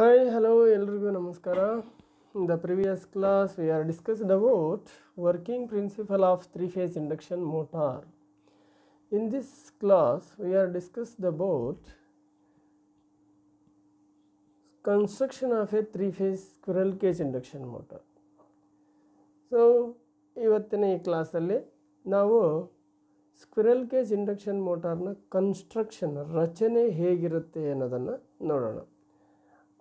Hi, hello, ಎಲ್ಲರಿಗೂ Namaskara. In the previous class, we are discussed about working principle of three-phase induction motor. In this class, we are discussed about construction of a three-phase squirrel cage induction motor. So, in this so ಇವತ್ತಿನ ಈ ಕ್ಲಾಸಲ್ಲಿ ನಾವು squirrel cage induction ಮೋಟಾರ್ನ construction ರಚನೆ ಹೇಗಿರುತ್ತೆ ಅನ್ನೋದನ್ನು ನೋಡೋಣ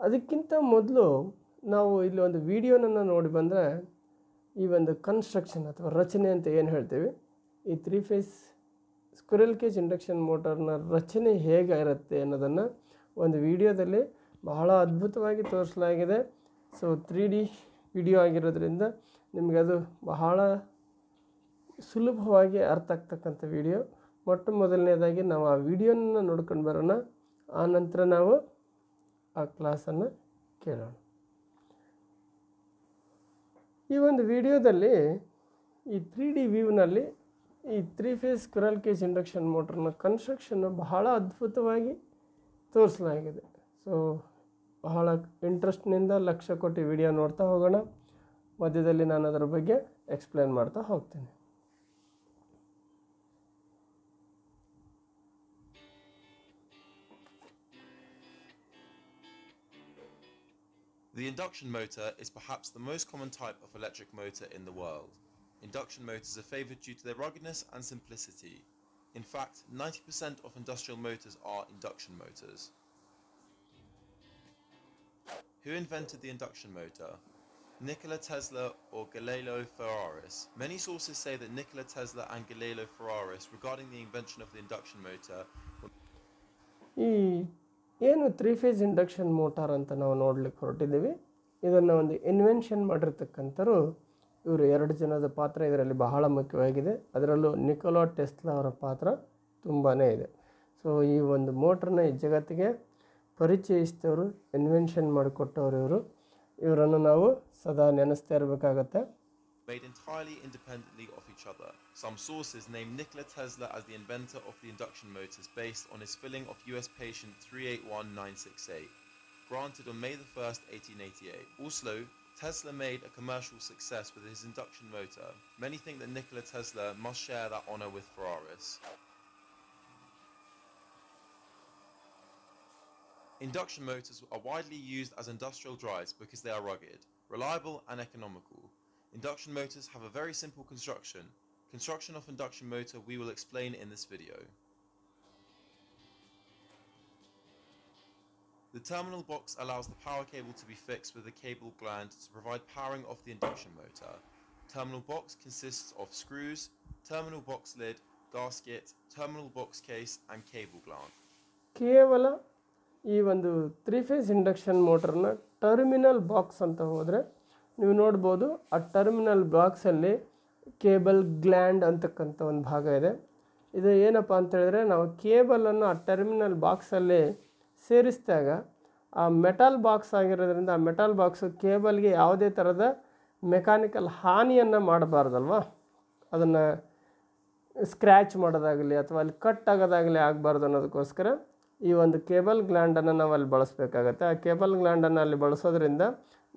ಅದಕ್ಕಿಂತ ಮೊದಲು ನಾವು ಇಲ್ಲಿ ಒಂದು ವಿಡಿಯೋನನ್ನು ನೋಡಿ ಬಂದರೆ ಈ ಒಂದು ಕನ್ಸ್ಟ್ರಕ್ಷನ್ ಅಥವಾ ರಚನೆ ಅಂತ ಏನು ಹೇಳ್ತೀವಿ ಈ three phase squirrel cage induction ಮೋಟರ್ನ ರಚನೆ ಹೇಗಿರುತ್ತೆ ಅನ್ನೋದನ್ನು ಒಂದು ವಿಡಿಯೋದಲ್ಲಿ ಬಹಳ ಅದ್ಭುತವಾಗಿ ತೋರಿಸಲಾಗಿದೆ ಸೊ ತ್ರೀ ಡಿ ವಿಡಿಯೋ ಆಗಿರೋದ್ರಿಂದ ನಿಮಗೆ ಅದು ಬಹಳ ಸುಲಭವಾಗಿ ಅರ್ಥ ಆಗ್ತಕ್ಕಂಥ ವಿಡಿಯೋ ಮೊಟ್ಟ ಮೊದಲನೇದಾಗಿ ನಾವು ಆ ವಿಡಿಯೋನ ನೋಡ್ಕೊಂಡು ಬರೋಣ ಆ ನಂತರ ನಾವು ಆ ಕ್ಲಾಸನ್ನು ಕೇಳೋಣ ಈ ಒಂದು ವಿಡಿಯೋದಲ್ಲಿ ಈ ತ್ರೀ ಡಿ ವ್ಯೂನಲ್ಲಿ ಈ three phase squirrel cage induction ಮೋಟ್ರನ್ನ ಕನ್ಸ್ಟ್ರಕ್ಷನ್ನು ಬಹಳ ಅದ್ಭುತವಾಗಿ ತೋರಿಸಲಾಗಿದೆ ಸೊ ಬಹಳ ಇಂಟ್ರೆಸ್ಟ್ನಿಂದ ಲಕ್ಷ ಕೋಟಿ ವಿಡಿಯೋ ನೋಡ್ತಾ ಹೋಗೋಣ ಮಧ್ಯದಲ್ಲಿ ನಾನು ಅದರ ಬಗ್ಗೆ ಎಕ್ಸ್ಪ್ಲೇನ್ ಮಾಡ್ತಾ ಹೋಗ್ತೀನಿ The induction motor is perhaps the most common type of electric motor in the world. Induction motors are favoured due to their ruggedness and simplicity. In fact, 90% of industrial motors are induction motors. Who invented the induction motor? Nikola Tesla or Galileo Ferraris. Many sources say that Nikola Tesla and Galileo Ferraris regarding the invention of the induction motor were... Mm. ಏನು three phase induction motor ಅಂತ ನಾವು ನೋಡಲಿಕ್ಕೆ ಹೊರಟಿದ್ದೀವಿ ಇದನ್ನು ಒಂದು invention ಮಾಡಿರ್ತಕ್ಕಂಥರು ಇವರು ಎರಡು ಜನದ ಪಾತ್ರ ಇದರಲ್ಲಿ ಬಹಳ ಮುಖ್ಯವಾಗಿದೆ ಅದರಲ್ಲೂ ನಿಕೋಲಾ ಟೆಸ್ಲಾ ಅವರ ಪಾತ್ರ ತುಂಬಾ ಇದೆ ಸೊ ಈ ಒಂದು ಮೋಟ್ರನ್ನ ಈ ಜಗತ್ತಿಗೆ ಪರಿಚಯಿಸಿದವರು ಇನ್ವೆನ್ಷನ್ ಮಾಡಿಕೊಟ್ಟವರು ಇವರು ಇವರನ್ನು ನಾವು ಸದಾ ನೆನೆಸ್ತಾ ಇರಬೇಕಾಗತ್ತೆ made entirely independently of each other. Some sources name Nikola Tesla as the inventor of the induction motors based on his filling of US patient 381968, granted on May 1, 1888. Also, Tesla made a commercial success with his induction motor. Many think that Nikola Tesla must share that honor with Ferraris. Induction motors are widely used as industrial drives because they are rugged, reliable and economical. Induction motors have a very simple construction. Construction of induction motor we will explain in this video. The terminal box allows the power cable to be fixed with a cable gland to provide powering of the induction motor. Terminal box consists of screws, terminal box lid, gasket, terminal box case and cable gland. ಕೇವಲ ಈ three phase induction motor na terminal box anta ಹೋದರೆ ನೀವು ನೋಡ್ಬೋದು ಆ terminal ಬಾಕ್ಸಲ್ಲಿ cable gland ಅಂತಕ್ಕಂಥ ಒಂದು ಭಾಗ ಇದೆ ಇದು ಏನಪ್ಪ ಅಂತೇಳಿದ್ರೆ ನಾವು ಕೇಬಲನ್ನು ಆ ಟರ್ಮಿನಲ್ ಬಾಕ್ಸಲ್ಲಿ ಸೇರಿಸಿದಾಗ ಆ ಮೆಟಲ್ ಬಾಕ್ಸ್ ಆಗಿರೋದ್ರಿಂದ ಆ ಮೆಟಲ್ ಬಾಕ್ಸು ಕೇಬಲ್ಗೆ ಯಾವುದೇ ಥರದ ಮೆಕ್ಯಾನಿಕಲ್ ಹಾನಿಯನ್ನು ಮಾಡಬಾರ್ದಲ್ವಾ ಅದನ್ನು ಸ್ಕ್ರ್ಯಾಚ್ ಮಾಡೋದಾಗಲಿ ಅಥವಾ ಅಲ್ಲಿ ಕಟ್ ಆಗೋದಾಗಲಿ ಆಗಬಾರ್ದು ಅನ್ನೋದಕ್ಕೋಸ್ಕರ ಈ ಒಂದು ಕೇಬಲ್ ಗ್ಲ್ಯಾಂಡನ್ನು ನಾವು ಅಲ್ಲಿ ಬಳಸಬೇಕಾಗತ್ತೆ ಆ ಕೇಬಲ್ ಗ್ಲ್ಯಾಂಡನ್ನು ಅಲ್ಲಿ ಬಳಸೋದ್ರಿಂದ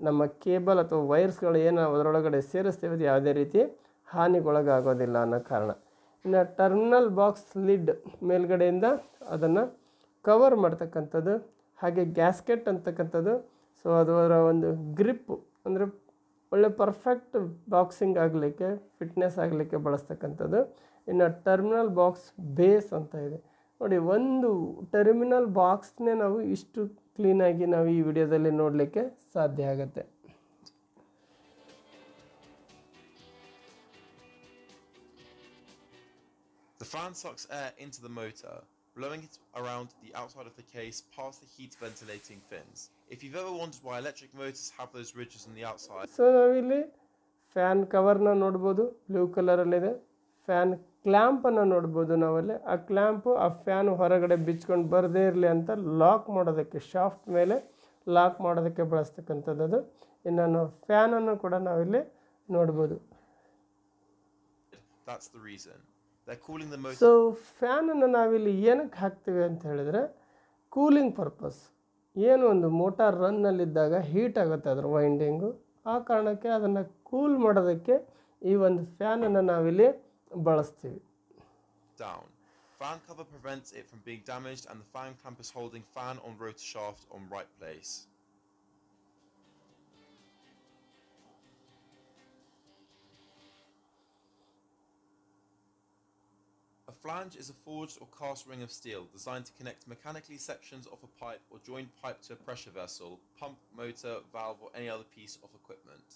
ನಮ್ಮ ಕೇಬಲ್ ಅಥವಾ ವೈರ್ಸ್ಗಳು ಏನು ಅದರೊಳಗಡೆ ಸೇರಿಸ್ತೇವೆ ಅದು ಯಾವುದೇ ರೀತಿ ಹಾನಿಗೊಳಗಾಗೋದಿಲ್ಲ ಅನ್ನೋ ಕಾರಣ ಇನ್ನು ಟರ್ಮಿನಲ್ ಬಾಕ್ಸ್ ಲಿಡ್ ಮೇಲ್ಗಡೆಯಿಂದ ಅದನ್ನು ಕವರ್ ಮಾಡ್ತಕ್ಕಂಥದ್ದು ಹಾಗೆ ಗ್ಯಾಸ್ಕೆಟ್ ಅಂತಕ್ಕಂಥದ್ದು ಸೊ ಅದರ ಒಂದು ಗ್ರಿಪ್ಪು ಅಂದರೆ ಒಳ್ಳೆ ಪರ್ಫೆಕ್ಟ್ ಬಾಕ್ಸಿಂಗ್ ಆಗಲಿಕ್ಕೆ ಫಿಟ್ನೆಸ್ ಆಗಲಿಕ್ಕೆ ಬಳಸ್ತಕ್ಕಂಥದ್ದು ಇನ್ನು ಟರ್ಮಿನಲ್ ಬಾಕ್ಸ್ ಬೇಸ್ ಅಂತ ಇದೆ ನೋಡಿ ಒಂದು ಟರ್ಮಿನಲ್ ಬಾಕ್ಸ್ನೇ ನಾವು ಇಷ್ಟು ಕ್ಲೀನಾಗಿ ನಾವು ಈ ವಿಡಿಯೋದಲ್ಲಿ ನೋಡಲಿಕ್ಕೆ ಸಾಧ್ಯ ಆಗುತ್ತೆ The fan sucks air into the motor, blowing it around the outside of the case past the heat ventilating fins. If you've ever wondered why electric motors have those ridges on the outside. So, now we'll see the fan cover. Blue color. Fan ಕ್ಲ್ಯಾಂಪನ್ನು ನೋಡ್ಬೋದು ನಾವಲ್ಲಿ ಆ clamp ಆ fan ಹೊರಗಡೆ ಬಿಚ್ಕೊಂಡು ಬರದೇ ಇರಲಿ ಅಂತ lock ಮಾಡೋದಕ್ಕೆ shaft ಮೇಲೆ ಲಾಕ್ ಮಾಡೋದಕ್ಕೆ ಬಳಸ್ತಕ್ಕಂಥದ್ದು ಇನ್ನೊಂದು ಫ್ಯಾನನ್ನು ಕೂಡ ನಾವಿಲ್ಲಿ ನೋಡ್ಬೋದು ಸೊ ಫ್ಯಾನನ್ನು ನಾವಿಲ್ಲಿ ಏನಕ್ಕೆ ಹಾಕ್ತೀವಿ ಅಂತ ಹೇಳಿದರೆ ಕೂಲಿಂಗ್ ಪರ್ಪಸ್ ಏನು ಒಂದು ಮೋಟಾರ್ ರನ್ನಲ್ಲಿದ್ದಾಗ ಹೀಟ್ ಆಗುತ್ತೆ ಅದರ ವೈಂಡಿಂಗು ಆ ಕಾರಣಕ್ಕೆ ಅದನ್ನು ಕೂಲ್ ಮಾಡೋದಕ್ಕೆ ಈ ಒಂದು ಫ್ಯಾನನ್ನು ನಾವಿಲ್ಲಿ ಬಳಸ್ತೀವಿ down. Fan cover prevents it from being damaged and the fan clamp is holding fan on rotor shaft on right place. A flange is a forged or cast ring of steel designed to connect mechanically sections of a pipe or join pipe to a pressure vessel, pump, motor, valve or any other piece of equipment.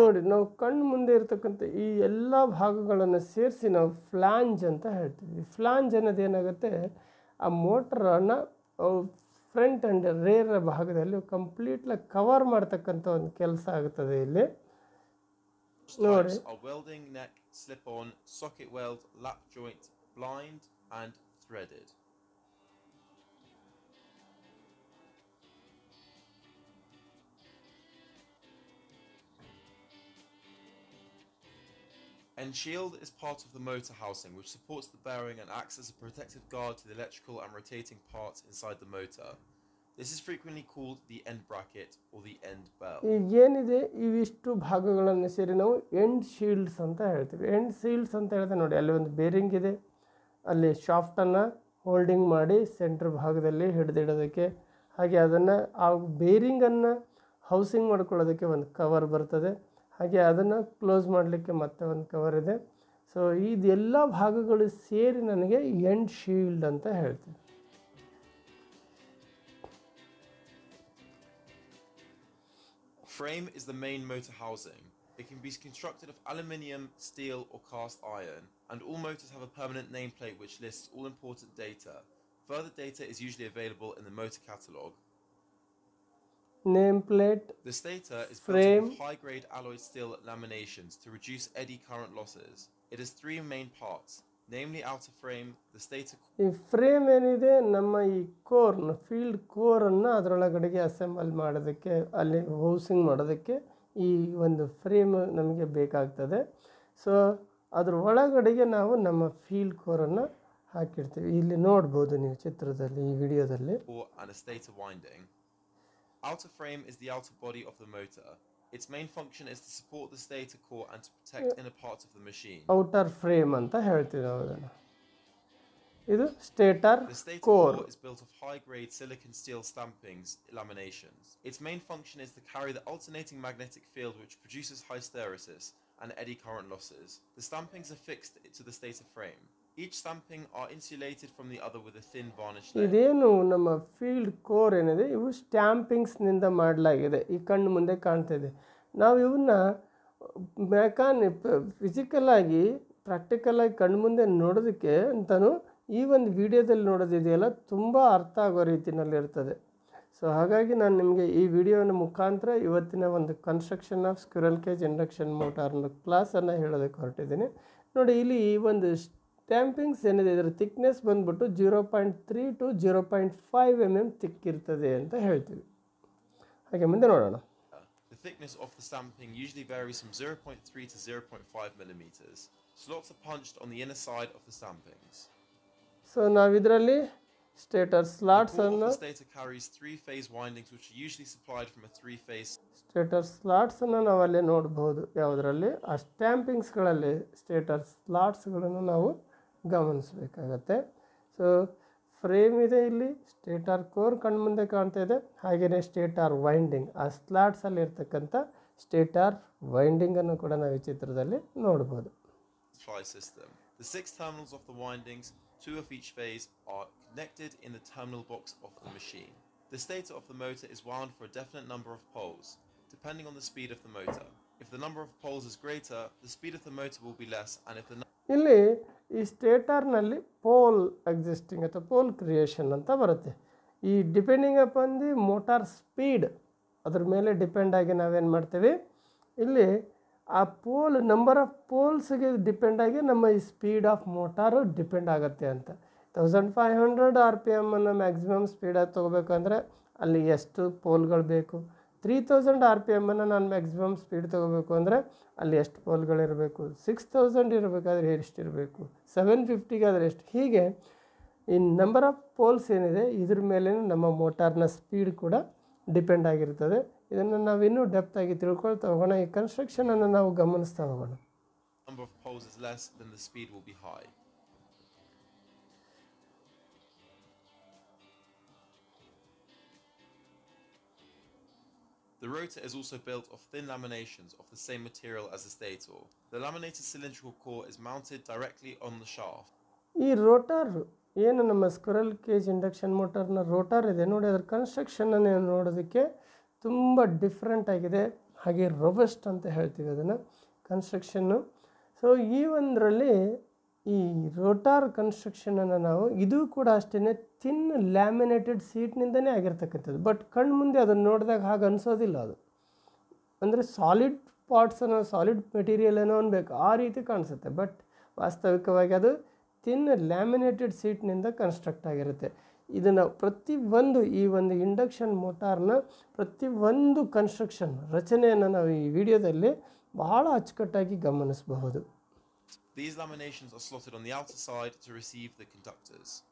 ನೋಡಿ ನಾವು ಕಣ್ಣು ಮುಂದೆ ಇರತಕ್ಕಂಥ ಈ ಎಲ್ಲ ಭಾಗಗಳನ್ನು ಸೇರಿಸಿ ನಾವು ಫ್ಲಾಂಜ್ ಅಂತ ಹೇಳ್ತೀವಿ ಫ್ಲಾಂಜ್ ಅನ್ನೋದು ಏನಾಗುತ್ತೆ ಆ ಮೋಟ್ರನ್ನು ಫ್ರಂಟ್ ಆ್ಯಂಡ್ ರೇರ್ ಭಾಗದಲ್ಲಿ ಕಂಪ್ಲೀಟ್ಲಿ ಕವರ್ ಮಾಡ್ತಕ್ಕಂಥ ಒಂದು ಕೆಲಸ ಆಗುತ್ತದೆ ಇಲ್ಲಿ ನೋಡಿ and End shield is part of the motor housing which supports the bearing and acts as a protective guard to the electrical and rotating parts inside the motor. This is frequently called the end bracket or the end bell. ಏನಿದೆ ಇವಿಷ್ಟು ಭಾಗಗಳನ್ನು ಸೇರಿ ನಾವು end shields ಅಂತ ಹೇಳ್ತೀವಿ end shields ಅಂತ ಹೇಳಿದ್ರೆ ನೋಡಿ ಅಲ್ಲಿ ಒಂದು ಬೇರಿಂಗ್ ಇದೆ ಅಲ್ಲಿ ಶಾಫ್ಟನ್ನು ಹೋಲ್ಡಿಂಗ್ ಮಾಡಿ ಸೆಂಟ್ರ್ ಭಾಗದಲ್ಲಿ ಹಿಡಿದಿಡೋದಕ್ಕೆ ಹಾಗೆ ಅದನ್ನು ಆ ಬೇರಿಂಗನ್ನು ಹೌಸಿಂಗ್ ಮಾಡ್ಕೊಳ್ಳೋದಕ್ಕೆ ಒಂದು ಕವರ್ ಬರ್ತದೆ ಹಾಗೆ ಅದನ್ನು ಕ್ಲೋಸ್ ಮಾಡಲಿಕ್ಕೆ ಮತ್ತೆ ಒಂದು ಕವರ್ ಇದೆ ಸೊ ಇದೆಲ್ಲ ಭಾಗಗಳು ಸೇರಿ ನನಗೆ ಎಂಡ್ ಶೀಲ್ಡ್ ಅಂತ ಹೇಳ್ತೀನಿ Frame is the main motor housing. It can be constructed of aluminium, steel or cast iron, and all motors have a permanent nameplate which lists all important data. Further data is usually available in the motor catalogue, nameplate, the stator is frame, built of high-grade alloy steel laminations to reduce eddy current losses. It has three main parts, namely outer frame, the stator... ಈ frame ಏನಿದೆ ನಮ್ಮ ಈ ಕೋರ್ನ field ಕೋರನ್ನು ಅದರೊಳಗಡೆಗೆ assemble ಮಾಡೋದಕ್ಕೆ ಅಲ್ಲಿ housing ಮಾಡೋದಕ್ಕೆ ಈ ಒಂದು frame ನಮಗೆ ಬೇಕಾಗ್ತದೆ ಸೊ ಅದ್ರ ಒಳಗಡೆಗೆ ನಾವು ನಮ್ಮ ಫೀಲ್ಡ್ ಕೋರನ್ನು ಹಾಕಿರ್ತೀವಿ ಇಲ್ಲಿ ನೋಡ್ಬೋದು ನೀವು ಚಿತ್ರದಲ್ಲಿ ಈ ವಿಡಿಯೋದಲ್ಲಿ Outer frame is the outer body of the motor. Its main function is to support the stator core and to protect inner parts of the machine. Outer frame and the ನಾವು ಇದನ್ನ. is stator core. The stator core is built of high-grade silicon steel stampings, laminations. Its main function is to carry the alternating magnetic field which produces hysteresis and eddy current losses. The stampings are fixed to the stator frame. ಇದೇನು ನಮ್ಮ field core ಏನಿದೆ ಇವು ನಿಂದ ಮಾಡಲಾಗಿದೆ ಈ ಕಣ್ಣು ಮುಂದೆ ಕಾಣ್ತಿದೆ ನಾವು ಇವನ್ನ ಮೆಕಾನಿ ಪ್ರಾಕ್ಟಿಕಲ್ ಆಗಿ ಕಣ್ಣು ಮುಂದೆ ನೋಡೋದಕ್ಕೆ ಅಂತಲೂ ಈ ಒಂದು ವಿಡಿಯೋದಲ್ಲಿ ನೋಡೋದಿದೆಯಲ್ಲ ತುಂಬ ಅರ್ಥ ಆಗೋ ರೀತಿಯಲ್ಲಿ ಇರ್ತದೆ ಸೊ ಹಾಗಾಗಿ ನಾನು ನಿಮಗೆ ಈ ವಿಡಿಯೋನ ಮುಖಾಂತರ ಇವತ್ತಿನ ಒಂದು construction of squirrel cage induction ಮೋಟಾರ್ನ ಕ್ಲಾಸನ್ನು ಹೇಳೋದಕ್ಕೆ ಹೊರಟಿದ್ದೀನಿ ನೋಡಿ ಇಲ್ಲಿ ಈ ಒಂದು ಟ್ಯಾಂಪಿಂಗ್ಸ್ ಏನಿದೆ ಇದರ ಥಿಕ್ನೆಸ್ ಬಂದ್ಬಿಟ್ಟು zero point three to zero point five M M thick ಇರ್ತದೆ ಅಂತ ಹೇಳ್ತೀವಿ ಹಾಗೆ ಮುಂದೆ ನೋಡೋಣ The thickness of the stamping usually varies from 0.3 to 0.5 millimeters. Slots are punched on the inner side of the stampings. So now ಇದರಲ್ಲಿ stator slots ಅನ್ನು stator carries three phase windings which are usually supplied from a three phase stator slots ಅನ್ನು ನಾವು ಅಲ್ಲಿ ನೋಡಬಹುದು ಯಾವುದರಲ್ಲಿ ಆ ಸ್ಟ್ಯಾಂಪಿಂಗ್ಸ್ ಗಳಲ್ಲಿ stator slots ಗಳನ್ನು ನಾವು ಗಮನಿಸಬೇಕಾಗತ್ತೆ ಸೊ ಫ್ರೇಮ್ ಇದೆ ಇಲ್ಲಿ ಸ್ಟೇಟಾರ್ ಕೋರ್ ಕಣ್ಮುಂದೆ ಕಾಣ್ತಾ ಇದೆ ಹಾಗೆಯೇ ಸ್ಟೇಟಾರ್ ವೈಂಡಿಂಗ್ ಆ ಸ್ಲಾಟ್ಸಲ್ಲಿ ಇರ್ತಕ್ಕಂಥ ಸ್ಟೇಟಾರ್ ವೈಂಡಿಂಗನ್ನು ಕೂಡ ನಾವು ಈ ಚಿತ್ರದಲ್ಲಿ ನೋಡ್ಬೋದು The six terminals of the windings, two of each phase, are connected in the terminal box of the machine. The stator of the motor is wound for a definite number of poles, depending on the speed of the motor. If the number of poles is greater, the speed of the motor will be less, and if the number ಇಲ್ಲಿ ಈ ಸ್ಟೇಟರ್ನಲ್ಲಿ pole existing ಅಥವಾ pole creation ಅಂತ ಬರುತ್ತೆ ಈ depending upon the motor speed ಅದ್ರ ಮೇಲೆ depend ಆಗಿ ನಾವೇನು ಮಾಡ್ತೀವಿ ಇಲ್ಲಿ ಆ ಪೋಲ್ ನಂಬರ್ ಆಫ್ ಪೋಲ್ಸ್ಗೆ ಡಿಪೆಂಡ್ ಆಗಿ ನಮ್ಮ ಈ ಸ್ಪೀಡ್ ಆಫ್ ಮೋಟಾರು ಡಿಪೆಂಡ್ ಆಗುತ್ತೆ ಅಂತ thousand five hundred R P ಎಮ್ಮನ್ನು ಮ್ಯಾಕ್ಸಿಮಮ್ ಸ್ಪೀಡಾಗಿ ತೊಗೋಬೇಕಂದ್ರೆ ಅಲ್ಲಿ ಎಷ್ಟು ಪೋಲ್ಗಳು ಬೇಕು ತ್ರೀ ತೌಸಂಡ್ ಆರ್ ಪಿ ಎಮ್ಮನ್ನು ನಾನು ಮ್ಯಾಕ್ಸಿಮಮ್ ಸ್ಪೀಡ್ ತೊಗೋಬೇಕು ಅಂದರೆ ಅಲ್ಲಿ ಎಷ್ಟು ಪೋಲ್ಗಳಿರಬೇಕು ಸಿಕ್ಸ್ ತೌಸಂಡ್ ಇರಬೇಕಾದ್ರೆ ಇರಬೇಕು ಸೆವೆನ್ ಆದರೆ ಎಷ್ಟು ಹೀಗೆ ಈ ನಂಬರ್ ಆಫ್ ಪೋಲ್ಸ್ ಏನಿದೆ ಇದ್ರ ಮೇಲೆ ನಮ್ಮ ಮೋಟಾರ್ನ ಸ್ಪೀಡ್ ಕೂಡ ಡಿಪೆಂಡ್ ಆಗಿರ್ತದೆ ಇದನ್ನು ನಾವು ಇನ್ನೂ ಡೆಪ್ತ್ ಆಗಿ ತಿಳ್ಕೊಳ್ತಾ ಹೋಗೋಣ ಈ ಕನ್ಸ್ಟ್ರಕ್ಷನನ್ನು ನಾವು ಗಮನಿಸ್ತಾ ಹೋಗೋಣ The rotor is also built of thin laminations of the same material as the stator. The laminated cylindrical core is mounted directly on the shaft. This rotor ಏನು ನಮ್ಮ a ಕೇಜ್ ಇಂಡಕ್ಷನ್ ಮೋಟರ್ನ ರೋಟರ್ ಇದೆ ನೋಡಿ ಅದರ ಕನ್ಸ್ಟ್ರಕ್ಷನನ್ನು ನೋಡೋದಕ್ಕೆ ತುಂಬ different ಆಗಿದೆ ಹಾಗೆ ರೊಬೆಸ್ಟ್ ಅಂತ ಹೇಳ್ತೀವಿ ಈ ರೋಟಾರ್ ಕನ್ಸ್ಟ್ರಕ್ಷನನ್ನು ನಾವು ಇದು ಕೂಡ ಅಷ್ಟೇ ತಿನ್ ಲ್ಯಾಮಿನೇಟೆಡ್ ಸೀಟ್ನಿಂದನೇ ಆಗಿರ್ತಕ್ಕಂಥದ್ದು ಬಟ್ ಕಣ್ಣು ಮುಂದೆ ಅದನ್ನು ನೋಡಿದಾಗ ಹಾಗೆ ಅನಿಸೋದಿಲ್ಲ ಅದು ಅಂದರೆ ಸಾಲಿಡ್ ಪಾರ್ಟ್ಸ್ ಅನ್ನೋ ಸಾಲಿಡ್ ಮೆಟೀರಿಯಲ್ ಏನೋ ಅನ್ಬೇಕು ಆ ರೀತಿ ಕಾಣಿಸುತ್ತೆ ಬಟ್ ವಾಸ್ತವಿಕವಾಗಿ ಅದು ತಿನ್ ಲ್ಯಾಮಿನೇಟೆಡ್ ಸೀಟ್ನಿಂದ ಕನ್ಸ್ಟ್ರಕ್ಟ್ ಆಗಿರುತ್ತೆ ಇದನ್ನು ಒಂದು ಈ ಒಂದು ಇಂಡಕ್ಷನ್ ಮೋಟಾರ್ನ ಪ್ರತಿಯೊಂದು ಕನ್ಸ್ಟ್ರಕ್ಷನ್ ರಚನೆಯನ್ನು ನಾವು ಈ ವಿಡಿಯೋದಲ್ಲಿ ಬಹಳ ಅಚ್ಚುಕಟ್ಟಾಗಿ ಗಮನಿಸಬಹುದು These laminations are slotted on the outer side to receive the conductors.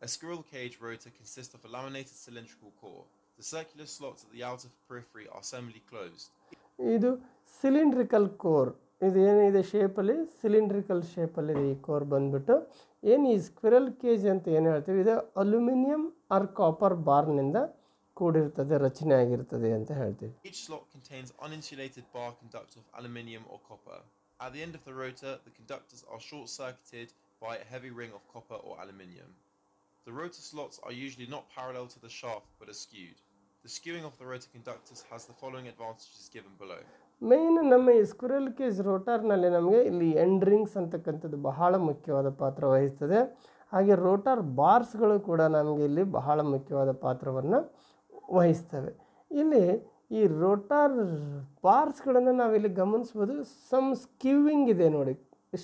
A squirrel cage rotor consists of a laminated cylindrical core. The circular slots at the outer periphery are semi-closed. ಇದು cylindrical core ಇದು ಏನಿದೆ ಶೇಪಲ್ಲಿ cylindrical cylindrical shape of the core. ಈ squirrel cage ಅಂತ ಏನು ಹೇಳ್ತೀವಿ ಇದು aluminium R copper ಬಾರ್ನಿಂದ ಕೂಡಿರ್ತದೆ ರಚನೆ ಆಗಿರುತ್ತದೆ ಅಂತ ಹೇಳ್ತೀವಿ by a heavy ring of copper or aluminium. The rotor slots are usually not parallel to the shaft but are skewed. The skewing of the rotor conductors has the following advantages given below. Main ನಮ್ಮ ಈ case cage ರೋಟರ್ನಲ್ಲಿ ನಮಗೆ ಇಲ್ಲಿ end rings ಅಂತಕ್ಕಂಥದ್ದು ಬಹಳ ಮುಖ್ಯವಾದ ಪಾತ್ರ ವಹಿಸ್ತದೆ ಹಾಗೆ ರೋಟರ್ ಬಾರ್ಸ್ಗಳು ಕೂಡ ನಮಗೆ ಇಲ್ಲಿ ಬಹಳ ಮುಖ್ಯವಾದ ಪಾತ್ರವನ್ನು ವಹಿಸ್ತವೆ ಇಲ್ಲಿ ಈ ರೋಟಾರ್ ಬಾರ್ಸ್ಗಳನ್ನು ನಾವಿಲ್ಲಿ ಗಮನಿಸ್ಬೋದು ಸಮ್ ಸ್ಕಿವಿಂಗ್ ಇದೆ ನೋಡಿ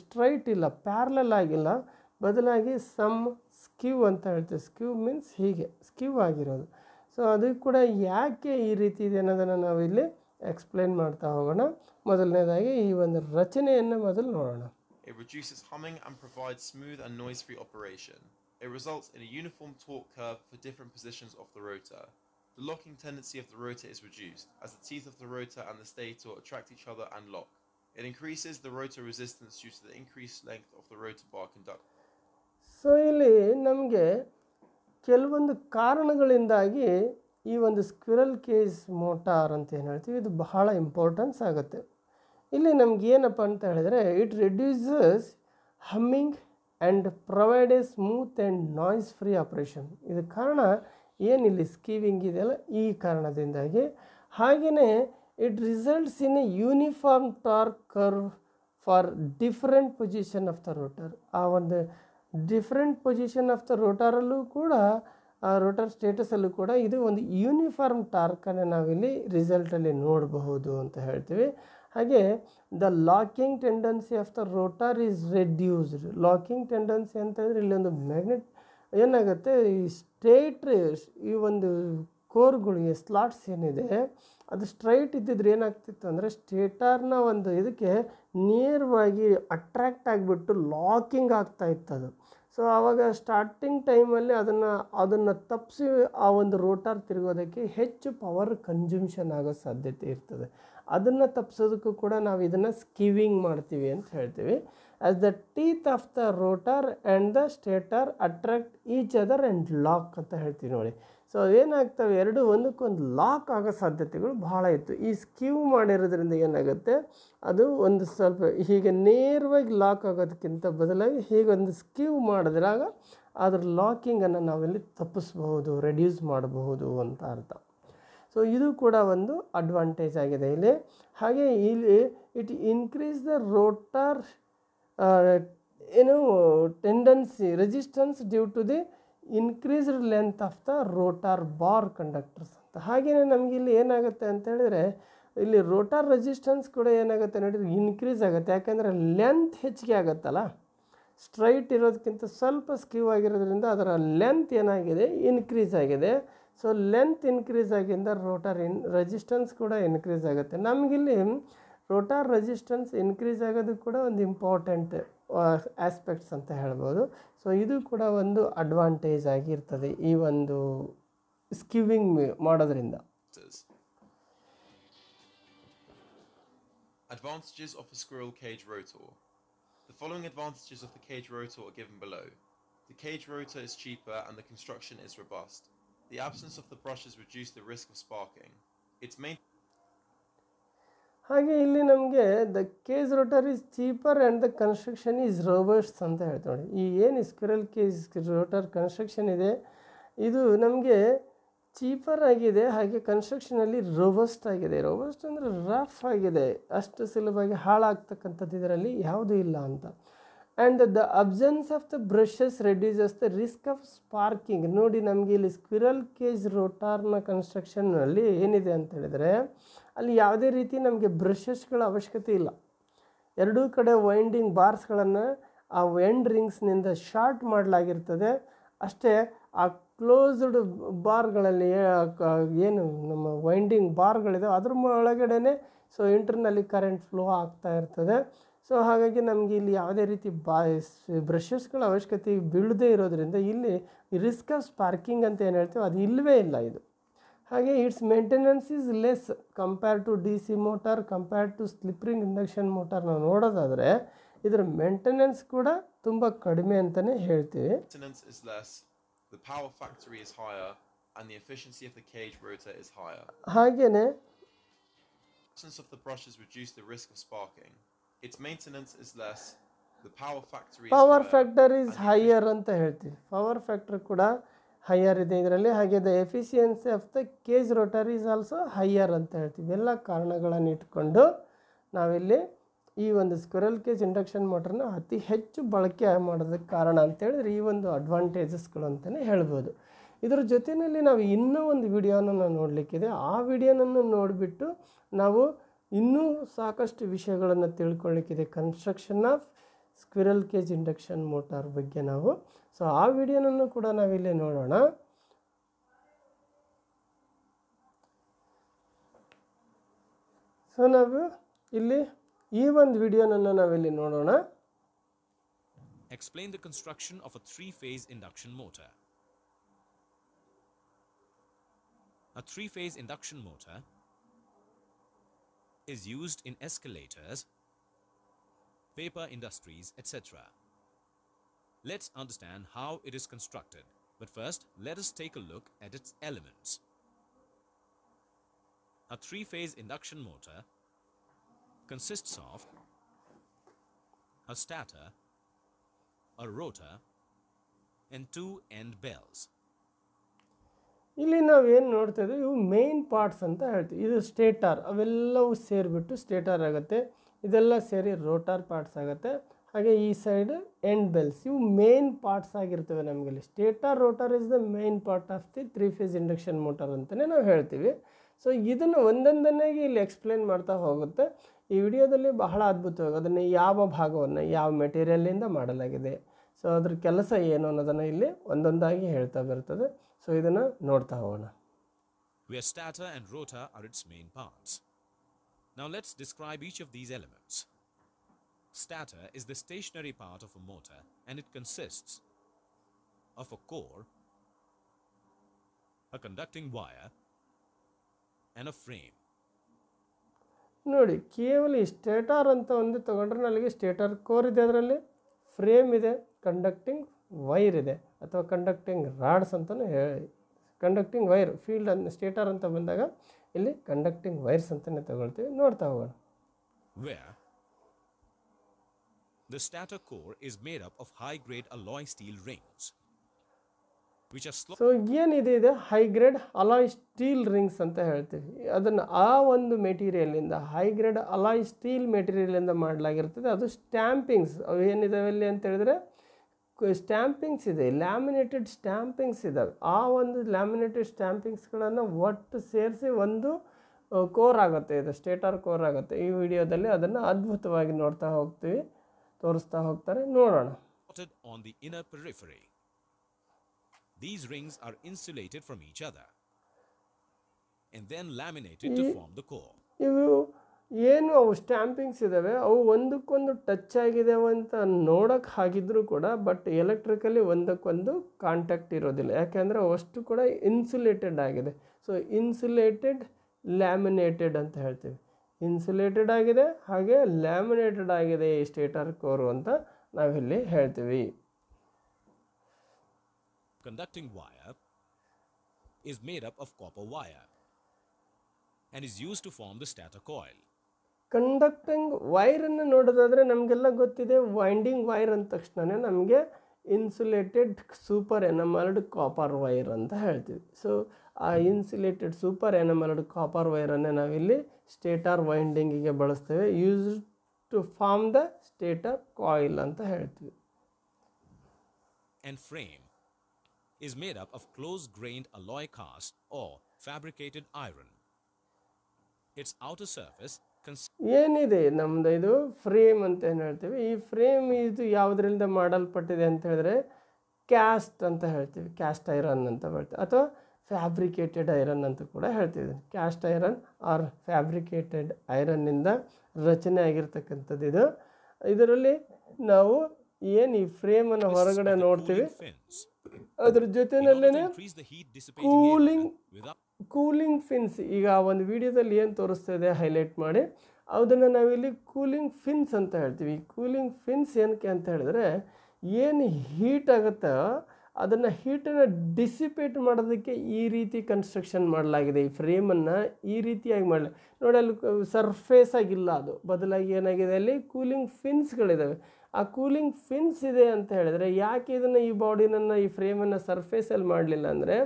ಸ್ಟ್ರೈಟ್ ಇಲ್ಲ ಪ್ಯಾರ್ಲಲ್ ಆಗಿಲ್ಲ ಬದಲಾಗಿ ಸಮ್ ಸ್ಕಿವ್ ಅಂತ ಹೇಳ್ತೇವೆ ಸ್ಕಿವ್ ಮೀನ್ಸ್ ಹೀಗೆ ಸ್ಕಿವ್ ಆಗಿರೋದು ಸೊ ಅದು ಕೂಡ ಯಾಕೆ ಈ ರೀತಿ ಇದೆ ಅನ್ನೋದನ್ನು ನಾವಿಲ್ಲಿ ಎಕ್ಸ್ಪ್ಲೇನ್ ಮಾಡ್ತಾ ಹೋಗೋಣ ಮೊದಲನೇದಾಗಿ ಈ ಒಂದು ರಚನೆಯನ್ನು ಮೊದಲು ನೋಡೋಣ It reduces humming and provides smooth and noise-free operation. It results in a uniform torque curve for different positions of the rotor. The locking tendency of the rotor is reduced, as the teeth of the rotor and the stator attract each other and lock. It increases the rotor resistance due to the increased length of the rotor bar conductor. So, here we have a problem squirrel case motor. This is very important. Here it reduces humming and provides smooth and noise-free operation. This is ಏನಿಲ್ಲಿ ಸ್ಕೀವಿಂಗ್ ಇದೆಯಲ್ಲ ಈ ಕಾರಣದಿಂದಾಗಿ ಹಾಗೆಯೇ it results in a uniform torque curve for different position of the rotor ಆ ಒಂದು different position of the ರೋಟರಲ್ಲೂ ಕೂಡ ಆ rotor ಸ್ಟೇಟಸಲ್ಲೂ ಕೂಡ ಇದು ಒಂದು ಯೂನಿಫಾರ್ಮ್ ಟಾರ್ಕನ್ನು ನಾವಿಲ್ಲಿ ರಿಸಲ್ಟಲ್ಲಿ ನೋಡಬಹುದು ಅಂತ ಹೇಳ್ತೀವಿ ಹಾಗೆ the locking tendency of the rotor is reduced locking tendency ಅಂತಂದರೆ ಇಲ್ಲಿ ಒಂದು ಮ್ಯಾಗ್ನೆಟ್ ಏನಾಗುತ್ತೆ ಈ ಸ್ಟ್ರೈಟ್ ಈ ಒಂದು ಕೋರ್ಗಳಿಗೆ ಸ್ಲಾಟ್ಸ್ ಏನಿದೆ ಅದು ಸ್ಟ್ರೈಟ್ ಇದ್ದಿದ್ರೆ ಏನಾಗ್ತಿತ್ತು ಅಂದರೆ ಸ್ಟೇಟರ್ನ ಒಂದು ಇದಕ್ಕೆ ನೇರವಾಗಿ ಅಟ್ರ್ಯಾಕ್ಟ್ ಆಗಿಬಿಟ್ಟು ಲಾಕಿಂಗ್ ಆಗ್ತಾ ಇತ್ತು ಅದು ಸೊ ಆವಾಗ ಸ್ಟಾರ್ಟಿಂಗ್ ಟೈಮಲ್ಲಿ ಅದನ್ನು ಅದನ್ನು ತಪ್ಪಿಸಿ ಆ ಒಂದು ರೋಟಾರ್ ತಿರುಗೋದಕ್ಕೆ ಹೆಚ್ಚು ಪವರ್ ಕನ್ಸ್ಯೂಮ್ಷನ್ ಆಗೋ ಸಾಧ್ಯತೆ ಇರ್ತದೆ ಅದನ್ನು ತಪ್ಪಿಸೋದಕ್ಕೂ ಕೂಡ ನಾವು ಇದನ್ನು ಸ್ಕಿವಿಂಗ್ ಮಾಡ್ತೀವಿ ಅಂತ ಹೇಳ್ತೀವಿ as the teeth of the rotor and the stator attract each other and lock ಅಂತ ಹೇಳ್ತೀವಿ ನೋಡಿ ಸೊ ಏನಾಗ್ತವೆ ಎರಡು ಒಂದಕ್ಕೊಂದು ಲಾಕ್ ಆಗೋ ಸಾಧ್ಯತೆಗಳು ಭಾಳ ಇತ್ತು ಈ ಸ್ಕ್ಯೂ ಮಾಡಿರೋದ್ರಿಂದ ಏನಾಗುತ್ತೆ ಅದು ಒಂದು ಸ್ವಲ್ಪ ಹೀಗೆ ನೇರವಾಗಿ ಲಾಕ್ ಆಗೋದಕ್ಕಿಂತ ಬದಲಾಗಿ ಹೀಗೆ ಒಂದು ಸ್ಕ್ಯೂ ಮಾಡಿದ್ರಾಗ ಅದ್ರ ಲಾಕಿಂಗನ್ನು ನಾವಿಲ್ಲಿ ತಪ್ಪಿಸ್ಬಹುದು ರೆಡ್ಯೂಸ್ ಮಾಡಬಹುದು ಅಂತ ಅರ್ಥ ಸೊ ಇದು ಕೂಡ ಒಂದು ಅಡ್ವಾಂಟೇಜ್ ಆಗಿದೆ ಇಲ್ಲಿ ಹಾಗೆ ಇಲ್ಲಿ ಇಟ್ ಇನ್ಕ್ರೀಸ್ ದ ರೋಟರ್ ಏನು tendency resistance due to the increased length of the rotor bar conductors ಅಂತ ಹಾಗೆಯೇ ನಮಗಿಲ್ಲಿ ಏನಾಗುತ್ತೆ ಅಂತ ಹೇಳಿದ್ರೆ ಇಲ್ಲಿ ರೋಟಾರ್ ರೆಸಿಸ್ಟೆನ್ಸ್ ಕೂಡ ಏನಾಗುತ್ತೆ ನೋಡಿದ್ರೆ ಇನ್ಕ್ರೀಸ್ ಆಗುತ್ತೆ ಯಾಕೆಂದರೆ ಲೆಂತ್ ಹೆಚ್ಚಿಗೆ ಆಗುತ್ತಲ್ಲ ಸ್ಟ್ರೈಟ್ ಇರೋದಕ್ಕಿಂತ ಸ್ವಲ್ಪ ಸ್ಕ್ಯೂ ಆಗಿರೋದ್ರಿಂದ ಅದರ ಲೆಂತ್ ಏನಾಗಿದೆ ಇನ್ಕ್ರೀಸ್ ಆಗಿದೆ ಸೊ ಲೆಂತ್ ಇನ್ಕ್ರೀಸ್ ಆಗಿಂದ ರೋಟಾರ್ ಇನ್ ರೆಸಿಸ್ಟೆನ್ಸ್ ಕೂಡ ಇನ್ಕ್ರೀಸ್ ಆಗುತ್ತೆ ನಮಗಿಲ್ಲಿ ರೋಟಾರ್ ರೆಸಿಸ್ಟೆನ್ಸ್ ಇನ್ಕ್ರೀಸ್ ಆಗೋದು ಕೂಡ ಒಂದು ಇಂಪಾರ್ಟೆಂಟ್ ಆಸ್ಪೆಕ್ಟ್ಸ್ ಅಂತ ಹೇಳ್ಬೋದು ಸೊ ಇದು ಕೂಡ ಒಂದು ಅಡ್ವಾಂಟೇಜ್ ಆಗಿರ್ತದೆ ಈ ಒಂದು ಸ್ಕಿವಿಂಗ್ ಮಾಡೋದ್ರಿಂದ Advantages of a squirrel cage rotor. The following advantages of the cage rotor are given below. The cage rotor is cheaper and the construction is robust. The absence of the brushes reduce the risk of sparking. Its main ಹಾಗೆ ಇಲ್ಲಿ ನಮಗೆ the cage rotor is cheaper and the construction is robust ಅಂತ ಹೇಳ್ತಾರೆ ನೋಡಿ ಈ ಏನು squirrel cage rotor construction ಇದೆ ಇದು ನಮಗೆ ಚೀಪರ್ ಆಗಿದೆ ಹಾಗೆ ಕನ್ಸ್ಟ್ರಕ್ಷನಲ್ಲಿ ರೋಬಸ್ಟ್ ಆಗಿದೆ ರೋಬಸ್ಟ್ ಅಂದರೆ ರಫ್ ಆಗಿದೆ ಅಷ್ಟು ಸುಲಭವಾಗಿ ಹಾಳಾಗ್ತಕ್ಕಂಥದ್ದು ಇದರಲ್ಲಿ ಯಾವುದೂ ಇಲ್ಲ ಅಂತ and the absence of the brushes reduces the risk of sparking ನೋಡಿ ನಮಗೆ ಇಲ್ಲಿ ಸ್ಕ್ವಿರಲ್ ಕೇಜ್ ರೋಟಾರ್ನ ಕನ್ಸ್ಟ್ರಕ್ಷನ್ನಲ್ಲಿ ಏನಿದೆ ಅಂತ ಹೇಳಿದರೆ ಅಲ್ಲಿ ಯಾವುದೇ ರೀತಿ ನಮಗೆ ಬ್ರಷಸ್ಗಳ ಅವಶ್ಯಕತೆ ಇಲ್ಲ ಎರಡೂ ಕಡೆ ವೈಂಡಿಂಗ್ ಬಾರ್ಸ್ಗಳನ್ನು ಆ ಎಂಡ್ ರಿಂಗ್ಸ್ನಿಂದ ಶಾರ್ಟ್ ಮಾಡಲಾಗಿರ್ತದೆ ಅಷ್ಟೇ ಆ ಕ್ಲೋಸ್ಡ್ ಬಾರ್ಗಳಲ್ಲಿ ಏನು ನಮ್ಮ ವೈಂಡಿಂಗ್ ಬಾರ್ಗಳಿದೆ ಅದ್ರ ಒಳಗಡೆ ಸೊ ಇಂಟರ್ನಲ್ಲಿ ಕರೆಂಟ್ ಫ್ಲೋ ಆಗ್ತಾ ಇರ್ತದೆ ಸೊ ಹಾಗಾಗಿ ನಮಗೆ ಇಲ್ಲಿ ಯಾವುದೇ ರೀತಿ ಬಾ ಬ್ರಷಸ್ಗಳ ಅವಶ್ಯಕತೆ ಬೀಳದೇ ಇರೋದರಿಂದ ಇಲ್ಲಿ ರಿಸ್ಕ್ ಆಫ್ ಸ್ಪಾರ್ಕಿಂಗ್ ಅಂತ ಏನು ಹೇಳ್ತೀವಿ ಅದು ಇಲ್ಲವೇ ಇಲ್ಲ ಇದು ಹಾಗೆ it's maintenance is less compare to D C motor compare to slip ring induction motor ನಾವು ನೋಡೋದಾದರೆ ಇದರ ಮೇಂಟೆನೆನ್ಸ್ ಕೂಡ ತುಂಬ ಕಡಿಮೆ ಅಂತಲೇ ಹೇಳ್ತೀವಿ ಹಾಗೆಯೇ absence of the brushes reduce the risk of sparking. Its maintenance is less. The power factor is power factor is higher ಅಂತ ಹೇಳ್ತೀವಿ ಪವರ್ ಫ್ಯಾಕ್ಟರ್ ಕೂಡ ಹೈಯರ್ ಇದೆ ಇದರಲ್ಲಿ ಹಾಗೆ the efficiency of the cage rotor is also higher ಅಂತ ಹೇಳ್ತೀವಿ ಎಲ್ಲ ಕಾರಣಗಳನ್ನು ಇಟ್ಕೊಂಡು ನಾವಿಲ್ಲಿ ಈ ಒಂದು ಸ್ಕ್ವಿರಲ್ ಕೇಜ್ ಇಂಡಕ್ಷನ್ ಮೋಟ್ರನ್ನ ಅತಿ ಹೆಚ್ಚು ಬಳಕೆ ಮಾಡೋದಕ್ಕೆ ಕಾರಣ ಅಂತೇಳಿದ್ರೆ ಈ ಒಂದು ಅಡ್ವಾಂಟೇಜಸ್ಗಳು ಅಂತಲೇ ಹೇಳ್ಬೋದು ಇದರ ಜೊತೆಯಲ್ಲಿ ನಾವು ಇನ್ನೂ ಒಂದು ವಿಡಿಯೋನ ನೋಡಲಿಕ್ಕಿದೆ ಆ ವಿಡಿಯೋನನ್ನು ನೋಡಿಬಿಟ್ಟು ನಾವು ಇನ್ನೂ ಸಾಕಷ್ಟು ವಿಷಯಗಳನ್ನು ತಿಳ್ಕೊಳ್ಳಿಕ್ಕಿದೆ construction of squirrel cage induction motor ಬಗ್ಗೆ ನಾವು ಸೊ ಆ ವಿಡಿಯೋನನ್ನು ಕೂಡ ನಾವಿಲ್ಲಿ ನೋಡೋಣ ಸೊ ನಾವು ಇಲ್ಲಿ ಈ ಒಂದು ವಿಡಿಯೋನನ್ನು ನಾವಿಲ್ಲಿ ನೋಡೋಣ explain the construction of a three phase induction motor A three phase induction motor is used in escalators, paper industries, etc. Let's understand how it is constructed, but first let us take a look at its elements. A three-phase induction motor consists of a stator, a rotor and two end bells. ಇಲ್ಲಿ ನಾವೇನು ನೋಡ್ತಾ ಇದ್ದೀವಿ ಇವು main parts ಅಂತ ಹೇಳ್ತೀವಿ ಇದು stator ಅವೆಲ್ಲವೂ ಸೇರಿಬಿಟ್ಟು stator ಆಗುತ್ತೆ ಇದೆಲ್ಲ ಸೇರಿ ರೋಟಾರ್ ಪಾರ್ಟ್ಸ್ ಆಗುತ್ತೆ ಹಾಗೆ ಈ ಸೈಡ್ ಎಂಡ್ ಬೆಲ್ಸ್ ಇವು ಮೇನ್ ಪಾರ್ಟ್ಸ್ ಆಗಿರ್ತವೆ ಇಲ್ಲಿ stator rotor is the main part of the three phase induction motor ಅಂತಲೇ ನಾವು ಹೇಳ್ತೀವಿ ಸೊ ಇದನ್ನು ಒಂದೊಂದನ್ನಾಗಿ ಇಲ್ಲಿ ಎಕ್ಸ್ಪ್ಲೇನ್ ಮಾಡ್ತಾ ಹೋಗುತ್ತೆ ಈ ವಿಡಿಯೋದಲ್ಲಿ ಬಹಳ ಅದ್ಭುತವಾಗಿ ಅದನ್ನು ಯಾವ ಭಾಗವನ್ನು ಯಾವ ಮೆಟೀರಿಯಲಿಂದ ಮಾಡಲಾಗಿದೆ ಸೊ ಅದ್ರ ಕೆಲಸ ಏನು ಅನ್ನೋದನ್ನು ಇಲ್ಲಿ ಒಂದೊಂದಾಗಿ ಹೇಳ್ತಾ ಬರ್ತದೆ ಸೊ ಇದನ್ನು ನೋಡ್ತಾ ಹೋಗೋಣ Where stator and rotor are its main parts. Now let's describe each of these elements. Stator is the stationary part of a motor and it consists of a core, a conducting wire, and a frame. ನೋಡಿ ಕೇವಲ stator ಅಂತ ಒಂದು ತಗೊಂಡ್ರೆ ನನಗೆ stator core ಇದೆ ಅದರಲ್ಲಿ frame ಇದೆ conducting wire ಇದೆ ಅಥವಾ ಕಂಡಕ್ಟಿಂಗ್ ರಾಡ್ಸ್ ಅಂತಲೂ ಹೇಳಿ ಕಂಡಕ್ಟಿಂಗ್ ವೈರ್ ಫೀಲ್ಡ್ ಅಂತ ಸ್ಟೇಟರ್ ಅಂತ ಬಂದಾಗ ಇಲ್ಲಿ ಕಂಡಕ್ಟಿಂಗ್ ವೈರ್ಸ್ ಅಂತಲೇ ತಗೊಳ್ತೀವಿ ನೋಡ್ತಾ ಹೋಗೋಣ The stator core is made up ಏನಿದೆ ಹೈಗ್ರೇಡ್ ಅಲಾಯ್ ಸ್ಟೀಲ್ ರಿಂಗ್ಸ್ ಅಂತ ಹೇಳ್ತೀವಿ ಅದನ್ನು ಆ ಒಂದು ಮೆಟೀರಿಯಲಿಂದ ಹೈಗ್ರೇಡ್ ಅಲಾಯ್ ಸ್ಟೀಲ್ ಮೆಟೀರಿಯಲಿಂದ ಮಾಡಲಾಗಿರ್ತದೆ ಅದು ಸ್ಟ್ಯಾಂಪಿಂಗ್ಸ್ ಅವು ಏನಿದಾವೆ ಅಲ್ಲಿ ಅಂತ ಹೇಳಿದ್ರೆ ಸ್ಟ್ಯಾಂಪಿಂಗ್ಸ್ ಇದೆ ಲ್ಯಾಮಿನೇಟೆಡ್ ಸ್ಟ್ಯಾಂಪಿಂಗ್ಸ್ ಇದ್ದಾವೆ ಆ ಒಂದು ಲ್ಯಾಮಿನೇಟೆಡ್ ಸ್ಟ್ಯಾಂಪಿಂಗ್ಸ್ಗಳನ್ನು ಒಟ್ಟು ಸೇರಿಸಿ ಒಂದು ಕೋರ್ ಆಗುತ್ತೆ ಇದು ಸ್ಟೇಟರ್ ಕೋರ್ ಆಗುತ್ತೆ ಈ ವಿಡಿಯೋದಲ್ಲಿ ಅದನ್ನು ಅದ್ಭುತವಾಗಿ ನೋಡ್ತಾ ಹೋಗ್ತೀವಿ ತೋರಿಸ್ತಾ ಹೋಗ್ತಾರೆ ನೋಡೋಣ on the inner periphery. These rings are insulated from each other and then to form the core. ಇವು ಏನು ಅವು ಸ್ಟ್ಯಾಂಪಿಂಗ್ಸ್ ಇದ್ದಾವೆ ಅವು ಒಂದಕ್ಕೊಂದು ಟಚ್ ಆಗಿದಾವೆ ಅಂತ ನೋಡೋಕೆ ಹಾಗಿದ್ರು ಕೂಡ ಬಟ್ ಎಲೆಕ್ಟ್ರಿಕಲಿ ಒಂದಕ್ಕೊಂದು ಕಾಂಟ್ಯಾಕ್ಟ್ ಇರೋದಿಲ್ಲ ಯಾಕೆಂದರೆ ಅಷ್ಟು ಕೂಡ ಇನ್ಸುಲೇಟೆಡ್ ಆಗಿದೆ ಸೊ ಇನ್ಸುಲೇಟೆಡ್ ಲ್ಯಾಮಿನೇಟೆಡ್ ಅಂತ ಹೇಳ್ತೀವಿ ಇನ್ಸುಲೇಟೆಡ್ ಆಗಿದೆ ಹಾಗೆ ಲ್ಯಾಮಿನೇಟೆಡ್ ಆಗಿದೆ ಈ ಸ್ಟೇಟರ್ ಕೋರ್ ಅಂತ ನಾವಿಲ್ಲಿ ಹೇಳ್ತೀವಿ conducting wire is made up of copper wire and is use to form the stator coil conducting ವೈರನ್ನು ನೋಡೋದಾದರೆ ನಮಗೆಲ್ಲ ಗೊತ್ತಿದೆ ವೈಂಡಿಂಗ್ ವೈರ್ ಅಂದ ತಕ್ಷಣ ನಮಗೆ insulated super enamelled copper wire ಅಂತ ಹೇಳ್ತೀವಿ ಸೊ ಆ ಇನ್ಸುಲೇಟೆಡ್ ಸೂಪರ್ ಎನಮಲ್ಡ್ ಕಾಪರ್ ವೈರನ್ನು ನಾವಿಲ್ಲಿ ಸ್ಟೇಟಾರ್ ವೈಂಡಿಂಗಿಗೆ ಬಳಸ್ತೇವೆ use to form the stator coil ಅಂತ ಹೇಳ್ತೀವಿ And frame is made up of close-grained alloy cast or fabricated iron. Its outer surface ಏನಿದೆ ನಮ್ದು ಇದು ಫ್ರೇಮ್ ಅಂತ ಏನು ಹೇಳ್ತೀವಿ ಈ ಫ್ರೇಮ್ ಇದು ಯಾವುದರಿಂದ ಮಾಡಲ್ಪಟ್ಟಿದೆ ಅಂತ ಹೇಳಿದ್ರೆ ಕ್ಯಾಸ್ಟ್ ಅಂತ ಹೇಳ್ತೀವಿ ಕ್ಯಾಸ್ಟ್ ಐರನ್ ಅಂತ ಹೇಳ್ತೀವಿ ಅಥವಾ ಫ್ಯಾಬ್ರಿಕೇಟೆಡ್ ಐರನ್ ಅಂತ ಕೂಡ ಹೇಳ್ತೀವಿ ಕ್ಯಾಸ್ಟ್ ಐರನ್ ಆರ್ ಫ್ಯಾಬ್ರಿಕೇಟೆಡ್ ಐರನ್ನಿಂದ ರಚನೆ ಆಗಿರ್ತಕ್ಕಂಥದ್ದು ಇದು ಇದರಲ್ಲಿ ನಾವು ಏನು ಈ ಫ್ರೇಮನ್ನು ಹೊರಗಡೆ ನೋಡ್ತೀವಿ ಅದ್ರ ಜೊತೆನಲ್ಲೇ ಕೂಲಿಂಗ್ ಕೂಲಿಂಗ್ ಫಿನ್ಸ್ ಈಗ ಆ ಒಂದು ವಿಡಿಯೋದಲ್ಲಿ ಏನು ತೋರಿಸ್ತಾ ಇದೆ ಹೈಲೈಟ್ ಮಾಡಿ ಅದನ್ನು ನಾವಿಲ್ಲಿ ಕೂಲಿಂಗ್ ಫಿನ್ಸ್ ಅಂತ ಹೇಳ್ತೀವಿ ಕೂಲಿಂಗ್ ಫಿನ್ಸ್ ಏನಕ್ಕೆ ಅಂತ ಹೇಳಿದ್ರೆ ಏನು ಹೀಟ್ ಆಗುತ್ತೋ ಅದನ್ನು ಹೀಟನ್ನು ಡಿಸಿಪೇಟ್ ಮಾಡೋದಕ್ಕೆ ಈ ರೀತಿ ಕನ್ಸ್ಟ್ರಕ್ಷನ್ ಮಾಡಲಾಗಿದೆ ಈ ಫ್ರೇಮನ್ನು ಈ ರೀತಿಯಾಗಿ ಮಾಡಲಿ ನೋಡಿ ಅಲ್ಲಿ ಸರ್ಫೇಸ್ ಆಗಿಲ್ಲ ಅದು ಬದಲಾಗಿ ಏನಾಗಿದೆ ಅಲ್ಲಿ ಕೂಲಿಂಗ್ ಫಿನ್ಸ್ಗಳಿದ್ದಾವೆ ಆ ಕೂಲಿಂಗ್ ಫಿನ್ಸ್ ಇದೆ ಅಂತ ಹೇಳಿದ್ರೆ ಯಾಕೆ ಇದನ್ನು ಈ ಬಾಡಿನನ್ನು ಈ ಫ್ರೇಮನ್ನು ಸರ್ಫೇಸಲ್ಲಿ ಮಾಡಲಿಲ್ಲ ಅಂದರೆ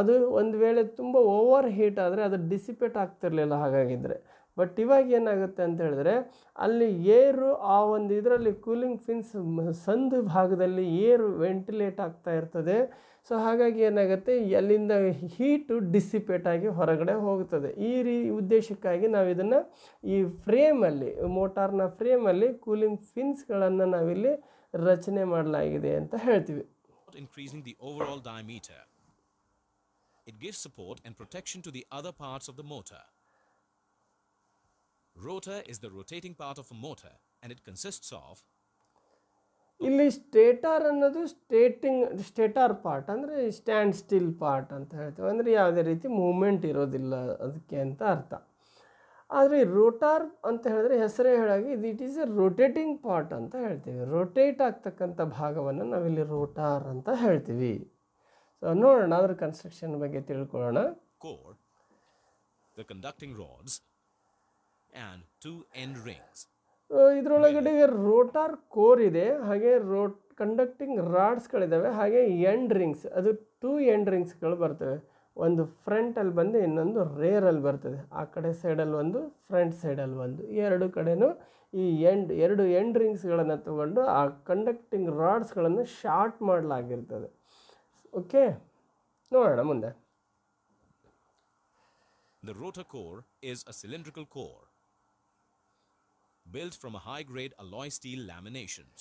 ಅದು ಒಂದು ವೇಳೆ ತುಂಬ ಓವರ್ ಹೀಟ್ ಆದರೆ ಅದು ಡಿಸಿಪೇಟ್ ಆಗ್ತಿರಲಿಲ್ಲ ಹಾಗಾಗಿದ್ದರೆ ಬಟ್ ಇವಾಗ ಏನಾಗುತ್ತೆ ಅಂತ ಹೇಳಿದ್ರೆ ಅಲ್ಲಿ ಏರು ಆ ಒಂದು ಇದರಲ್ಲಿ ಕೂಲಿಂಗ್ ಫಿನ್ಸ್ ಸಂದು ಭಾಗದಲ್ಲಿ ಏರು ವೆಂಟಿಲೇಟ್ ಆಗ್ತಾ ಇರ್ತದೆ ಸೊ ಹಾಗಾಗಿ ಏನಾಗುತ್ತೆ ಅಲ್ಲಿಂದ ಹೀಟು ಡಿಸಿಪೇಟ್ ಆಗಿ ಹೊರಗಡೆ ಹೋಗುತ್ತದೆ ಈ ರೀ ಉದ್ದೇಶಕ್ಕಾಗಿ ನಾವು ಇದನ್ನು ಈ ಫ್ರೇಮಲ್ಲಿ ಮೋಟಾರ್ನ ಫ್ರೇಮಲ್ಲಿ ಕೂಲಿಂಗ್ ಫಿನ್ಸ್ಗಳನ್ನು ನಾವಿಲ್ಲಿ ರಚನೆ ಮಾಡಲಾಗಿದೆ ಅಂತ ಹೇಳ್ತೀವಿ it gives support and protection to the other parts of the motor. Rotor is the rotating part of a motor and it consists of ಇಲ್ಲಿ ಸ್ಟೇಟಾರ್ ಅನ್ನೋದು ಸ್ಟೇಟಿಂಗ್ ಸ್ಟೇಟಾರ್ ಪಾರ್ಟ್ ಅಂದರೆ ಸ್ಟ್ಯಾಂಡ್ ಸ್ಟಿಲ್ ಪಾರ್ಟ್ ಅಂತ ಹೇಳ್ತೀವಿ ಅಂದರೆ ಯಾವುದೇ ರೀತಿ moment ಇರೋದಿಲ್ಲ ಅದಕ್ಕೆ ಅಂತ ಅರ್ಥ ಆದರೆ ರೋಟಾರ್ ಅಂತ ಹೇಳಿದ್ರೆ ಹೆಸರೇ ಹೇಳಾಗಿ ಇದು it is a rotating part ಅಂತ ಹೇಳ್ತೀವಿ ರೊಟೇಟ್ ಆಗ್ತಕ್ಕಂಥ ಭಾಗವನ್ನು ನಾವಿಲ್ಲಿ ರೋಟಾರ್ ಅಂತ ಹೇಳ್ತೀವಿ ನೋಡೋಣ ಅದರ ಕನ್ಸ್ಟ್ರಕ್ಷನ್ ಬಗ್ಗೆ ತಿಳ್ಕೊಳ್ಳೋಣ code the conducting rods and two end rings ಇದರೊಳಗಡೆ ರೋಟಾರ್ ಕೋರ್ ಇದೆ ಹಾಗೆ ರೋಟ್ ಕಂಡಕ್ಟಿಂಗ್ ರಾಡ್ಸ್ಗಳಿದ್ದಾವೆ ಹಾಗೆ ಎಂಡ್ ರಿಂಗ್ಸ್ ಅದು ಟೂ ಎಂಡ್ ರಿಂಗ್ಸ್ಗಳು ಬರ್ತವೆ ಒಂದು ಫ್ರಂಟಲ್ಲಿ ಬಂದು ಇನ್ನೊಂದು ರೇರಲ್ಲಿ ಬರ್ತದೆ ಆ ಕಡೆ ಸೈಡಲ್ಲಿ ಒಂದು ಫ್ರಂಟ್ ಸೈಡಲ್ಲಿ ಒಂದು ಎರಡು ಕಡೆಯೂ ಈ ಎಂಡ್ ಎರಡು ಎಂಡ್ ರಿಂಗ್ಸ್ಗಳನ್ನು ತಗೊಂಡು ಆ ಕಂಡಕ್ಟಿಂಗ್ ರಾಡ್ಸ್ಗಳನ್ನು ಶಾರ್ಟ್ ಮಾಡಲಾಗಿರ್ತದೆ ಓಕೆ ನೋಡೋಣ ಮುಂದೆ The rotor core is a cylindrical core built from a high-grade alloy steel laminations.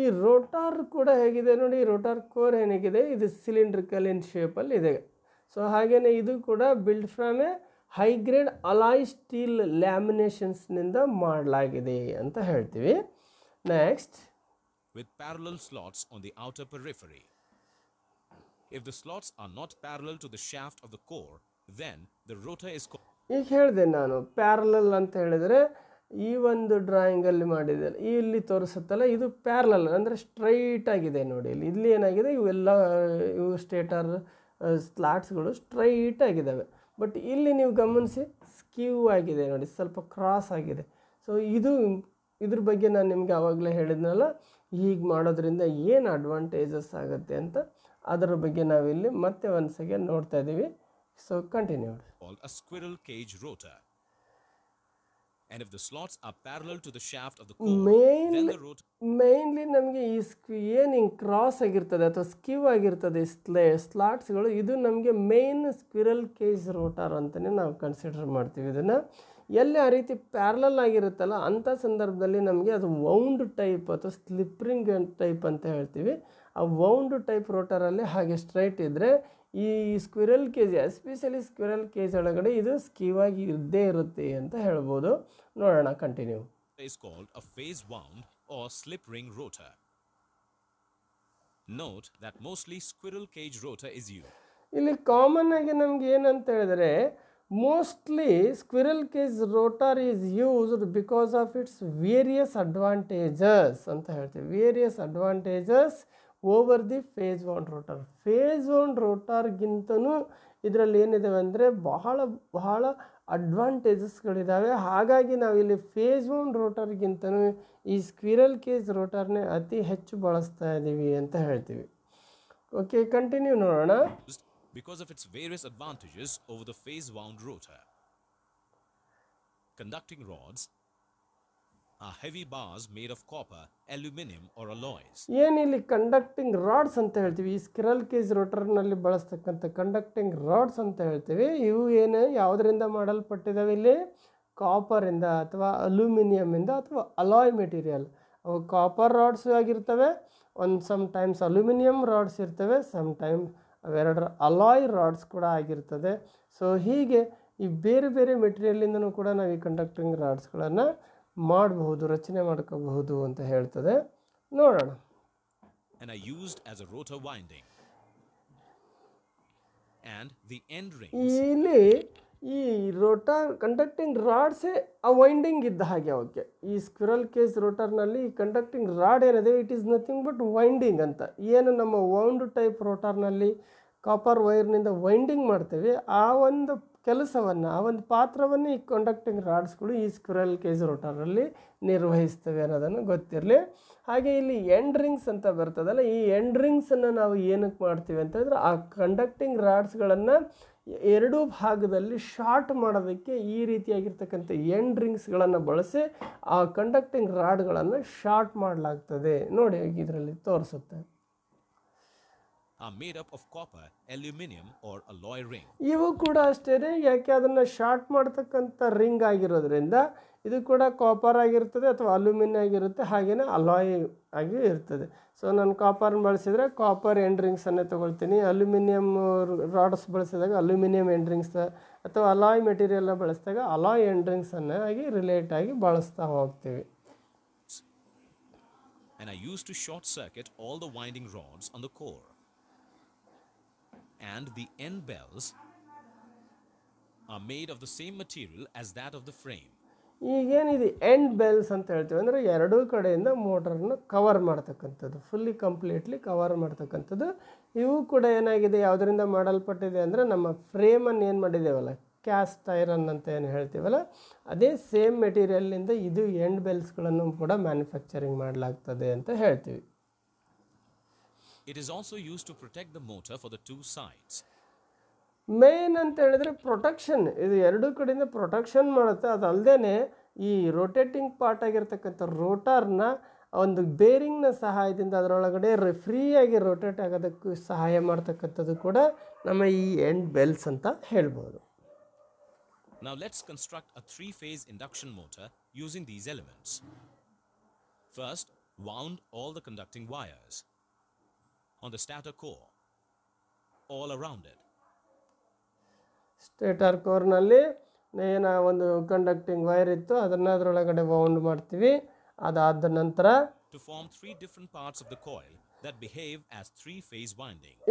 ಈ ರೋಟಾರ್ ಕೂಡ ಹೇಗಿದೆ ನೋಡಿ ರೋಟಾರ್ ಕೋರ್ ಏನಾಗಿದೆ ಇದು ಸಿಲಿಂಡ್ರಿಕಲ್ ಇನ್ ಶೇಪಲ್ಲಿ ಇದೆ ಸೊ ಹಾಗೆಯೇ ಇದು ಕೂಡ build from a high grade alloy steel ಲ್ಯಾಮಿನೇಷನ್ಸ್ನಿಂದ ಮಾಡಲಾಗಿದೆ ಅಂತ ಹೇಳ್ತೀವಿ next with parallel slots on the outer periphery If the slots are not parallel to the shaft of the core, then the rotor is ಈಗ ಹೇಳಿದೆ ನಾನು parallel ಅಂತ ಹೇಳಿದರೆ ಈ ಒಂದು ಡ್ರಾಯಿಂಗಲ್ಲಿ ಮಾಡಿದೆ ಇಲ್ಲಿ ತೋರಿಸುತ್ತಲ್ಲ ಇದು ಪ್ಯಾರಲಲ್ ಅಂದರೆ ಸ್ಟ್ರೈಟ್ ಆಗಿದೆ ನೋಡಿ ಇಲ್ಲಿ ಇಲ್ಲಿ ಏನಾಗಿದೆ ಇವೆಲ್ಲ ಇವು ಸ್ಟೇಟರ್ ಸ್ಲಾಟ್ಸ್ಗಳು ಸ್ಟ್ರೈಟ್ ಆಗಿದ್ದಾವೆ ಬಟ್ ಇಲ್ಲಿ ನೀವು ಗಮನಿಸಿ ಸ್ಕ್ಯೂ ಆಗಿದೆ ನೋಡಿ ಸ್ವಲ್ಪ ಕ್ರಾಸ್ ಆಗಿದೆ ಸೊ ಇದು ಇದ್ರ ಬಗ್ಗೆ ನಾನು ನಿಮಗೆ ಆವಾಗಲೇ ಹೇಳಿದ್ನಲ್ಲ ಹೀಗೆ ಮಾಡೋದ್ರಿಂದ ಏನು ಅಡ್ವಾಂಟೇಜಸ್ ಆಗುತ್ತೆ ಅಂತ ಅದರ ಬಗ್ಗೆ ನಾವಿಲ್ಲಿ ಮತ್ತೆ ಒಂದು ಸೆಕೆಂಡ್ ನೋಡ್ತಾ ಇದ್ದೀವಿ so continue And if the slots are parallel to the shaft of the core, Main, then the rotor... ನಮಗೆ ಈ ಏನು ಕ್ರಾಸ್ ಆಗಿರ್ತದೆ ಅಥವಾ ಸ್ಕಿವ್ ಆಗಿರ್ತದೆ ಸ್ಲೇ ಸ್ಲಾಟ್ಸ್ಗಳು ಇದು ನಮಗೆ ಮೇನ್ ಸ್ಕ್ವಿರಲ್ ಕೇಜ್ ರೋಟರ್ ಅಂತಲೇ ನಾವು ಕನ್ಸಿಡರ್ ಮಾಡ್ತೀವಿ ಇದನ್ನು ಎಲ್ಲಿ ಆ ರೀತಿ ಪ್ಯಾರಲಲ್ ಆಗಿರುತ್ತಲ್ಲ ಅಂಥ ಸಂದರ್ಭದಲ್ಲಿ ನಮಗೆ ಅದು ವೌಂಡ್ ಟೈಪ್ ಅಥವಾ ಸ್ಲಿಪ್ರಿಂಗ್ ಟೈಪ್ ಅಂತ ಹೇಳ್ತೀವಿ ಆ ವೌಂಡ್ ಟೈಪ್ ರೋಟರಲ್ಲಿ ಹಾಗೆ ಸ್ಟ್ರೈಟ್ ಇದ್ದರೆ ಈ squirrel cage especially squirrel cage ಒಳಗಡೆ ಇದು ಸ್ಕೀವಾಗಿ ಇದ್ದೇ ಇರುತ್ತೆ ಅಂತ ಹೇಳ್ಬೋದು ನೋಡೋಣ continue is called a phase wound or slip rotor note Note mostly mostly squirrel cage ರೋಟರ್ is used. ಇಲ್ಲಿ ಕಾಮನ್ ಆಗಿ ನಮ್ಗೆ ಏನಂತ ಹೇಳಿದ್ರೆ mostly squirrel cage rotor is used because of its various advantages ಅಂತ ಹೇಳ್ತೀವಿ various advantages over the phase wound rotor phase wound ರೋಟರ್ಗಿಂತನೂ ಇದರಲ್ಲಿ ಏನಿದ್ದಾವೆ ಅಂದರೆ ಬಹಳ ಬಹಳ ಅಡ್ವಾಂಟೇಜಸ್ಗಳಿದ್ದಾವೆ ಹಾಗಾಗಿ ನಾವಿಲ್ಲಿ ಫೇಸ್ ಒನ್ ರೋಟರ್ಗಿಂತನೂ ಈ ಸ್ಕ್ವಿರಲ್ ಕೇಸ್ ರೋಟರ್ನೇ ಅತಿ ಹೆಚ್ಚು ಬಳಸ್ತಾ ಇದ್ದೀವಿ ಅಂತ ಹೇಳ್ತೀವಿ ಓಕೆ ಕಂಟಿನ್ಯೂ ನೋಡೋಣ because of its various advantages over the phase wound rotor. Conducting rods ಏನಿಲ್ಲಿ ಕಂಡಕ್ಟಿಂಗ್ ರಾಡ್ಸ್ ಅಂತ ಹೇಳ್ತೀವಿ ಈ ಸ್ಕಿರಲ್ ಕೇಜ್ ರೋಟರ್ನಲ್ಲಿ ಬಳಸ್ತಕ್ಕಂಥ ಕಂಡಕ್ಟಿಂಗ್ ರಾಡ್ಸ್ ಅಂತ ಹೇಳ್ತೀವಿ ಇವು ಏನು ಯಾವುದರಿಂದ ಮಾಡಲ್ಪಟ್ಟಿದ್ದಾವೆ ಇಲ್ಲಿ ಕಾಪರಿಂದ ಅಥವಾ ಅಲ್ಯೂಮಿನಿಯಮಿಂದ ಅಥವಾ ಅಲಾಯ್ ಮೆಟೀರಿಯಲ್ ಅವು ಕಾಪರ್ ರಾಡ್ಸ್ ಆಗಿರ್ತವೆ ಒಂದು ಸಮ್ ಟೈಮ್ಸ್ ಅಲ್ಯೂಮಿನಿಯಂ ರಾಡ್ಸ್ ಇರ್ತವೆ ಸಮ್ ಟೈಮ್ ಅವೆರಡರ ಅಲಾಯ್ ರಾಡ್ಸ್ ಕೂಡ ಆಗಿರ್ತದೆ ಸೊ ಹೀಗೆ ಈ ಬೇರೆ ಬೇರೆ ಮೆಟೀರಿಯಲಿಂದನೂ ಕೂಡ ನಾವು ಈ ಕಂಡಕ್ಟಿಂಗ್ ರಾಡ್ಸ್ಗಳನ್ನು ಮಾಡಬಹುದು ರಚನೆ ಮಾಡ್ಕೋಬಹುದು ಅಂತ ಹೇಳ್ತದೆ ನೋಡೋಣ and ಇಲ್ಲಿ ಈ ರೋಟರ್ ಕಂಡಕ್ಟಿಂಗ್ ರಾಡ್ಸೇ ಆ ವೈಂಡಿಂಗ್ ಇದ್ದ ಹಾಗೆ ಅವಕ್ಕೆ ಈ ಸ್ಕ್ವಿರಲ್ ಕೇಸ್ ರೋಟರ್ನಲ್ಲಿ ಈ ಕಂಡಕ್ಟಿಂಗ್ ರಾಡ್ ಏನಿದೆ it is nothing but winding ಅಂತ ಏನು ನಮ್ಮ ವೌಂಡ್ ಟೈಪ್ ರೋಟರ್ನಲ್ಲಿ ಕಾಪರ್ ವೈರ್ನಿಂದ ವೈಂಡಿಂಗ್ ಮಾಡ್ತೇವೆ ಆ ಒಂದು ಕೆಲಸವನ್ನು ಆ ಒಂದು ಪಾತ್ರವನ್ನು ಈ ಕಂಡಕ್ಟಿಂಗ್ ರಾಡ್ಸ್ಗಳು ಈ ಸ್ಕ್ರಲ್ ಕೇಜ್ ರೋಟರಲ್ಲಿ ನಿರ್ವಹಿಸ್ತವೆ ಅನ್ನೋದನ್ನು ಗೊತ್ತಿರಲಿ ಹಾಗೆ ಇಲ್ಲಿ ಎಂಡ್ ರಿಂಗ್ಸ್ ಅಂತ ಬರ್ತದಲ್ಲ ಈ ಎಂಡ್ ರಿಂಗ್ಸನ್ನು ನಾವು ಏನಕ್ಕೆ ಮಾಡ್ತೀವಿ ಅಂತಂದರೆ ಆ ಕಂಡಕ್ಟಿಂಗ್ ರಾಡ್ಸ್ಗಳನ್ನು ಎರಡೂ ಭಾಗದಲ್ಲಿ ಶಾರ್ಟ್ ಮಾಡೋದಕ್ಕೆ ಈ ರೀತಿಯಾಗಿರ್ತಕ್ಕಂಥ ಎಂಡ್ ರಿಂಗ್ಸ್ಗಳನ್ನು ಬಳಸಿ ಆ ಕಂಡಕ್ಟಿಂಗ್ ರಾಡ್ಗಳನ್ನು ಶಾರ್ಟ್ ಮಾಡಲಾಗ್ತದೆ ನೋಡಿ ಇದರಲ್ಲಿ ತೋರಿಸುತ್ತೆ are made up of copper aluminium or alloy ring ಇವು ಕೂಡ ಅಷ್ಟೇ ಯಾಕೆ ಅದನ್ನು ಶಾರ್ಟ್ ಮಾಡ್ತಕ್ಕಂಥ ರಿಂಗ್ ಆಗಿರೋದ್ರಿಂದ ಇದು ಕೂಡ ಕಾಪರ್ ಆಗಿರ್ತದೆ ಅಥವಾ ಅಲ್ಯೂಮಿನಿಯಂ ಆಗಿರುತ್ತೆ ಹಾಗೆಯೇ ಅಲಾಯ್ ಆಗಿ ಇರ್ತದೆ ಸೊ ನಾನು ಕಾಪರ್ ಬಳಸಿದರೆ ಕಾಪರ್ ಎಂಡ್ ರಿಂಗ್ಸನ್ನೇ ತೊಗೊಳ್ತೀನಿ ಅಲ್ಯೂಮಿನಿಯಂ ರಾಡ್ಸ್ ಬಳಸಿದಾಗ ಅಲ್ಯೂಮಿನಿಯಂ ಎಂಡ್ ರಿಂಗ್ಸ್ ಅಥವಾ ಅಲಾಯ್ ಮೆಟೀರಿಯಲ್ನ ಬಳಸಿದಾಗ ಅಲಾಯ್ ಎಂಡ್ ರಿಂಗ್ಸನ್ನು ಆಗಿ ರಿಲೇಟ್ ಆಗಿ ಬಳಸ್ತಾ ಹೋಗ್ತೀವಿ And I used to short circuit all the winding rods on the core. and the end bells are made of the same material as that of the frame. ಈಗೇನಿದು end bells ಅಂತ ಹೇಳ್ತೀವಿ ಅಂದರೆ ಎರಡೂ ಕಡೆಯಿಂದ ಮೋಟರನ್ನು ಕವರ್ ಮಾಡ್ತಕ್ಕಂಥದ್ದು fully completely cover ಮಾಡ್ತಕ್ಕಂಥದ್ದು ಇವು ಕೂಡ ಏನಾಗಿದೆ ಯಾವುದರಿಂದ ಮಾಡಲ್ಪಟ್ಟಿದೆ ಅಂದರೆ ನಮ್ಮ ಫ್ರೇಮನ್ನು ಏನು ಮಾಡಿದ್ದೇವಲ್ಲ ಕ್ಯಾಸ್ಟ್ ಐರನ್ ಅಂತ ಏನು ಹೇಳ್ತೀವಲ್ಲ ಅದೇ ಸೇಮ್ ಮೆಟೀರಿಯಲ್ನಿಂದ ಇದು ಎಂಡ್ ಬೆಲ್ಸ್ಗಳನ್ನು ಕೂಡ ಮ್ಯಾನುಫ್ಯಾಕ್ಚರಿಂಗ್ ಮಾಡಲಾಗ್ತದೆ ಅಂತ ಹೇಳ್ತೀವಿ it is also use to protect the motor for the two sides main ಅಂತ ಹೇಳಿದ್ರೆ ಪ್ರೊಟೆಕ್ಷನ್ ಇದು ಎರಡೂ ಕಡೆಯಿಂದ ಪ್ರೊಟೆಕ್ಷನ್ ಮಾಡುತ್ತೆ ಅದಲ್ಲದೇ ಈ ರೊಟೇಟಿಂಗ್ ಪಾರ್ಟ್ ಆಗಿರ್ತಕ್ಕಂಥ ರೋಟರ್ನ ಒಂದು ಬೇರಿಂಗ್ನ ಸಹಾಯದಿಂದ ಅದರೊಳಗಡೆ ಫ್ರೀಯಾಗಿ ಆಗಿ ರೋಟೇಟ್ ಆಗೋದಕ್ಕೂ ಸಹಾಯ ಮಾಡ್ತಕ್ಕಂಥದ್ದು ಕೂಡ ನಮ್ಮ ಈ ಎಂಡ್ ಬೆಲ್ಸ್ ಅಂತ ಹೇಳ್ಬೋದು ನಾವು let's construct a three phase induction motor using these elements first wound all the conducting wires on stator ಕೋರ್ನಲ್ಲಿ ಏನೋ ಒಂದು ಕಂಡಕ್ಟಿಂಗ್ ವೈರ್ ಇತ್ತು ಅದನ್ನು ಅದರೊಳಗಡೆ ಬೌಂಡ್ ಮಾಡ್ತೀವಿ ಅದಾದ ನಂತರ to form three different parts of the coil that behave as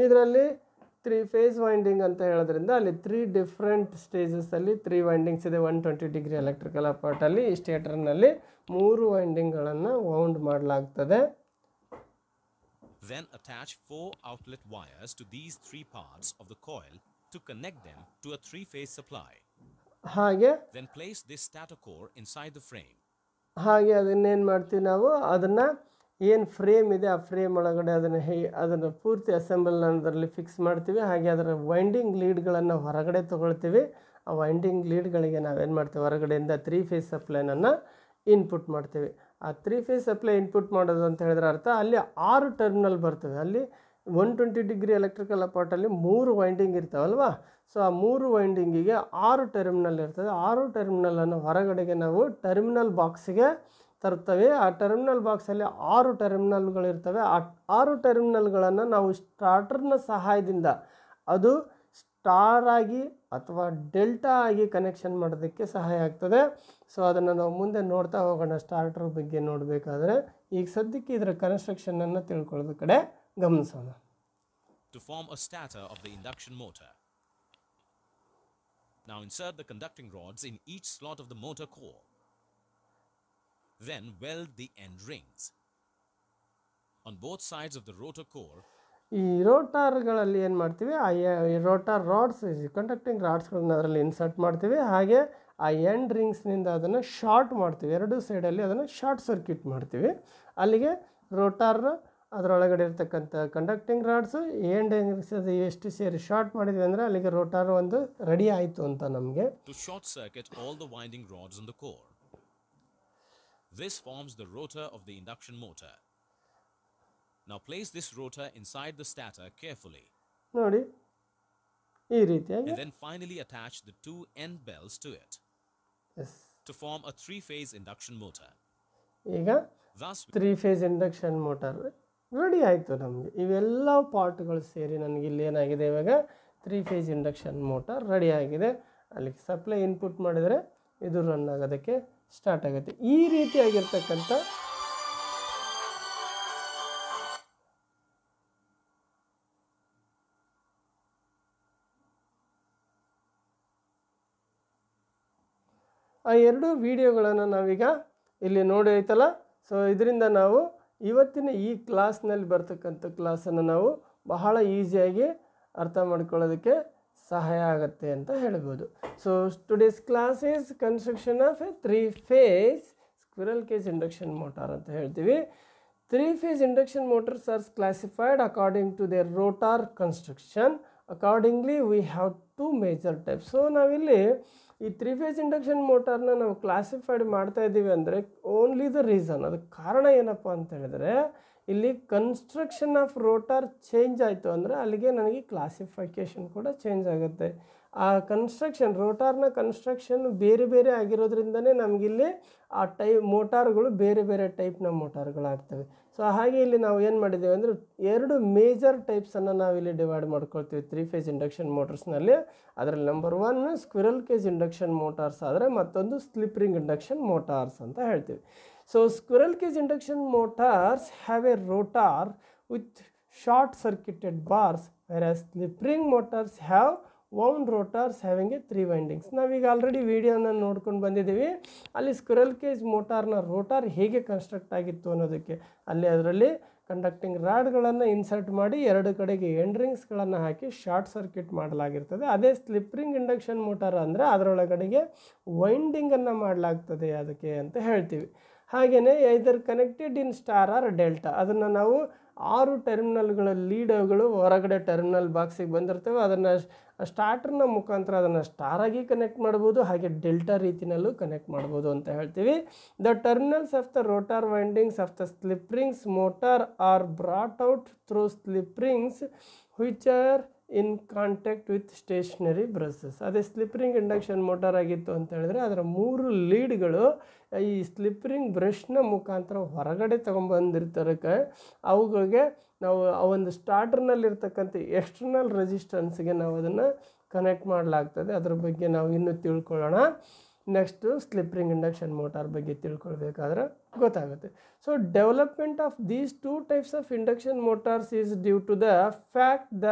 ಇದರಲ್ಲಿ ತ್ರೀ ಫೇಸ್ ವೈಂಡಿಂಗ್ ಅಂತ ಹೇಳೋದ್ರಿಂದ ಅಲ್ಲಿ ತ್ರೀ ಡಿಫ್ರೆಂಟ್ ಸ್ಟೇಜಸಲ್ಲಿ ತ್ರೀ ವೈಂಡಿಂಗ್ಸ್ ಇದೆ ಒನ್ ಟ್ವೆಂಟಿ ಡಿಗ್ರಿ ಎಲೆಕ್ಟ್ರಿಕಲ್ ಅಪಾರ್ಟಲ್ಲಿ ಈ ಸ್ಟೇಟರ್ನಲ್ಲಿ ಮೂರು ವೈಂಡಿಂಗ್ಗಳನ್ನು ವೌಂಡ್ ಮಾಡಲಾಗ್ತದೆ Then attach four outlet wires to these three parts of the coil to connect them to a three-phase supply. ಹಾಗೆ Then place this stator core inside the frame ಹಾಗೆ ಅದನ್ನೇನು ಮಾಡ್ತೀವಿ ನಾವು ಅದನ್ನು ಏನು ಫ್ರೇಮ್ ಇದೆ ಆ ಫ್ರೇಮ್ ಒಳಗಡೆ ಅದನ್ನು ಹೇ ಅದನ್ನು ಪೂರ್ತಿ ಅಸೆಂಬಲ್ ಅದರಲ್ಲಿ ಫಿಕ್ಸ್ ಮಾಡ್ತೀವಿ ಹಾಗೆ ಅದರ ವೈಂಡಿಂಗ್ ಲೀಡ್ಗಳನ್ನು ಹೊರಗಡೆ ತೊಗೊಳ್ತೀವಿ ಆ ವೈಂಡಿಂಗ್ ಲೀಡ್ಗಳಿಗೆ ನಾವೇನು ಮಾಡ್ತೀವಿ ಹೊರಗಡೆಯಿಂದ ತ್ರೀ ಫೇಸ್ ಸಪ್ಲೈನನ್ನು ಇನ್ಪುಟ್ ಮಾಡ್ತೀವಿ ಆ ತ್ರೀ ಫೇಸ್ ಸಪ್ಲೈ ಇನ್ಪುಟ್ ಮಾಡೋದು ಅಂತ ಹೇಳಿದ್ರೆ ಅರ್ಥ ಅಲ್ಲಿ ಆರು ಟರ್ಮಿನಲ್ ಬರ್ತವೆ ಅಲ್ಲಿ ಒನ್ ಟ್ವೆಂಟಿ ಡಿಗ್ರಿ ಎಲೆಕ್ಟ್ರಿಕಲ್ ಅಪಾರ್ಟಲ್ಲಿ ಮೂರು ವೈಂಡಿಂಗ್ ಇರ್ತಾವಲ್ವ ಸೊ ಆ ಮೂರು ವೈಂಡಿಂಗಿಗೆ ಆರು ಟರ್ಮಿನಲ್ ಇರ್ತದೆ ಆರು ಟರ್ಮಿನಲನ್ನು ಹೊರಗಡೆಗೆ ನಾವು ಟರ್ಮಿನಲ್ ಬಾಕ್ಸಿಗೆ ತರ್ತವೆ ಆ ಟರ್ಮಿನಲ್ ಬಾಕ್ಸಲ್ಲಿ ಆರು ಟರ್ಮಿನಲ್ಗಳಿರ್ತವೆ ಆ ಆರು ಟರ್ಮಿನಲ್ಗಳನ್ನು ನಾವು ಸ್ಟಾರ್ಟರ್ನ ಸಹಾಯದಿಂದ ಅದು ಸ್ಟಾರ್ ಆಗಿ ಅಥವಾ ಡೆಲ್ಟಾ ಆಗಿ ಕನೆಕ್ಷನ್ ಮಾಡೋದಕ್ಕೆ ಸಹಾಯ ಆಗ್ತದೆ ಸೊ ಅದನ್ನು ನಾವು ಮುಂದೆ ನೋಡ್ತಾ ಹೋಗೋಣ ಸ್ಟಾರ್ಟರ್ ಬಗ್ಗೆ ನೋಡಬೇಕಾದ್ರೆ ಈಗ ಸದ್ಯಕ್ಕೆ ಇದರ ಕನ್ಸ್ಟ್ರಕ್ಷನನ್ನು ತಿಳ್ಕೊಳ್ಳೋದ ಕಡೆ ಗಮನಿಸೋಣ to form a stator of the induction motor Now insert the conducting rods in each slot of the motor core. Then weld the end rings. On both sides of the rotor core, ಈ ರೋಟಾರ್ಗಳಲ್ಲಿ ಏನು ಮಾಡ್ತೀವಿ ಆ rotor rods conducting ರಾಡ್ಸ್ಗಳನ್ನ ಅದರಲ್ಲಿ insert ಮಾಡ್ತೀವಿ ಹಾಗೆ ಆ end ರಿಂಗ್ಸ್ನಿಂದ ಅದನ್ನು short ಮಾಡ್ತೀವಿ ಎರಡು ಸೈಡಲ್ಲಿ ಅದನ್ನು ಶಾರ್ಟ್ ಸರ್ಕ್ಯೂಟ್ ಮಾಡ್ತೀವಿ ಅಲ್ಲಿಗೆ ರೋಟಾರ್ನ ಅದರೊಳಗಡೆ ಇರ್ತಕ್ಕಂಥ ಕಂಡಕ್ಟಿಂಗ್ ರಾಡ್ಸ್ ಎಂಡ್ ರಿಂಗ್ಸ್ ಅದು ಎಷ್ಟು ಸೇರಿ ಶಾರ್ಟ್ ಮಾಡಿದ್ವಿ ಅಂದರೆ ಅಲ್ಲಿಗೆ ರೋಟಾರ್ ಒಂದು ರೆಡಿ ಆಯಿತು ಅಂತ ನಮಗೆ short circuit all the winding rods on Now place this rotor inside the stator carefully. ನೋಡಿ ಈ ರೀತಿಯಾಗಿ and then finally attach the two end bells to it. Yes. To form a three phase induction motor. ಈಗ Thus three phase induction motor ready ಆಯಿತು ನಮಗೆ ಇವೆಲ್ಲ ಪಾರ್ಟ್ಗಳು ಸೇರಿ ನನಗೆ ಇಲ್ಲಿ ಏನಾಗಿದೆ ಇವಾಗ three phase induction motor ready ಆಗಿದೆ ಅಲ್ಲಿಗೆ ಸಪ್ಲೈ ಇನ್ಪುಟ್ ಮಾಡಿದರೆ ಇದು ರನ್ ಆಗೋದಕ್ಕೆ ಸ್ಟಾರ್ಟ್ ಆಗುತ್ತೆ ಈ ರೀತಿಯಾಗಿರ್ತಕ್ಕಂಥ ಆ ಎರಡು ವಿಡಿಯೋಗಳನ್ನು ನಾವೀಗ ಇಲ್ಲಿ ನೋಡಿ ಆಯ್ತಲ್ಲ ಸೊ ಇದರಿಂದ ನಾವು ಇವತ್ತಿನ ಈ ಕ್ಲಾಸ್ನಲ್ಲಿ ಬರ್ತಕ್ಕಂಥ ಕ್ಲಾಸನ್ನು ನಾವು ಬಹಳ ಈಸಿಯಾಗಿ ಅರ್ಥ ಮಾಡ್ಕೊಳ್ಳೋದಕ್ಕೆ ಸಹಾಯ ಆಗುತ್ತೆ ಅಂತ ಹೇಳ್ಬೋದು so today's class is construction of a three phase squirrel case induction motor ಅಂತ ಹೇಳ್ತೀವಿ three phase induction motors are classified according to their rotor construction accordingly we have two major type so ನಾವಿಲ್ಲಿ ಈ three phase induction ಮೋಟಾರ್ನ ನಾವು classified ಮಾಡ್ತಾ ಇದ್ದೀವಿ ಅಂದರೆ only the reason ಅದಕ್ಕೆ ಕಾರಣ ಏನಪ್ಪ ಅಂತ ಹೇಳಿದ್ರೆ ಇಲ್ಲಿ ಕನ್ಸ್ಟ್ರಕ್ಷನ್ ಆಫ್ ರೋಟಾರ್ ಚೇಂಜ್ ಆಯಿತು ಅಂದರೆ ಅಲ್ಲಿಗೆ ನನಗೆ ಕ್ಲಾಸಿಫಿಕೇಷನ್ ಕೂಡ ಚೇಂಜ್ ಆಗುತ್ತೆ ಆ ಕನ್ಸ್ಟ್ರಕ್ಷನ್ ರೋಟಾರ್ನ ಕನ್ಸ್ಟ್ರಕ್ಷನ್ ಬೇರೆ ಬೇರೆ ಆಗಿರೋದ್ರಿಂದನೇ ನಮಗಿಲ್ಲಿ ಆ ಟೈ ಮೋಟಾರ್ಗಳು ಬೇರೆ ಬೇರೆ ಟೈಪ್ನ ಮೋಟಾರ್ಗಳಾಗ್ತವೆ ಸೊ ಹಾಗೆ ಇಲ್ಲಿ ನಾವು ಏನು ಮಾಡಿದ್ದೇವೆ ಅಂದರೆ ಎರಡು ಮೇಜರ್ ಟೈಪ್ಸನ್ನು ಇಲ್ಲಿ ಡಿವೈಡ್ ಮಾಡ್ಕೊಳ್ತೀವಿ ತ್ರೀ ಫೇಸ್ ಇಂಡಕ್ಷನ್ ಮೋಟರ್ಸ್ನಲ್ಲಿ ಅದರಲ್ಲಿ number one squirrel cage induction motors ಆದರೆ ಮತ್ತೊಂದು ಸ್ಲಿಪ್ರಿಂಗ್ ಇಂಡಕ್ಷನ್ ಮೋಟಾರ್ಸ್ ಅಂತ ಹೇಳ್ತೀವಿ so squirrel cage induction motors have a rotor with short circuited bars whereas slip motors have wound rotors having a three windings ನಾವೀಗ already ವಿಡಿಯೋನ ನೋಡ್ಕೊಂಡು ಬಂದಿದ್ದೀವಿ ಅಲ್ಲಿ squirrel cage ಮೋಟಾರ್ನ ರೋಟಾರ್ ಹೇಗೆ ಕನ್ಸ್ಟ್ರಕ್ಟ್ ಆಗಿತ್ತು ಅನ್ನೋದಕ್ಕೆ ಅಲ್ಲಿ ಅದರಲ್ಲಿ ಕಂಡಕ್ಟಿಂಗ್ ರಾಡ್ಗಳನ್ನು ಇನ್ಸರ್ಟ್ ಮಾಡಿ ಎರಡು ಕಡೆಗೆ ಎಂಡ್ರಿಂಗ್ಸ್ಗಳನ್ನು ಹಾಕಿ ಶಾರ್ಟ್ ಸರ್ಕ್ಯೂಟ್ ಮಾಡಲಾಗಿರ್ತದೆ ಅದೇ ಸ್ಲಿಪ್ರಿಂಗ್ ಇಂಡಕ್ಷನ್ ಮೋಟಾರ್ ಅಂದರೆ ಅದರೊಳಗಡೆಗೆ ವೈಂಡಿಂಗನ್ನು ಮಾಡಲಾಗ್ತದೆ ಅದಕ್ಕೆ ಅಂತ ಹೇಳ್ತೀವಿ ಹಾಗೆಯೇ either connected in star or delta ಅದನ್ನು ನಾವು ಆರು ಟರ್ಮಿನಲ್ಗಳ ಲೀಡರ್ಗಳು ಹೊರಗಡೆ ಟರ್ಮಿನಲ್ ಬಾಕ್ಸಿಗೆ ಬಂದಿರ್ತವೆ ಅದನ್ನು ಸ್ಟಾರ್ಟರ್ನ ಮುಖಾಂತರ ಅದನ್ನು ಸ್ಟಾರಾಗಿ ಕನೆಕ್ಟ್ ಮಾಡ್ಬೋದು ಹಾಗೆ ಡೆಲ್ಟಾ ರೀತಿಯಲ್ಲೂ ಕನೆಕ್ಟ್ ಮಾಡ್ಬೋದು ಅಂತ ಹೇಳ್ತೀವಿ the terminals of the rotor windings of the slip rings motor are brought out through slip rings which are in contact with stationary brushes ಅದೇ ಸ್ಲಿಪ್ರಿಂಗ್ ಇಂಡಕ್ಷನ್ ಮೋಟಾರ್ ಆಗಿತ್ತು ಅಂತ ಹೇಳಿದ್ರೆ ಅದರ ಮೂರು ಲೀಡ್ಗಳು ಈ ಸ್ಲಿಪ್ರಿಂಗ್ ಬ್ರಷ್ನ ಮುಖಾಂತರ ಹೊರಗಡೆ ತೊಗೊಂಬಂದಿರ್ತಾರಕ್ಕೆ ಅವುಗಳಿಗೆ ನಾವು ಆ ಒಂದು ಸ್ಟಾರ್ಟರ್ನಲ್ಲಿರ್ತಕ್ಕಂಥ ಎಕ್ಸ್ಟರ್ನಲ್ ರೆಸಿಸ್ಟೆನ್ಸ್ಗೆ ನಾವು ಅದನ್ನು ಕನೆಕ್ಟ್ ಮಾಡಲಾಗ್ತದೆ ಅದ್ರ ಬಗ್ಗೆ ನಾವು ಇನ್ನೂ ತಿಳ್ಕೊಳ್ಳೋಣ ನೆಕ್ಸ್ಟು ಸ್ಲಿಪ್ರಿಂಗ್ ಇಂಡಕ್ಷನ್ ಮೋಟಾರ್ ಬಗ್ಗೆ ತಿಳ್ಕೊಳ್ಬೇಕಾದ್ರೆ ಗೊತ್ತಾಗುತ್ತೆ so development of these two types of induction motors is due to the fact the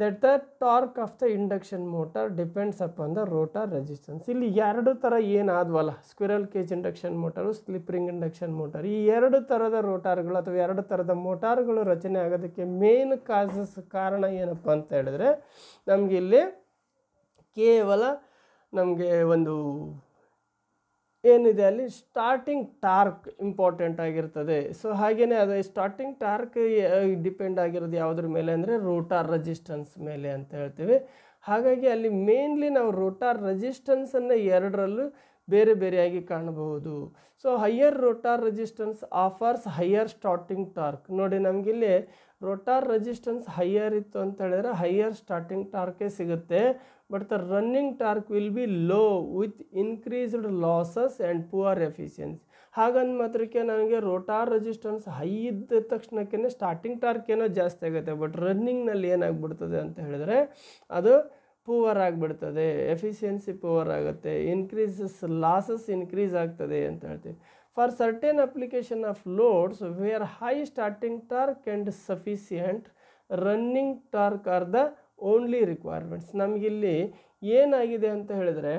that the torque of the induction motor depends upon the rotor resistance ಇಲ್ಲಿ ಎರಡು ಥರ ಏನಾದ್ವಲ್ಲ squirrel cage induction motor slip ring induction motor ಈ ಎರಡು ಥರದ ರೋಟಾರ್ಗಳು ಅಥವಾ ಎರಡು ಥರದ ಮೋಟಾರ್ಗಳು ರಚನೆ ಆಗೋದಕ್ಕೆ ಮೇನ್ ಕಾಸಸ್ ಕಾರಣ ಏನಪ್ಪ ಅಂತ ಹೇಳಿದ್ರೆ ನಮಗೆ ಇಲ್ಲಿ ಕೇವಲ ನಮಗೆ ಒಂದು ಏನಿದೆ ಅಲ್ಲಿ ಸ್ಟಾರ್ಟಿಂಗ್ ಟಾರ್ಕ್ ಇಂಪಾರ್ಟೆಂಟ್ ಆಗಿರ್ತದೆ ಸೊ ಹಾಗೆಯೇ ಅದು ಸ್ಟಾರ್ಟಿಂಗ್ ಟಾರ್ಕ್ ಡಿಪೆಂಡ್ ಆಗಿರೋದು ಯಾವುದ್ರ ಮೇಲೆ ಅಂದರೆ ರೋಟಾರ್ ರೆಜಿಸ್ಟೆನ್ಸ್ ಮೇಲೆ ಅಂತ ಹೇಳ್ತೀವಿ ಹಾಗಾಗಿ ಅಲ್ಲಿ ಮೇನ್ಲಿ ನಾವು ರೋಟಾರ್ ರೆಜಿಸ್ಟೆನ್ಸನ್ನು ಎರಡರಲ್ಲೂ ಬೇರೆ ಬೇರೆಯಾಗಿ ಕಾಣಬಹುದು so higher rotor resistance offers higher starting torque ನೋಡಿ ನಮಗಿಲ್ಲಿ ರೋಟಾರ್ ರೆಜಿಸ್ಟೆನ್ಸ್ ಹೈಯರ್ ಇತ್ತು ಅಂತ ಹೇಳಿದ್ರೆ ಹೈಯರ್ ಸ್ಟಾರ್ಟಿಂಗ್ ಟಾರ್ಕೇ ಸಿಗುತ್ತೆ but the running torque will be low with increased losses and poor efficiency ಹಾಗಂದ ಮಾತ್ರಕ್ಕೆ ನನಗೆ ರೋಟಾರ್ ರೆಸಿಸ್ಟೆನ್ಸ್ ಹೈ ಇದ್ದ ತಕ್ಷಣಕ್ಕೇ ಸ್ಟಾರ್ಟಿಂಗ್ ಟಾರ್ಕ್ ಏನೋ ಜಾಸ್ತಿ ಆಗುತ್ತೆ ಬಟ್ ರನ್ನಿಂಗ್ನಲ್ಲಿ ಏನಾಗ್ಬಿಡ್ತದೆ ಅಂತ ಹೇಳಿದ್ರೆ ಅದು ಪೂವರ್ ಆಗಿಬಿಡ್ತದೆ ಎಫಿಷಿಯನ್ಸಿ ಪೂವರ್ ಆಗುತ್ತೆ ಇನ್ಕ್ರೀಸಸ್ ಲಾಸಸ್ ಇನ್ಕ್ರೀಸ್ ಆಗ್ತದೆ ಅಂತ ಹೇಳ್ತೀವಿ for certain application of loads where high starting torque and sufficient running torque are the only requirements ನಮಗಿಲ್ಲಿ ಏನಾಗಿದೆ ಅಂತ ಹೇಳಿದ್ರೆ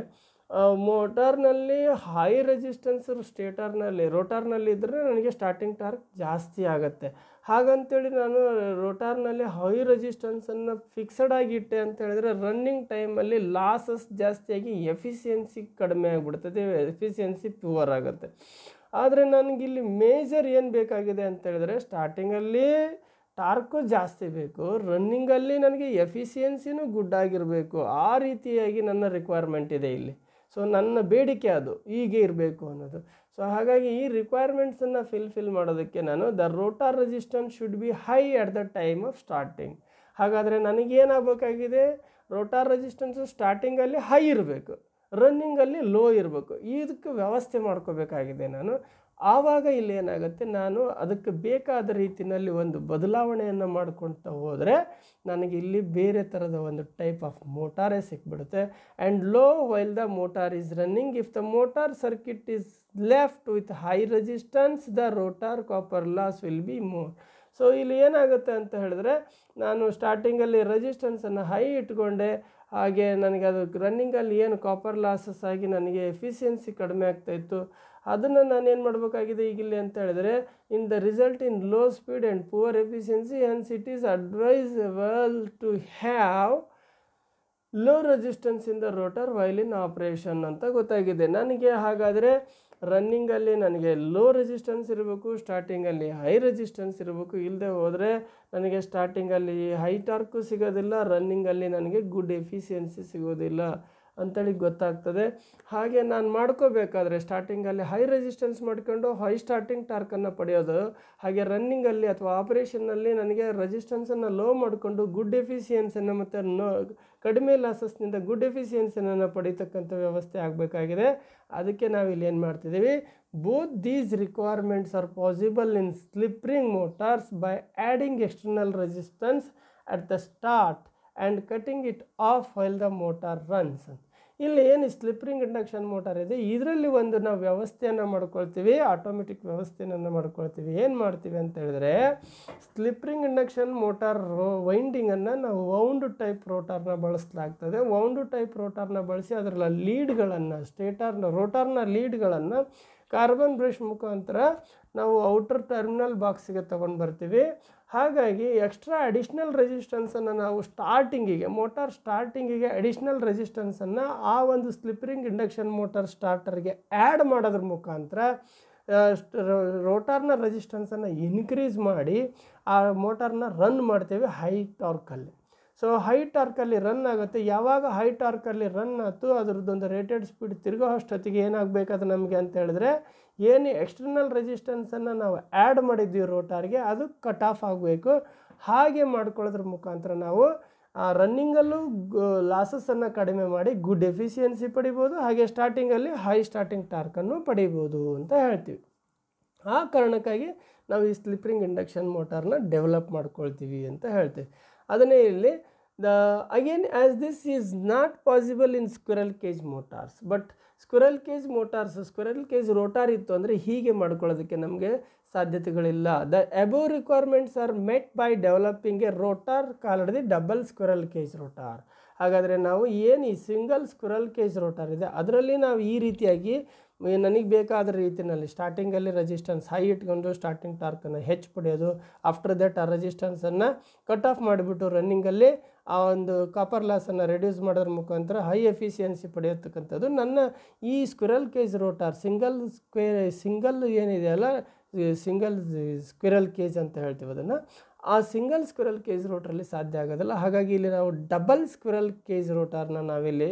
ಮೋಟಾರ್ನಲ್ಲಿ ಹೈ ರೆಸಿಸ್ಟೆನ್ಸ್ ಸ್ಟೇಟರ್ನಲ್ಲಿ ರೋಟಾರ್ನಲ್ಲಿ ಇದ್ದರೆ ನನಗೆ ಸ್ಟಾರ್ಟಿಂಗ್ ಟಾರ್ಕ್ ಜಾಸ್ತಿ ಆಗುತ್ತೆ ಹಾಗಂತೇಳಿ ನಾನು ರೋಟಾರ್ನಲ್ಲಿ ಹೈ ರೆಜಿಸ್ಟೆನ್ಸನ್ನು ಫಿಕ್ಸಡ್ ಆಗಿಟ್ಟೆ ಅಂತ ಹೇಳಿದರೆ ರನ್ನಿಂಗ್ ಟೈಮಲ್ಲಿ ಲಾಸಸ್ ಜಾಸ್ತಿಯಾಗಿ ಎಫಿಷಿಯನ್ಸಿ ಕಡಿಮೆ ಆಗಿಬಿಡ್ತದೆ ಎಫಿಷಿಯನ್ಸಿ ಪ್ಯೂವರ್ ಆಗುತ್ತೆ ಆದರೆ ನನಗಿಲ್ಲಿ ಮೇಜರ್ ಏನು ಬೇಕಾಗಿದೆ ಅಂತ ಹೇಳಿದ್ರೆ ಸ್ಟಾರ್ಟಿಂಗಲ್ಲಿ ಟಾರ್ಕು ಜಾಸ್ತಿ ಬೇಕು ರನ್ನಿಂಗಲ್ಲಿ ನನಗೆ ಎಫಿಷಿಯನ್ಸಿನೂ ಗುಡ್ ಆಗಿರಬೇಕು ಆ ರೀತಿಯಾಗಿ ನನ್ನ ರಿಕ್ವೈರ್ಮೆಂಟ್ ಇದೆ ಇಲ್ಲಿ ಸೊ ನನ್ನ ಬೇಡಿಕೆ ಅದು ಹೀಗೆ ಇರಬೇಕು ಅನ್ನೋದು ಸೊ ಹಾಗಾಗಿ ಈ ರಿಕ್ವೈರ್ಮೆಂಟ್ಸನ್ನು ಫಿಲ್ಫಿಲ್ ಮಾಡೋದಕ್ಕೆ ನಾನು the rotor resistance should be high at the time of starting ಹಾಗಾದರೆ ನನಗೇನಾಗಬೇಕಾಗಿದೆ ರೋಟಾರ್ ರೆಸಿಸ್ಟೆನ್ಸು ಸ್ಟಾರ್ಟಿಂಗಲ್ಲಿ ಹೈ ಇರಬೇಕು ರನ್ನಿಂಗಲ್ಲಿ ಲೋ ಇರಬೇಕು ಇದಕ್ಕೆ ವ್ಯವಸ್ಥೆ ಮಾಡ್ಕೋಬೇಕಾಗಿದೆ ನಾನು ಆವಾಗ ಇಲ್ಲಿ ಏನಾಗುತ್ತೆ ನಾನು ಅದಕ್ಕೆ ಬೇಕಾದ ರೀತಿಯಲ್ಲಿ ಒಂದು ಬದಲಾವಣೆಯನ್ನು ಮಾಡ್ಕೊಳ್ತಾ ಹೋದರೆ ನನಗೆ ಇಲ್ಲಿ ಬೇರೆ ಥರದ ಒಂದು ಟೈಪ್ ಆಫ್ ಮೋಟಾರೇ ಸಿಕ್ಬಿಡುತ್ತೆ and low while the motor is running if the motor circuit is left with high resistance the rotor copper loss will be more so ಇಲ್ಲಿ ಏನಾಗುತ್ತೆ ಅಂತ ಹೇಳಿದ್ರೆ ನಾನು ಸ್ಟಾರ್ಟಿಂಗಲ್ಲಿ ರೆಸಿಸ್ಟೆನ್ಸನ್ನು ಹೈ ಇಟ್ಕೊಂಡೆ ಹಾಗೆ ನನಗೆ ಅದು ರನ್ನಿಂಗಲ್ಲಿ ಏನು ಕಾಪರ್ ಲಾಸಸ್ ಆಗಿ ನನಗೆ ಎಫಿಷಿಯನ್ಸಿ ಕಡಿಮೆ ಆಗ್ತಾಯಿತ್ತು ಅದನ್ನು ನಾನೇನು ಮಾಡಬೇಕಾಗಿದೆ ಈಗಿಲ್ಲಿ ಅಂತ ಹೇಳಿದ್ರೆ in the result in low speed and poor efficiency and it is advisable to have low resistance in the rotor while in operation ಅಂತ ಗೊತ್ತಾಗಿದೆ ನನಗೆ ಹಾಗಾದರೆ ರನ್ನಿಂಗಲ್ಲಿ ನನಗೆ ಲೋ ರೆಸಿಸ್ಟೆನ್ಸ್ ಇರಬೇಕು ಸ್ಟಾರ್ಟಿಂಗಲ್ಲಿ ಹೈ ರೆಸಿಸ್ಟೆನ್ಸ್ ಇರಬೇಕು ಇಲ್ಲದೆ ಹೋದರೆ ನನಗೆ ಸ್ಟಾರ್ಟಿಂಗಲ್ಲಿ ಹೈ ಟಾರ್ಕು ಸಿಗೋದಿಲ್ಲ ರನ್ನಿಂಗಲ್ಲಿ ನನಗೆ ಗುಡ್ ಎಫಿಷಿಯನ್ಸಿ ಸಿಗೋದಿಲ್ಲ ಅಂತೇಳಿ ಗೊತ್ತಾಗ್ತದೆ ಹಾಗೆ ನಾನು ಮಾಡ್ಕೋಬೇಕಾದ್ರೆ ಸ್ಟಾರ್ಟಿಂಗಲ್ಲಿ ಹೈ ರೆಸಿಸ್ಟೆನ್ಸ್ ಮಾಡಿಕೊಂಡು ಹೈ ಸ್ಟಾರ್ಟಿಂಗ್ ಟಾರ್ಕನ್ನು ಪಡೆಯೋದು ಹಾಗೆ ರನ್ನಿಂಗಲ್ಲಿ ಅಥವಾ ಆಪರೇಷನ್ನಲ್ಲಿ ನನಗೆ ರೆಸಿಸ್ಟೆನ್ಸನ್ನು ಲೋ ಮಾಡಿಕೊಂಡು ಗುಡ್ ಎಫಿಸಿಯೆನ್ಸನ್ನು ಮತ್ತು ನೋ ಕಡಿಮೆ ಲಾಸಸ್ನಿಂದ ಗುಡ್ ಎಫಿಷಿಯನ್ಸಿಯನ್ನು ಪಡೀತಕ್ಕಂಥ ವ್ಯವಸ್ಥೆ ಆಗಬೇಕಾಗಿದೆ ಅದಕ್ಕೆ ನಾವು ಇಲ್ಲಿ ಏನು ಮಾಡ್ತಿದ್ದೀವಿ both these requirements are possible in slip ring motors by adding external resistance at the start and cutting it off while the motor runs ಇಲ್ಲಿ ಏನು ಸ್ಲಿಪ್ರಿಂಗ್ ಇಂಡಕ್ಷನ್ ಮೋಟಾರ್ ಇದೆ ಇದರಲ್ಲಿ ಒಂದು ನಾವು ವ್ಯವಸ್ಥೆಯನ್ನು ಮಾಡ್ಕೊಳ್ತೀವಿ ಆಟೋಮೆಟಿಕ್ ವ್ಯವಸ್ಥೆಯನ್ನು ಮಾಡ್ಕೊಳ್ತೀವಿ ಏನು ಮಾಡ್ತೀವಿ ಅಂತ ಹೇಳಿದ್ರೆ ಸ್ಲಿಪ್ರಿಂಗ್ ಇಂಡಕ್ಷನ್ ಮೋಟಾರ್ ರೋ ವೈಂಡಿಂಗನ್ನು ನಾವು ವೌಂಡ್ ಟೈಪ್ ರೋಟಾರ್ನ ಬಳಸಲಾಗ್ತದೆ ವೌಂಡ್ ಟೈಪ್ ರೋಟಾರ್ನ ಬಳಸಿ ಅದರ ಲೀಡ್ಗಳನ್ನು ಸ್ಟೇಟರ್ನ ರೋಟಾರ್ನ ಲೀಡ್ಗಳನ್ನು ಕಾರ್ಬನ್ ಬ್ರಷ್ ಮುಖಾಂತರ ನಾವು ಔಟರ್ ಟರ್ಮಿನಲ್ ಬಾಕ್ಸಿಗೆ ತೊಗೊಂಡು ಬರ್ತೀವಿ ಹಾಗಾಗಿ ಎಕ್ಸ್ಟ್ರಾ ಅಡಿಷ್ನಲ್ ರೆಸಿಸ್ಟೆನ್ಸನ್ನು ನಾವು ಸ್ಟಾರ್ಟಿಂಗಿಗೆ ಮೋಟಾರ್ ಸ್ಟಾರ್ಟಿಂಗಿಗೆ ಅಡಿಷ್ನಲ್ ರೆಸಿಸ್ಟೆನ್ಸನ್ನು ಆ ಒಂದು ಸ್ಲಿಪ್ರಿಂಗ್ ಇಂಡಕ್ಷನ್ ಮೋಟಾರ್ ಸ್ಟಾರ್ಟರ್ಗೆ ಆ್ಯಡ್ ಮಾಡೋದ್ರ ಮುಖಾಂತರ ರೋಟಾರ್ನ ರೆಸಿಸ್ಟೆನ್ಸನ್ನು ಇನ್ಕ್ರೀಸ್ ಮಾಡಿ ಆ ಮೋಟಾರ್ನ ರನ್ ಮಾಡ್ತೇವೆ ಹೈ ಟಾರ್ಕಲ್ಲಿ ಸೊ ಹೈ ಟಾರ್ಕಲ್ಲಿ ರನ್ ಆಗುತ್ತೆ ಯಾವಾಗ ಹೈ ಟಾರ್ಕಲ್ಲಿ ರನ್ ಆಯ್ತು ಅದರದ್ದೊಂದು ರೇಟೆಡ್ ಸ್ಪೀಡ್ ತಿರುಗೋ ಅಷ್ಟೊತ್ತಿಗೆ ಏನಾಗಬೇಕಾದ್ರೆ ನಮಗೆ ಅಂತ ಹೇಳಿದ್ರೆ ಏನು ಎಕ್ಸ್ಟರ್ನಲ್ ರೆಜಿಸ್ಟೆನ್ಸನ್ನು ನಾವು ಆ್ಯಡ್ ಮಾಡಿದ್ವಿ ರೋಟಾರ್ಗೆ ಅದು ಕಟ್ ಆಫ್ ಆಗಬೇಕು ಹಾಗೆ ಮಾಡ್ಕೊಳ್ಳೋದ್ರ ಮುಖಾಂತರ ನಾವು ಆ ರನ್ನಿಂಗಲ್ಲೂ ಲಾಸಸನ್ನು ಕಡಿಮೆ ಮಾಡಿ ಗುಡ್ ಎಫಿಷಿಯನ್ಸಿ ಪಡಿಬೋದು ಹಾಗೆ ಸ್ಟಾರ್ಟಿಂಗಲ್ಲಿ ಹೈ ಸ್ಟಾರ್ಟಿಂಗ್ ಟಾರ್ಕನ್ನು ಪಡಿಬೋದು ಅಂತ ಹೇಳ್ತೀವಿ ಆ ಕಾರಣಕ್ಕಾಗಿ ನಾವು ಈ ಸ್ಲಿಪ್ರಿಂಗ್ ಇಂಡಕ್ಷನ್ ಮೋಟಾರ್ನ ಡೆವಲಪ್ ಮಾಡ್ಕೊಳ್ತೀವಿ ಅಂತ ಹೇಳ್ತೀವಿ ಅದನ್ನೇ ಇಲ್ಲಿ the again as this is not possible in squirrel cage motors but squirrel cage motors squirrel cage rotor ಇತ್ತು ಅಂದರೆ ಹೀಗೆ ಮಾಡ್ಕೊಳ್ಳೋದಕ್ಕೆ ನಮಗೆ ಸಾಧ್ಯತೆಗಳಿಲ್ಲ the above requirements are met by developing a rotor called the double squirrel cage rotor ಹಾಗಾದರೆ ನಾವು ಏನು ಈ ಸಿಂಗಲ್ ಸ್ಕ್ವರಲ್ ಕೇಜ್ ರೋಟಾರ್ ಇದೆ ಅದರಲ್ಲಿ ನಾವು ಈ ರೀತಿಯಾಗಿ ನನಗೆ ಬೇಕಾದ ರೀತಿಯಲ್ಲಿ ಸ್ಟಾರ್ಟಿಂಗಲ್ಲಿ ರೆಜಿಸ್ಟೆನ್ಸ್ ಹೈ ಇಟ್ಕೊಂಡು ಸ್ಟಾರ್ಟಿಂಗ್ ಟಾರ್ಕನ್ನು ಹೆಚ್ಚು ಪಡೆಯೋದು ಆಫ್ಟರ್ ದಟ್ ಆ ರೆಜಿಸ್ಟೆನ್ಸನ್ನು ಕಟ್ ಆಫ್ ಮಾಡಿಬಿಟ್ಟು ರನ್ನಿಂಗಲ್ಲಿ ಆ ಒಂದು ಕಾಪರ್ ಲಾಸನ್ನು ರೆಡ್ಯೂಸ್ ಮಾಡೋದ್ರ ಮುಖಾಂತರ ಹೈ ಎಫಿಷಿಯನ್ಸಿ ಪಡೆಯತಕ್ಕಂಥದ್ದು ನನ್ನ ಈ ಸ್ಕ್ವಿರಲ್ ಕೇಜ್ ರೋಟಾರ್ ಸಿಂಗಲ್ ಸ್ಕ್ವೇ ಸಿಂಗಲ್ ಏನಿದೆಯಲ್ಲ ಸಿಂಗಲ್ ಸ್ಕ್ವಿರಲ್ ಕೇಜ್ ಅಂತ ಹೇಳ್ತೀವಿ ಅದನ್ನು ಆ ಸಿಂಗಲ್ ಸ್ಕ್ವಿರಲ್ ಕೇಜ್ ರೋಟರಲ್ಲಿ ಸಾಧ್ಯ ಆಗೋದಿಲ್ಲ ಹಾಗಾಗಿ ಇಲ್ಲಿ ನಾವು ಡಬಲ್ ಸ್ಕ್ವಿರಲ್ ಕೇಜ್ ರೋಟಾರ್ನ ನಾವಿಲ್ಲಿ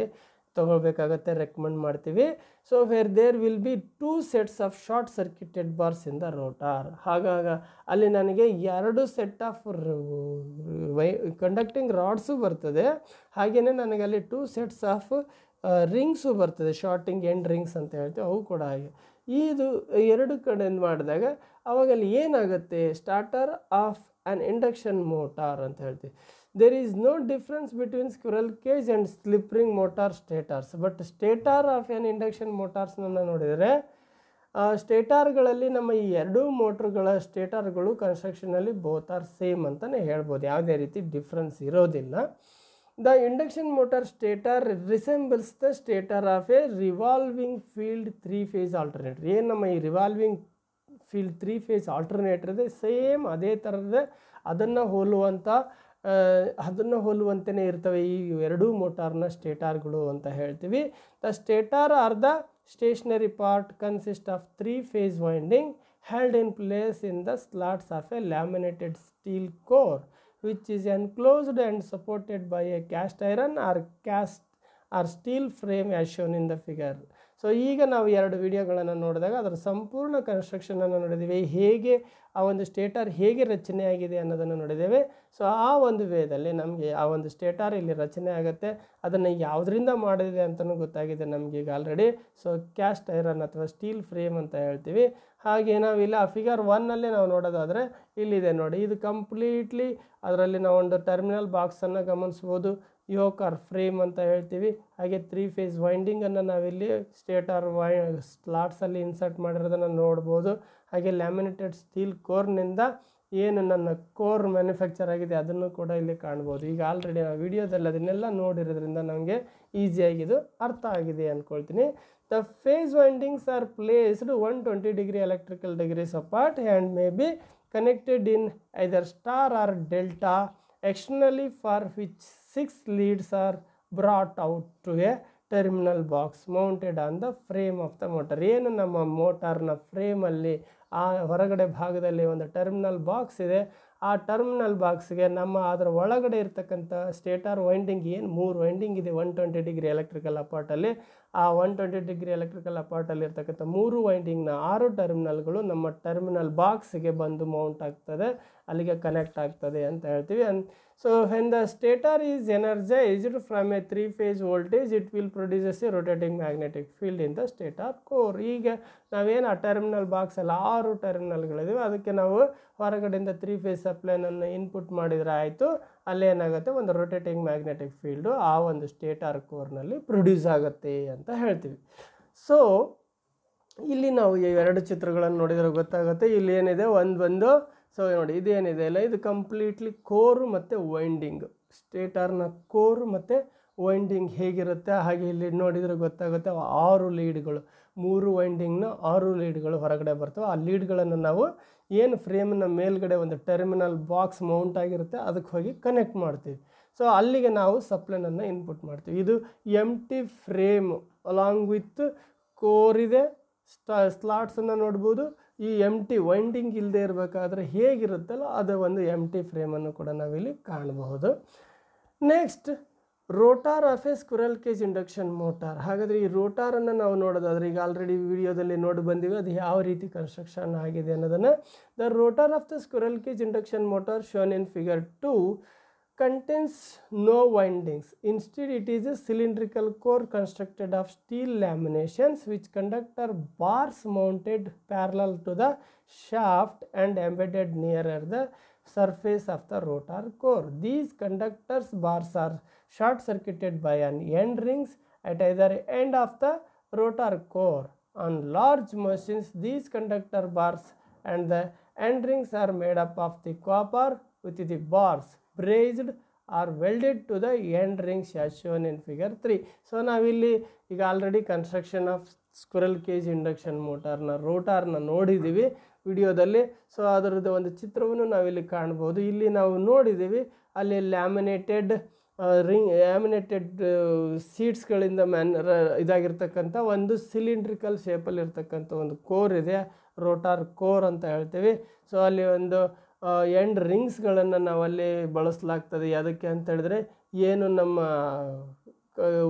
ತಗೋಬೇಕಾಗತ್ತೆ ರೆಕಮೆಂಡ್ ಮಾಡ್ತೀವಿ so where there will be two sets of short circuited bars in the rotor ಹಾಗಾಗ ಅಲ್ಲಿ ನನಗೆ ಎರಡು ಸೆಟ್ ಆಫ್ ವೈ ಕಂಡಕ್ಟಿಂಗ್ ರಾಡ್ಸು ಬರ್ತದೆ ಹಾಗೆಯೇ ನನಗೆ ಅಲ್ಲಿ ಟೂ ಸೆಟ್ಸ್ ಆಫ್ ರಿಂಗ್ಸು ಬರ್ತದೆ ಶಾರ್ಟಿಂಗ್ ಎಂಡ್ ರಿಂಗ್ಸ್ ಅಂತ ಹೇಳ್ತೀವಿ ಅವು ಕೂಡ ಹಾಗೆ ಇದು ಎರಡು ಕಡೆ ಮಾಡಿದಾಗ ಅವಾಗಲ್ಲಿ ಏನಾಗುತ್ತೆ starter of an induction motor ಅಂತ ಹೇಳ್ತೀವಿ there is no difference between squirrel cage and slip ring motor stators but stator of an induction ಮೋಟಾರ್ಸ್ನ ನೋಡಿದರೆ ಸ್ಟೇಟಾರ್ಗಳಲ್ಲಿ ನಮ್ಮ ಈ ಎರಡೂ ಮೋಟ್ರುಗಳ ಸ್ಟೇಟಾರ್ಗಳು ಕನ್ಸ್ಟ್ರಕ್ಷನಲ್ಲಿ ಬೋತ್ ಆರ್ ಸೇಮ್ ಅಂತಲೇ ಹೇಳ್ಬೋದು ಯಾವುದೇ ರೀತಿ ಡಿಫ್ರೆನ್ಸ್ ಇರೋದಿಲ್ಲ the induction motor stator resembles the stator of a revolving field three phase alternator ಏನು ನಮ್ಮ ಈ revolving field three phase alternator ಇದೆ ಸೇಮ್ ಅದೇ ಥರದ ಅದನ್ನು ಹೋಲುವಂಥ ಅದನ್ನು ಹೋಲುವಂತೆಯೇ ಇರ್ತವೆ ಈ ಎರಡೂ ಮೋಟಾರ್ನ ಸ್ಟೇಟಾರ್ಗಳು ಅಂತ ಹೇಳ್ತೀವಿ the stator are the stationary part consist of three phase winding held in place in the slots of a laminated steel core which is enclosed and supported by a cast iron or cast or steel frame as shown in the figure so ಈಗ ನಾವು ಎರಡು ವಿಡಿಯೋಗಳನ್ನು ನೋಡಿದಾಗ ಅದರ ಸಂಪೂರ್ಣ ಕನ್ಸ್ಟ್ರಕ್ಷನನ್ನು ನೋಡಿದಿವಿ ಹೇಗೆ ಆ ಒಂದು ಸ್ಟೇಟಾರ್ ಹೇಗೆ ರಚನೆ ಆಗಿದೆ ಅನ್ನೋದನ್ನು ನೋಡಿದ್ದೇವೆ ಸೊ ಆ ಒಂದು ವೇದಲ್ಲಿ ನಮಗೆ ಆ ಒಂದು ಸ್ಟೇಟಾರ್ ಇಲ್ಲಿ ರಚನೆ ಆಗುತ್ತೆ ಅದನ್ನು ಯಾವುದರಿಂದ ಮಾಡಿದೆ ಅಂತಲೂ ಗೊತ್ತಾಗಿದೆ ನಮಗೆ ಈಗ ಆಲ್ರೆಡಿ ಸೊ ಕ್ಯಾಸ್ಟ್ ಐರನ್ ಅಥವಾ ಸ್ಟೀಲ್ ಫ್ರೇಮ್ ಅಂತ ಹೇಳ್ತೀವಿ ಹಾಗೆ ನಾವು ಆ ಫಿಗರ್ ಒನ್ನಲ್ಲೇ ನಾವು ನೋಡೋದಾದರೆ ಇಲ್ಲಿದೆ ನೋಡಿ ಇದು ಕಂಪ್ಲೀಟ್ಲಿ ಅದರಲ್ಲಿ ನಾವೊಂದು ಟರ್ಮಿನಲ್ ಬಾಕ್ಸನ್ನು ಗಮನಿಸ್ಬೋದು ಯೋಕರ್ ಫ್ರೇಮ್ ಅಂತ ಹೇಳ್ತೀವಿ ಹಾಗೆ ತ್ರೀ ಫೇಸ್ ವೈಂಡಿಂಗನ್ನು ನಾವಿಲ್ಲಿ ಸ್ಟೇಟರ್ ವೈ ಸ್ಲಾಟ್ಸಲ್ಲಿ ಇನ್ಸರ್ಟ್ ಮಾಡಿರೋದನ್ನು ನೋಡ್ಬೋದು ಹಾಗೆ ಲ್ಯಾಮಿನೇಟೆಡ್ ಸ್ಟೀಲ್ ಕೋರ್ನಿಂದ ಏನು ನನ್ನ ಕೋರ್ ಮ್ಯಾನುಫ್ಯಾಕ್ಚರ್ ಆಗಿದೆ ಅದನ್ನು ಕೂಡ ಇಲ್ಲಿ ಕಾಣ್ಬೋದು ಈಗ ಆಲ್ರೆಡಿ ನಾವು ವಿಡಿಯೋದಲ್ಲಿ ಅದನ್ನೆಲ್ಲ ನೋಡಿರೋದ್ರಿಂದ ನಮಗೆ ಈಸಿಯಾಗಿ ಇದು ಅರ್ಥ ಆಗಿದೆ ಅಂದ್ಕೊಳ್ತೀನಿ the phase windings are placed one twenty degree electrical degrees apart and may be connected in either star or delta externally for which six leads are brought out to a terminal box mounted on the frame of the motor ಏನು ನಮ್ಮ ಮೋಟಾರ್ನ ಫ್ರೇಮಲ್ಲಿ ಆ ಹೊರಗಡೆ ಭಾಗದಲ್ಲಿ ಒಂದು terminal box ಇದೆ ಆ terminal ಬಾಕ್ಸ್ಗೆ ನಮ್ಮ ಅದರ ಒಳಗಡೆ ಇರತಕ್ಕಂಥ ಸ್ಟೇಟರ್ ವೈಂಡಿಂಗ್ ಏನು ಮೂರು ವೈಂಡಿಂಗ್ ಇದೆ ಒನ್ ಟ್ವೆಂಟಿ ಡಿಗ್ರಿ ಎಲೆಕ್ಟ್ರಿಕಲ್ ಅಪಾರ್ಟಲ್ಲಿ ಆ ಒನ್ ಟ್ವೆಂಟಿ ಡಿಗ್ರಿ ಎಲೆಕ್ಟ್ರಿಕಲ್ ಅಪಾರ್ಟಲ್ಲಿ ಇರ್ತಕ್ಕಂಥ ಮೂರು ವೈಂಡಿಂಗ್ನ ಆರು ಟರ್ಮಿನಲ್ಗಳು ನಮ್ಮ ಟರ್ಮಿನಲ್ ಬಾಕ್ಸ್ಗೆ ಬಂದು ಮೌಂಟ್ ಆಗ್ತದೆ ಅಲ್ಲಿಗೆ ಕನೆಕ್ಟ್ ಆಗ್ತದೆ ಅಂತ ಹೇಳ್ತೀವಿ ಅನ್ so when the stator is energized from a three phase voltage it will produces a rotating magnetic field in the core ಈಗ ನಾವೇನು ಆ ಟರ್ಮಿನಲ್ ಬಾಕ್ಸಲ್ಲಿ ಆರು ಟರ್ಮಿನಲ್ಗಳಿದ್ದೀವಿ ಅದಕ್ಕೆ ನಾವು ಹೊರಗಡೆಯಿಂದ ತ್ರೀ ಫೇಸ್ ಸಪ್ಲೈನನ್ನು ಇನ್ಪುಟ್ ಮಾಡಿದರೆ ಆಯಿತು ಏನಾಗುತ್ತೆ ಒಂದು ರೊಟೇಟಿಂಗ್ ಮ್ಯಾಗ್ನೆಟಿಕ್ ಫೀಲ್ಡು ಆ ಒಂದು ಸ್ಟೇಟಾರ್ ಕೋರ್ನಲ್ಲಿ ಪ್ರೊಡ್ಯೂಸ್ ಆಗುತ್ತೆ ಅಂತ ಹೇಳ್ತೀವಿ ಸೊ ಇಲ್ಲಿ ನಾವು ಈ ಎರಡು ಚಿತ್ರಗಳನ್ನು ನೋಡಿದರೆ ಗೊತ್ತಾಗುತ್ತೆ ಇಲ್ಲಿ ಏನಿದೆ ಒಂದು ಒಂದು ಸೊ ನೋಡಿ ಇದೇನಿದೆ ಅಲ್ಲ ಇದು ಕಂಪ್ಲೀಟ್ಲಿ ಕೋರು ಮತ್ತು ವೈಂಡಿಂಗ್ ಸ್ಟೇಟಾರ್ನ ಕೋರು ಮತ್ತು ವೈಂಡಿಂಗ್ ಹೇಗಿರುತ್ತೆ ಹಾಗೆ ಇಲ್ಲಿ ನೋಡಿದರೆ ಗೊತ್ತಾಗುತ್ತೆ ಆರು ಲೀಡ್ಗಳು ಮೂರು ವೈಂಡಿಂಗ್ನ ಆರು ಲೀಡ್ಗಳು ಹೊರಗಡೆ ಬರ್ತವೆ ಆ ಲೀಡ್ಗಳನ್ನು ನಾವು ಏನು ಫ್ರೇಮ್ನ ಮೇಲ್ಗಡೆ ಒಂದು ಟರ್ಮಿನಲ್ ಬಾಕ್ಸ್ ಮೌಂಟ್ ಆಗಿರುತ್ತೆ ಅದಕ್ಕೆ ಹೋಗಿ ಕನೆಕ್ಟ್ ಮಾಡ್ತೀವಿ ಸೊ ಅಲ್ಲಿಗೆ ನಾವು ಸಪ್ಲೈನನ್ನು ಇನ್ಪುಟ್ ಮಾಡ್ತೀವಿ ಇದು M T frame along with core ಇದೆ ಸ್ಲಾಟ್ಸನ್ನು ನೋಡ್ಬೋದು ಈ ಎಮ್ ಟಿ ವೈಂಡಿಂಗ್ ಇಲ್ಲದೆ ಇರಬೇಕಾದ್ರೆ ಹೇಗಿರುತ್ತಲ್ಲ ಅದು ಒಂದು ಎಮ್ ಟಿ ಫ್ರೇಮನ್ನು ಕೂಡ ನಾವಿಲ್ಲಿ ಕಾಣಬಹುದು next rotor of a squirrel cage induction motor ಹಾಗಾದರೆ ಈ ರೋಟಾರನ್ನು ನಾವು ನೋಡೋದಾದ್ರೆ ಈಗ ಆಲ್ರೆಡಿ ವಿಡಿಯೋದಲ್ಲಿ ನೋಡಿ ಬಂದಿವೆ ಅದು ಯಾವ ರೀತಿ ಕನ್ಸ್ಟ್ರಕ್ಷನ್ ಆಗಿದೆ ಅನ್ನೋದನ್ನು the rotor of the squirrel cage induction motor shown in figure two contains no windings instead it is a cylindrical core constructed of steel laminations which conductor bars mounted parallel to the shaft and embedded near the surface of the rotor core these conductors bars are short circuited by an end rings at either end of the rotor core. On large machines, these conductor bars and the end rings are made up of the copper with the bars brazed or welded to the end rings as shown in figure 3. So now we will already construction of squirrel cage induction motor na rotor na node is the video dalle so adarudde vandu chitravannu navilli kaanabodu illi navu nodidivi alli laminated ring laminated ಸೀಡ್ಸ್ಗಳಿಂದ ಮ್ಯಾನ್ ಇದಾಗಿರ್ತಕ್ಕಂಥ ಒಂದು cylindrical ಶೇಪಲ್ಲಿರ್ತಕ್ಕಂಥ ಒಂದು core ಇದೆ rotor core ಅಂತ ಹೇಳ್ತೀವಿ so ಅಲ್ಲಿ ಒಂದು ಎಂಡ್ ರಿಂಗ್ಸ್ಗಳನ್ನು ನಾವಲ್ಲಿ ಬಳಸಲಾಗ್ತದೆ ಯಾವುದಕ್ಕೆ ಅಂತ ಹೇಳಿದ್ರೆ ಏನು ನಮ್ಮ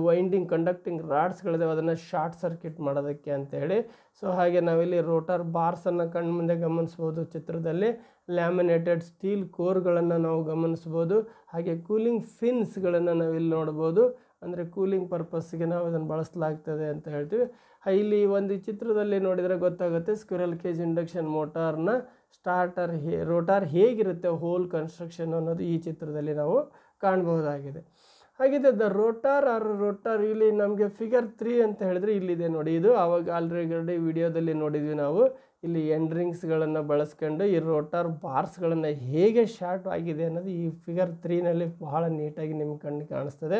ವೈಂಡಿಂಗ್ ಕಂಡಕ್ಟಿಂಗ್ ರಾಡ್ಸ್ಗಳಿದೆ ಅದನ್ನು ಶಾರ್ಟ್ ಸರ್ಕ್ಯೂಟ್ ಮಾಡೋದಕ್ಕೆ ಅಂತ ಹೇಳಿ ಸೊ ಹಾಗೆ ನಾವಿಲ್ಲಿ ರೋಟಾರ್ ಬಾರ್ಸನ್ನು ಕಣ್ಮುಂದೆ ಗಮನಿಸ್ಬೋದು ಚಿತ್ರದಲ್ಲಿ ಲ್ಯಾಮಿನೇಟೆಡ್ ಸ್ಟೀಲ್ ಕೋರ್ಗಳನ್ನು ನಾವು ಗಮನಿಸ್ಬೋದು ಹಾಗೆ ಕೂಲಿಂಗ್ ಫಿನ್ಸ್ಗಳನ್ನು ನಾವು ಇಲ್ಲಿ ನೋಡ್ಬೋದು ಅಂದರೆ ಕೂಲಿಂಗ್ ಪರ್ಪಸ್ಗೆ ನಾವು ಅದನ್ನು ಬಳಸಲಾಗ್ತದೆ ಅಂತ ಹೇಳ್ತೀವಿ ಇಲ್ಲಿ ಒಂದು ಚಿತ್ರದಲ್ಲಿ ನೋಡಿದರೆ ಗೊತ್ತಾಗುತ್ತೆ ಸ್ಕ್ವಿರಲ್ ಕೇಜ್ ಇಂಡಕ್ಷನ್ ಮೋಟಾರ್ನ ಸ್ಟಾರ್ಟರ್ ಹೇ ರೋಟಾರ್ ಹೇಗಿರುತ್ತೆ ಹೋಲ್ ಕನ್ಸ್ಟ್ರಕ್ಷನ್ ಅನ್ನೋದು ಈ ಚಿತ್ರದಲ್ಲಿ ನಾವು ಕಾಣಬಹುದಾಗಿದೆ ಹಾಗಿದೆ ದ ರೋಟಾರ್ ಆರ್ ರೋಟಾರ್ ಇಲ್ಲಿ ನಮಗೆ ಫಿಗರ್ ತ್ರೀ ಅಂತ ಹೇಳಿದ್ರೆ ಇಲ್ಲಿದೆ ನೋಡಿ ಇದು ಆವಾಗ ಆಲ್ರೆಡಿ ವಿಡಿಯೋದಲ್ಲಿ ನೋಡಿದ್ವಿ ನಾವು ಇಲ್ಲಿ ಎಂಡ್ರಿಂಗ್ಸ್ಗಳನ್ನು ಬಳಸ್ಕೊಂಡು ಈ ರೋಟರ್ ಬಾರ್ಸ್ಗಳನ್ನು ಹೇಗೆ ಶಾರ್ಟ್ ಆಗಿದೆ ಅನ್ನೋದು ಈ ಫಿಗರ್ ತ್ರೀನಲ್ಲಿ ಬಹಳ ನೀಟಾಗಿ ನಿಮ್ಮ ಕಣ್ಣಿಗೆ ಕಾಣಿಸ್ತದೆ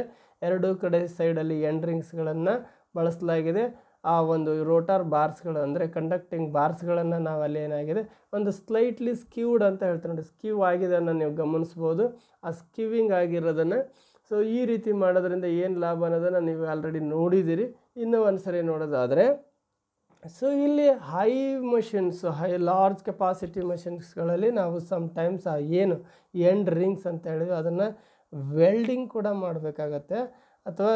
ಎರಡೂ ಕಡೆ ಸೈಡಲ್ಲಿ ಎಂಡ್ರಿಂಗ್ಸ್ಗಳನ್ನು ಬಳಸಲಾಗಿದೆ ಆ ಒಂದು ರೋಟಾರ್ ಬಾರ್ಸ್ಗಳು ಅಂದರೆ ಕಂಡಕ್ಟಿಂಗ್ ಬಾರ್ಸ್ಗಳನ್ನು ನಾವು ಅಲ್ಲಿ ಏನಾಗಿದೆ ಒಂದು ಸ್ಲೈಟ್ಲಿ ಸ್ಕ್ಯೂಡ್ ಅಂತ ಹೇಳ್ತಾರೆ ನೋಡಿ ಆಗಿದೆ ಅನ್ನೋ ನೀವು ಗಮನಿಸ್ಬೋದು ಆ ಸ್ಕ್ಯೂವಿಂಗ್ ಆಗಿರೋದನ್ನು ಸೊ ಈ ರೀತಿ ಮಾಡೋದ್ರಿಂದ ಏನು ಲಾಭ ಅನ್ನೋದನ್ನು ನೀವು ಆಲ್ರೆಡಿ ನೋಡಿದ್ದೀರಿ ಇನ್ನೂ ಒಂದು ಸರಿ ನೋಡೋದಾದರೆ ಸೊ ಇಲ್ಲಿ high machines high large capacity ಮಷಿನ್ಸ್ಗಳಲ್ಲಿ ನಾವು ಸಮ್ ಟೈಮ್ಸ್ ಏನು ಎಂಡ್ ರಿಂಗ್ಸ್ ಅಂತ ಹೇಳಿದ್ವಿ ಅದನ್ನು ವೆಲ್ಡಿಂಗ್ ಕೂಡ ಮಾಡಬೇಕಾಗತ್ತೆ ಅಥವಾ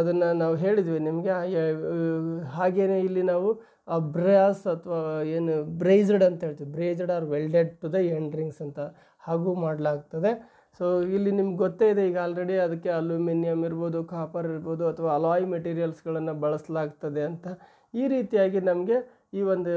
ಅದನ್ನು ನಾವು ಹೇಳಿದ್ವಿ ನಿಮಗೆ ಹಾಗೇನೆ ಇಲ್ಲಿ ನಾವು ಬ್ರಾಸ್ ಅಥವಾ ಏನು ಬ್ರೇಸ್ಡ್ ಅಂತ ಹೇಳ್ತೀವಿ brazed or welded to the end rings ಅಂತ ಹಾಗೂ ಮಾಡಲಾಗ್ತದೆ ಸೊ ಇಲ್ಲಿ ನಿಮ್ಗೆ ಗೊತ್ತೇ ಇದೆ ಈಗ ಆಲ್ರೆಡಿ ಅದಕ್ಕೆ ಅಲ್ಯೂಮಿನಿಯಂ ಇರ್ಬೋದು ಕಾಪರ್ ಇರ್ಬೋದು ಅಥವಾ ಅಲಾಯ್ ಮೆಟೀರಿಯಲ್ಸ್ಗಳನ್ನು ಬಳಸಲಾಗ್ತದೆ ಅಂತ ಈ ರೀತಿಯಾಗಿ ನಮಗೆ ಈ ಒಂದು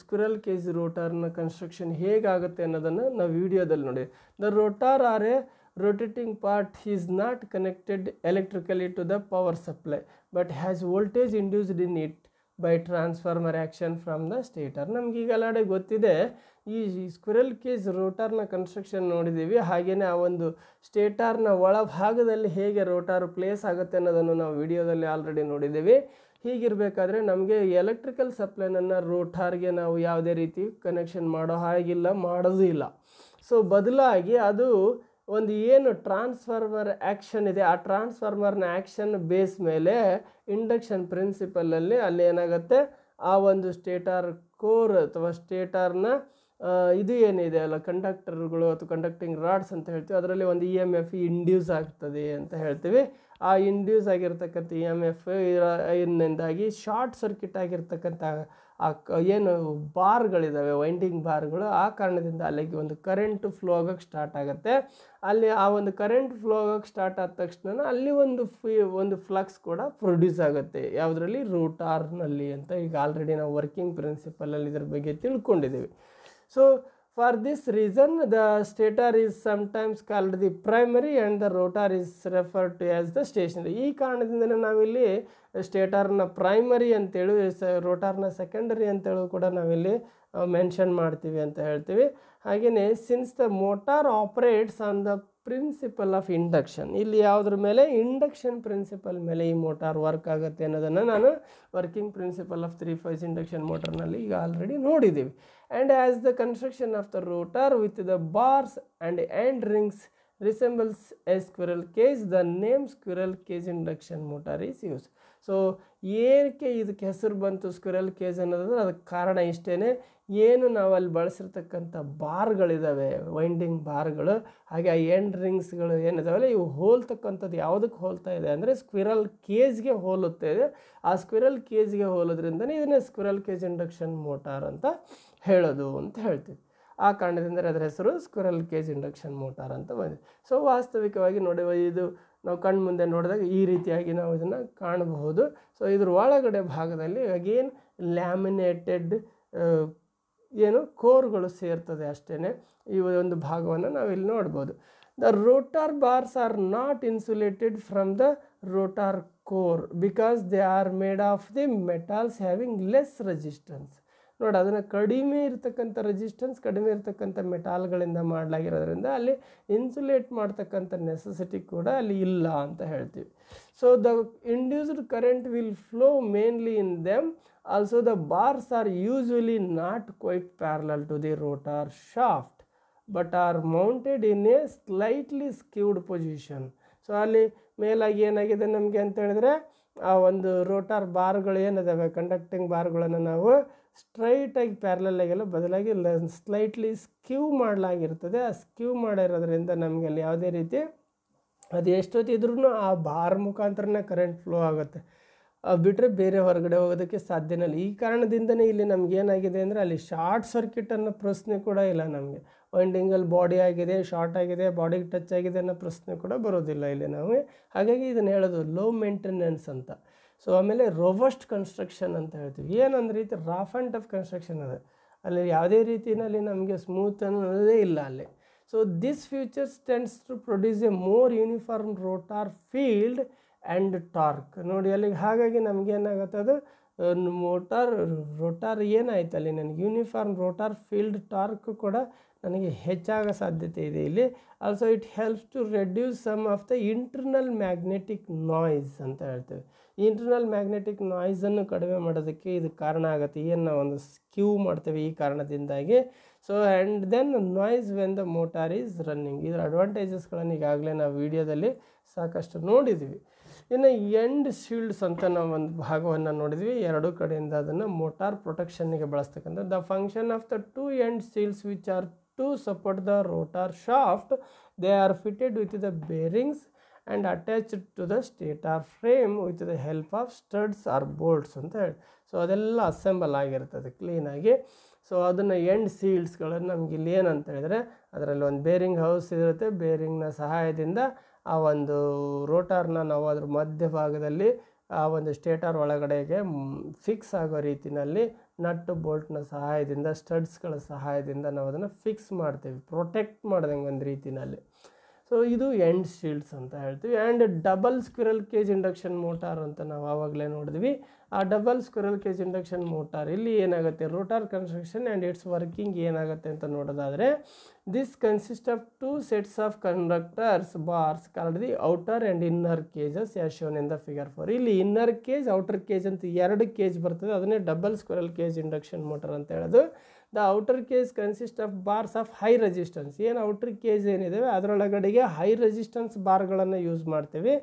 ಸ್ಕ್ವಿರಲ್ ಕೇಜ್ ರೋಟಾರ್ನ ಕನ್ಸ್ಟ್ರಕ್ಷನ್ ಹೇಗಾಗುತ್ತೆ ಅನ್ನೋದನ್ನು ನಾವು ವಿಡಿಯೋದಲ್ಲಿ ನೋಡಿ the rotor are a rotating part is not connected electrically to the power supply but has voltage induced in it by transformer action from the stator ನಮ್ಗೆ ಈಗಲಾಡೆ ಗೊತ್ತಿದೆ ಈ ಸ್ಕ್ವಿರಲ್ ಕೇಜ್ ರೋಟಾರ್ನ ಕನ್ಸ್ಟ್ರಕ್ಷನ್ ನೋಡಿದ್ದೀವಿ ಹಾಗೆಯೇ ಆ ಒಂದು ಸ್ಟೇಟಾರ್ನ ಒಳಭಾಗದಲ್ಲಿ ಹೇಗೆ ರೋಟಾರ್ ಪ್ಲೇಸ್ ಆಗುತ್ತೆ ಅನ್ನೋದನ್ನು ನಾವು ವಿಡಿಯೋದಲ್ಲಿ ಆಲ್ರೆಡಿ ನೋಡಿದ್ದೀವಿ ಹೀಗಿರಬೇಕಾದ್ರೆ ನಮಗೆ ಎಲೆಕ್ಟ್ರಿಕಲ್ ಸಪ್ಲೈನನ್ನು ರೋಟಾರ್ಗೆ ನಾವು ಯಾವುದೇ ರೀತಿ ಕನೆಕ್ಷನ್ ಮಾಡೋ ಹಾಗಿಲ್ಲ ಮಾಡೋದೂ ಇಲ್ಲ ಸೊ ಬದಲಾಗಿ ಅದು ಒಂದು ಏನು ಟ್ರಾನ್ಸ್ಫಾರ್ಮರ್ ಆ್ಯಕ್ಷನ್ ಇದೆ ಆ ಟ್ರಾನ್ಸ್ಫಾರ್ಮರ್ನ ಆ್ಯಕ್ಷನ್ ಬೇಸ್ ಮೇಲೆ ಇಂಡಕ್ಷನ್ ಪ್ರಿನ್ಸಿಪಲಲ್ಲಿ ಅಲ್ಲಿ ಏನಾಗುತ್ತೆ ಆ ಒಂದು ಸ್ಟೇಟಾರ್ ಕೋರ್ ಅಥವಾ ಸ್ಟೇಟಾರ್ನ ಇದು ಏನಿದೆ ಅಲ್ಲ ಕಂಡಕ್ಟರ್ಗಳು ಅಥವಾ ಕಂಡಕ್ಟಿಂಗ್ ರಾಡ್ಸ್ ಅಂತ ಹೇಳ್ತೀವಿ ಅದರಲ್ಲಿ ಒಂದು ಇ ಎಮ್ ಎಫ್ ಇಂಡ್ಯೂಸ್ ಆಗ್ತದೆ ಅಂತ ಹೇಳ್ತೀವಿ ಆ ಇಂಡ್ಯೂಸ್ ಆಗಿರ್ತಕ್ಕಂಥ ಇ ಎಮ್ ಎಫ್ ಇದರಿಂದಾಗಿ ಶಾರ್ಟ್ ಸರ್ಕ್ಯೂಟ್ ಆಗಿರ್ತಕ್ಕಂಥ ಆ ಏನು ಬಾರ್ಗಳಿದ್ದಾವೆ ವೈಂಡಿಂಗ್ ಬಾರ್ಗಳು ಆ ಕಾರಣದಿಂದ ಅಲ್ಲಿಗೆ ಒಂದು ಕರೆಂಟ್ ಫ್ಲೋ ಆಗೋಕ್ಕೆ ಸ್ಟಾರ್ಟ್ ಆಗುತ್ತೆ ಅಲ್ಲಿ ಆ ಒಂದು ಕರೆಂಟ್ ಫ್ಲೋ ಆಗೋಕ್ಕೆ ಸ್ಟಾರ್ಟ್ ಆದ ತಕ್ಷಣ ಅಲ್ಲಿ ಒಂದು ಫೀ ಒಂದು ಫ್ಲಕ್ಸ್ ಕೂಡ ಪ್ರೊಡ್ಯೂಸ್ ಆಗುತ್ತೆ ಯಾವುದರಲ್ಲಿ ರೂಟ್ ಆರ್ನಲ್ಲಿ ಅಂತ ಈಗ ಆಲ್ರೆಡಿ ನಾವು ವರ್ಕಿಂಗ್ ಪ್ರಿನ್ಸಿಪಲಲ್ಲಿ ಇದ್ರ ಬಗ್ಗೆ ತಿಳ್ಕೊಂಡಿದ್ದೀವಿ so for this reason, the stator is sometimes called the primary and the rotor is referred to as the stationary ಈ ಕಾರಣದಿಂದಲೇ ನಾವಿಲ್ಲಿ ಸ್ಟೇಟರ್ನ ಪ್ರೈಮರಿ ಅಂತೇಳಿ ರೋಟರ್ನ ಸೆಕೆಂಡರಿ ಅಂತೇಳಿ ಕೂಡ ನಾವಿಲ್ಲಿ ಮೆನ್ಷನ್ ಮಾಡ್ತೀವಿ ಅಂತ ಹೇಳ್ತೀವಿ ಹಾಗೆಯೇ since the motor operates on the principle of induction ಇಲ್ಲಿ ಯಾವುದ್ರ ಮೇಲೆ ಇಂಡಕ್ಷನ್ ಪ್ರಿನ್ಸಿಪಲ್ ಮೇಲೆ ಈ ಮೋಟಾರ್ ವರ್ಕ್ ಆಗುತ್ತೆ ಅನ್ನೋದನ್ನು ನಾನು working principle of three phase induction ಮೋಟರ್ನಲ್ಲಿ ಈಗ ಆಲ್ರೆಡಿ ನೋಡಿದ್ದೀವಿ and as the construction of the rotor with the bars and end rings resembles a squirrel cage the name squirrel cage induction motor is used so ಏನಕ್ಕೆ ಇದಕ್ಕೆ ಹೆಸರು ಬಂತು squirrel cage ಅನ್ನೋದಂದ್ರೆ ಅದಕ್ಕೆ ಕಾರಣ ಇಷ್ಟೇ ಏನು ನಾವಲ್ಲಿ ಬಳಸಿರ್ತಕ್ಕಂಥ ಬಾರ್ಗಳಿದ್ದಾವೆ ವೈಂಡಿಂಗ್ ಬಾರ್ಗಳು ಹಾಗೆ ಆ ಎಂಡ್ ರಿಂಗ್ಸ್ಗಳು ಏನಿದಾವಲ್ಲ ಇವು ಹೋಲ್ತಕ್ಕಂಥದ್ದು ಯಾವುದಕ್ಕೆ ಹೋಲ್ತಾ ಇದೆ ಅಂದರೆ ಸ್ಕ್ವಿರಲ್ ಕೇಜ್ಗೆ ಹೋಲುತ್ತೆ ಆ ಸ್ಕ್ವಿರಲ್ ಕೇಜ್ಗೆ ಹೋಲೋದ್ರಿಂದನೇ ಇದನ್ನೇ ಸ್ಕ್ವಿರಲ್ ಕೇಜ್ ಇಂಡಕ್ಷನ್ ಮೋಟಾರ್ ಅಂತ ಹೇಳೋದು ಅಂತ ಹೇಳ್ತೀವಿ ಆ ಕಾರಣದಿಂದ ಅದರ ಹೆಸರು ಸ್ಕ್ವಿರಲ್ ಕೇಜ್ ಇಂಡಕ್ಷನ್ ಮೋಟಾರ್ ಅಂತ ಬಂದಿದೆ ಸೊ ವಾಸ್ತವಿಕವಾಗಿ ನೋಡಿ ಇದು ನಾವು ಕಣ್ಣು ಮುಂದೆ ನೋಡಿದಾಗ ಈ ರೀತಿಯಾಗಿ ನಾವು ಇದನ್ನು ಕಾಣಬಹುದು ಸೊ ಇದ್ರ ಒಳಗಡೆ ಭಾಗದಲ್ಲಿ ಅಗೇನ್ ಲ್ಯಾಮಿನೇಟೆಡ್ ಏನು ಕೋರ್ಗಳು ಸೇರ್ತದೆ ಅಷ್ಟೇ ಈ ಒಂದು ಭಾಗವನ್ನು ನಾವು ಇಲ್ಲಿ ನೋಡ್ಬೋದು the rotor bars are not insulated from the rotor core because they are made of the metals having less resistance ನೋಡಿ ಅದನ್ನು ಕಡಿಮೆ ಇರತಕ್ಕಂಥ ರೆಸಿಸ್ಟೆನ್ಸ್ ಕಡಿಮೆ ಇರತಕ್ಕಂಥ ಮೆಟಾಲ್ಗಳಿಂದ ಮಾಡಲಾಗಿರೋದ್ರಿಂದ ಅಲ್ಲಿ ಇನ್ಸುಲೇಟ್ ಮಾಡ್ತಕ್ಕಂಥ ನೆಸಸಿಟಿ ಕೂಡ ಅಲ್ಲಿ ಇಲ್ಲ ಅಂತ ಹೇಳ್ತೀವಿ so the induced current will flow mainly in them also the bars are usually not quite parallel to the rotor shaft but are mounted in a slightly skewed position so ಅಲ್ಲಿ ಮೇಲಾಗಿ ಏನಾಗಿದೆ ನಮಗೆ ಅಂತ ಹೇಳಿದ್ರೆ ಆ ಒಂದು ರೋಟಾರ್ ಬಾರ್ಗಳು ಏನಿದಾವೆ ಕಂಡಕ್ಟಿಂಗ್ ಬಾರ್ಗಳನ್ನು ನಾವು ಸ್ಟ್ರೈಟಾಗಿ ಆಗಿಲ್ಲ ಬದಲಾಗಿ ಸ್ಲೈಟ್ಲಿ ಸ್ಕ್ಯೂ ಮಾಡಲಾಗಿರ್ತದೆ ಆ ಸ್ಕ್ಯೂ ಮಾಡಿರೋದ್ರಿಂದ ನಮಗೆ ಅಲ್ಲಿ ಯಾವುದೇ ರೀತಿ ಅದು ಎಷ್ಟೊತ್ತಿದ್ರೂ ಆ ಬಾರ್ ಮುಖಾಂತರನೇ ಕರೆಂಟ್ ಫ್ಲೋ ಆಗುತ್ತೆ ಬಿಟ್ಟರೆ ಬೇರೆ ಹೊರಗಡೆ ಹೋಗೋದಕ್ಕೆ ಸಾಧ್ಯನೇ ಇಲ್ಲ ಈ ಕಾರಣದಿಂದನೇ ಇಲ್ಲಿ ಏನಾಗಿದೆ ಅಂದರೆ ಅಲ್ಲಿ ಶಾರ್ಟ್ ಸರ್ಕ್ಯೂಟ್ ಅನ್ನೋ ಪ್ರಶ್ನೆ ಕೂಡ ಇಲ್ಲ ನಮಗೆ ವೈಂಡಿಂಗಲ್ಲಿ ಬಾಡಿ ಆಗಿದೆ ಶಾರ್ಟ್ ಆಗಿದೆ ಬಾಡಿಗೆ ಟಚ್ ಆಗಿದೆ ಅನ್ನೋ ಪ್ರಶ್ನೆ ಕೂಡ ಬರೋದಿಲ್ಲ ಇಲ್ಲಿ ನಾವು ಹಾಗಾಗಿ ಇದನ್ನು ಹೇಳೋದು ಲೋ ಮೇಂಟೆನೆನ್ಸ್ ಅಂತ ಸೊ ಆಮೇಲೆ ರೋಬಸ್ಟ್ ಕನ್ಸ್ಟ್ರಕ್ಷನ್ ಅಂತ ಹೇಳ್ತೀವಿ ಏನೊಂದು ರೀತಿ ರಾಫ್ ಆ್ಯಂಡ್ ಟಫ್ ಕನ್ಸ್ಟ್ರಕ್ಷನ್ ಅದು ಅಲ್ಲಿ ಯಾವುದೇ ರೀತಿಯಲ್ಲಿ ನಮಗೆ ಸ್ಮೂತ್ ಅನ್ನೋದೇ ಇಲ್ಲ ಅಲ್ಲಿ so this features tends to produce a more uniform rotor field and torque ನೋಡಿ ಅಲ್ಲಿಗೆ ಹಾಗಾಗಿ ನಮಗೇನಾಗುತ್ತೆ ಅದು ಮೋಟಾರ್ ರೋಟಾರ್ ಏನಾಯ್ತು ಅಲ್ಲಿ ನನಗೆ ಯೂನಿಫಾರ್ಮ್ ರೋಟಾರ್ ಫೀಲ್ಡ್ ಟಾರ್ಕ್ ಕೂಡ ನನಗೆ ಹೆಚ್ಚಾಗೋ ಸಾಧ್ಯತೆ ಇದೆ ಇಲ್ಲಿ also it helps to reduce some of the internal magnetic noise ಅಂತ ಹೇಳ್ತೇವೆ ಇಂಟರ್ನಲ್ ಮ್ಯಾಗ್ನೆಟಿಕ್ ನಾಯ್ಸನ್ನು ಕಡಿಮೆ ಮಾಡೋದಕ್ಕೆ ಇದು ಕಾರಣ ಆಗುತ್ತೆ ಏನು ಒಂದು ಸ್ಕ್ಯೂ ಮಾಡ್ತೇವೆ ಈ ಕಾರಣದಿಂದಾಗಿ so and then noise when the motor is running ಇದರ ಅಡ್ವಾಂಟೇಜಸ್ಗಳನ್ನು ಈಗಾಗಲೇ ನಾವು ವಿಡಿಯೋದಲ್ಲಿ ಸಾಕಷ್ಟು ನೋಡಿದ್ವಿ ಇನ್ನು ಎಂಡ್ ಶೀಲ್ಡ್ಸ್ ಅಂತ ನಾವು ಒಂದು ಭಾಗವನ್ನು ನೋಡಿದ್ವಿ ಎರಡು ಕಡೆಯಿಂದ ಅದನ್ನು ಮೋಟಾರ್ ಪ್ರೊಟೆಕ್ಷನ್ಗೆ ಬಳಸ್ತಕ್ಕಂಥ the function of the two end shields which are to support the rotor shaft they are fitted with the bearings and attached to the stator frame with the help of studs or bolts ಅಂತ ಹೇಳಿ so ಅದೆಲ್ಲ assemble ಆಗಿರ್ತದೆ ಕ್ಲೀನಾಗಿ so ಅದನ್ನು end ಸೀಲ್ಡ್ಸ್ಗಳನ್ನು ನಮ್ಗೆ ಇಲ್ಲಿ ಏನಂತ ಹೇಳಿದರೆ ಅದರಲ್ಲಿ ಒಂದು ಬೇರಿಂಗ್ ಹೌಸ್ ಇರುತ್ತೆ ಬೇರಿಂಗ್ನ ಸಹಾಯದಿಂದ ಆ ಒಂದು ರೋಟಾರ್ನ ನಾವು ಅದ್ರ ಮಧ್ಯಭಾಗದಲ್ಲಿ ಆ ಒಂದು ಸ್ಟೇಟಾರ್ ಒಳಗಡೆಗೆ ಫಿಕ್ಸ್ ಆಗೋ ರೀತಿಯಲ್ಲಿ ನಟ್ಟು ಬೋಲ್ಟ್ನ ಸಹಾಯದಿಂದ ಸ್ಟಡ್ಸ್ಗಳ ಸಹಾಯದಿಂದ ನಾವು ಅದನ್ನು ಫಿಕ್ಸ್ ಮಾಡ್ತೀವಿ ಪ್ರೊಟೆಕ್ಟ್ ಮಾಡ್ದಂಗೆ ಒಂದು ರೀತಿಯಲ್ಲಿ ಸೊ ಇದು ಎಂಡ್ ಶೀಲ್ಡ್ಸ್ ಅಂತ ಹೇಳ್ತೀವಿ and double squirrel cage induction motor ಅಂತ ನಾವು ಆವಾಗಲೇ ನೋಡಿದ್ವಿ ಆ double squirrel cage induction motor ಇಲ್ಲಿ ಏನಾಗುತ್ತೆ rotor construction and its working ಏನಾಗುತ್ತೆ ಅಂತ ನೋಡೋದಾದರೆ this consist of two sets of conductors bars called the outer and inner cages as shown in the figure four ಇಲ್ಲಿ ಇನ್ನರ್ ಕೇಜ್ ಔಟರ್ ಕೇಜ್ ಅಂತ ಎರಡು cage ಬರ್ತದೆ ಅದನ್ನೇ double squirrel cage induction motor ಅಂತ ಹೇಳೋದು the outer cage consist of bars of high resistance ಏನು outer cage ಏನಿದ್ದಾವೆ ಅದರೊಳಗಡೆಗೆ ಹೈ ರೆಸಿಸ್ಟೆನ್ಸ್ ಬಾರ್ಗಳನ್ನು ಯೂಸ್ ಮಾಡ್ತೀವಿ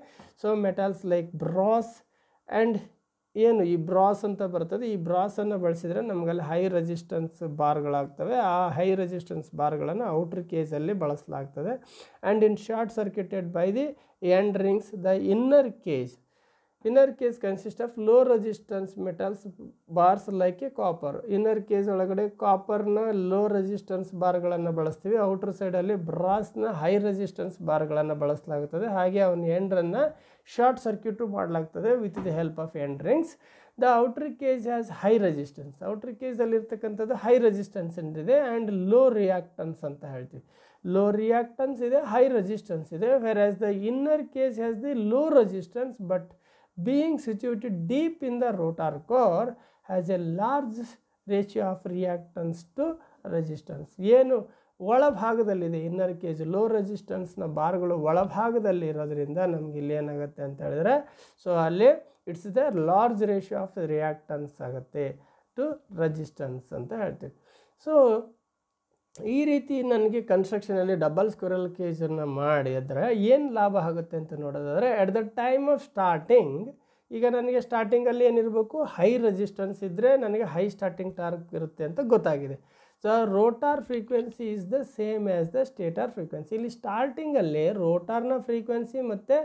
so metals like brass and ಏನು ಈ ಬ್ರಾಸ್ ಅಂತ ಬರ್ತದೆ ಈ ಬ್ರಾಸನ್ನು ಬಳಸಿದರೆ ನಮಗಲ್ಲಿ ಹೈ ರೆಸಿಸ್ಟೆನ್ಸ್ ಬಾರ್ಗಳಾಗ್ತವೆ ಆ ಹೈ ರೆಸಿಸ್ಟೆನ್ಸ್ ಬಾರ್ಗಳನ್ನು ಔಟ್ರ್ ಕೇಜಲ್ಲಿ ಬಳಸಲಾಗ್ತದೆ and in short circuited by the end rings the inner cage inner cage consist of low resistance metals bars like a copper inner cage ಒಳಗಡೆ ಕಾಪರ್ನ ಲೋ ರೆಸಿಸ್ಟೆನ್ಸ್ ಬಾರ್ಗಳನ್ನು ಬಳಸ್ತೀವಿ outer ಸೈಡಲ್ಲಿ ಬ್ರಾಸ್ನ high resistance ಬಾರ್ಗಳನ್ನು ಬಳಸಲಾಗುತ್ತದೆ ಹಾಗೆ ಅವನ ಎಂಡ್ರನ್ನು ಶಾರ್ಟ್ ಸರ್ಕ್ಯೂಟು ಮಾಡಲಾಗ್ತದೆ with the help of end rings the outer cage has high resistance outer ಕೇಜಲ್ಲಿರ್ತಕ್ಕಂಥದ್ದು ಹೈ ರೆಸಿಸ್ಟೆನ್ಸ್ ಏನಿದೆ ಆ್ಯಂಡ್ ಲೋ ರಿಯಾಕ್ಟನ್ಸ್ ಅಂತ ಹೇಳ್ತೀವಿ ಲೋ ರಿಯಾಕ್ಟನ್ಸ್ ಇದೆ ಹೈ ರೆಸಿಸ್ಟೆನ್ಸ್ ಇದೆ whereas the inner cage has the low resistance but being situated deep in the rotor core has a large ratio of reactance to resistance ಏನು ಒಳಭಾಗದಲ್ಲಿದೆ inner cage low ರೆಸಿಸ್ಟೆನ್ಸ್ನ ಬಾರ್ಗಳು ಒಳಭಾಗದಲ್ಲಿ ನಮ್ಗೆ ಇಲ್ಲಿ ಏನಾಗುತ್ತೆ ಅಂತ ಹೇಳಿದ್ರೆ ಸೊ ಅಲ್ಲಿ it's the large ratio of reactance ಆಗುತ್ತೆ ಟು ರೆಸಿಸ್ಟೆನ್ಸ್ ಅಂತ ಹೇಳ್ತೀವಿ ಸೊ ಈ ರೀತಿ ನನಗೆ ಕನ್ಸ್ಟ್ರಕ್ಷನಲ್ಲಿ ಡಬಲ್ ಸ್ಕ್ವರಲ್ ಕೇಜನ್ನು ಮಾಡಿದರೆ ಏನು ಲಾಭ ಆಗುತ್ತೆ ಅಂತ ನೋಡೋದಾದರೆ at the time of starting ಈಗ ನನಗೆ ಸ್ಟಾರ್ಟಿಂಗಲ್ಲಿ ಏನಿರಬೇಕು ಹೈ ರೆಸಿಸ್ಟೆನ್ಸ್ ಇದ್ದರೆ ನನಗೆ ಹೈ ಸ್ಟಾರ್ಟಿಂಗ್ ಟಾರ್ಕ್ ಇರುತ್ತೆ ಅಂತ ಗೊತ್ತಾಗಿದೆ so rotor frequency is the same as the stator frequency ಇಲ್ಲಿ ಸ್ಟಾರ್ಟಿಂಗಲ್ಲಿ ರೋಟಾರ್ನ ಫ್ರೀಕ್ವೆನ್ಸಿ ಮತ್ತು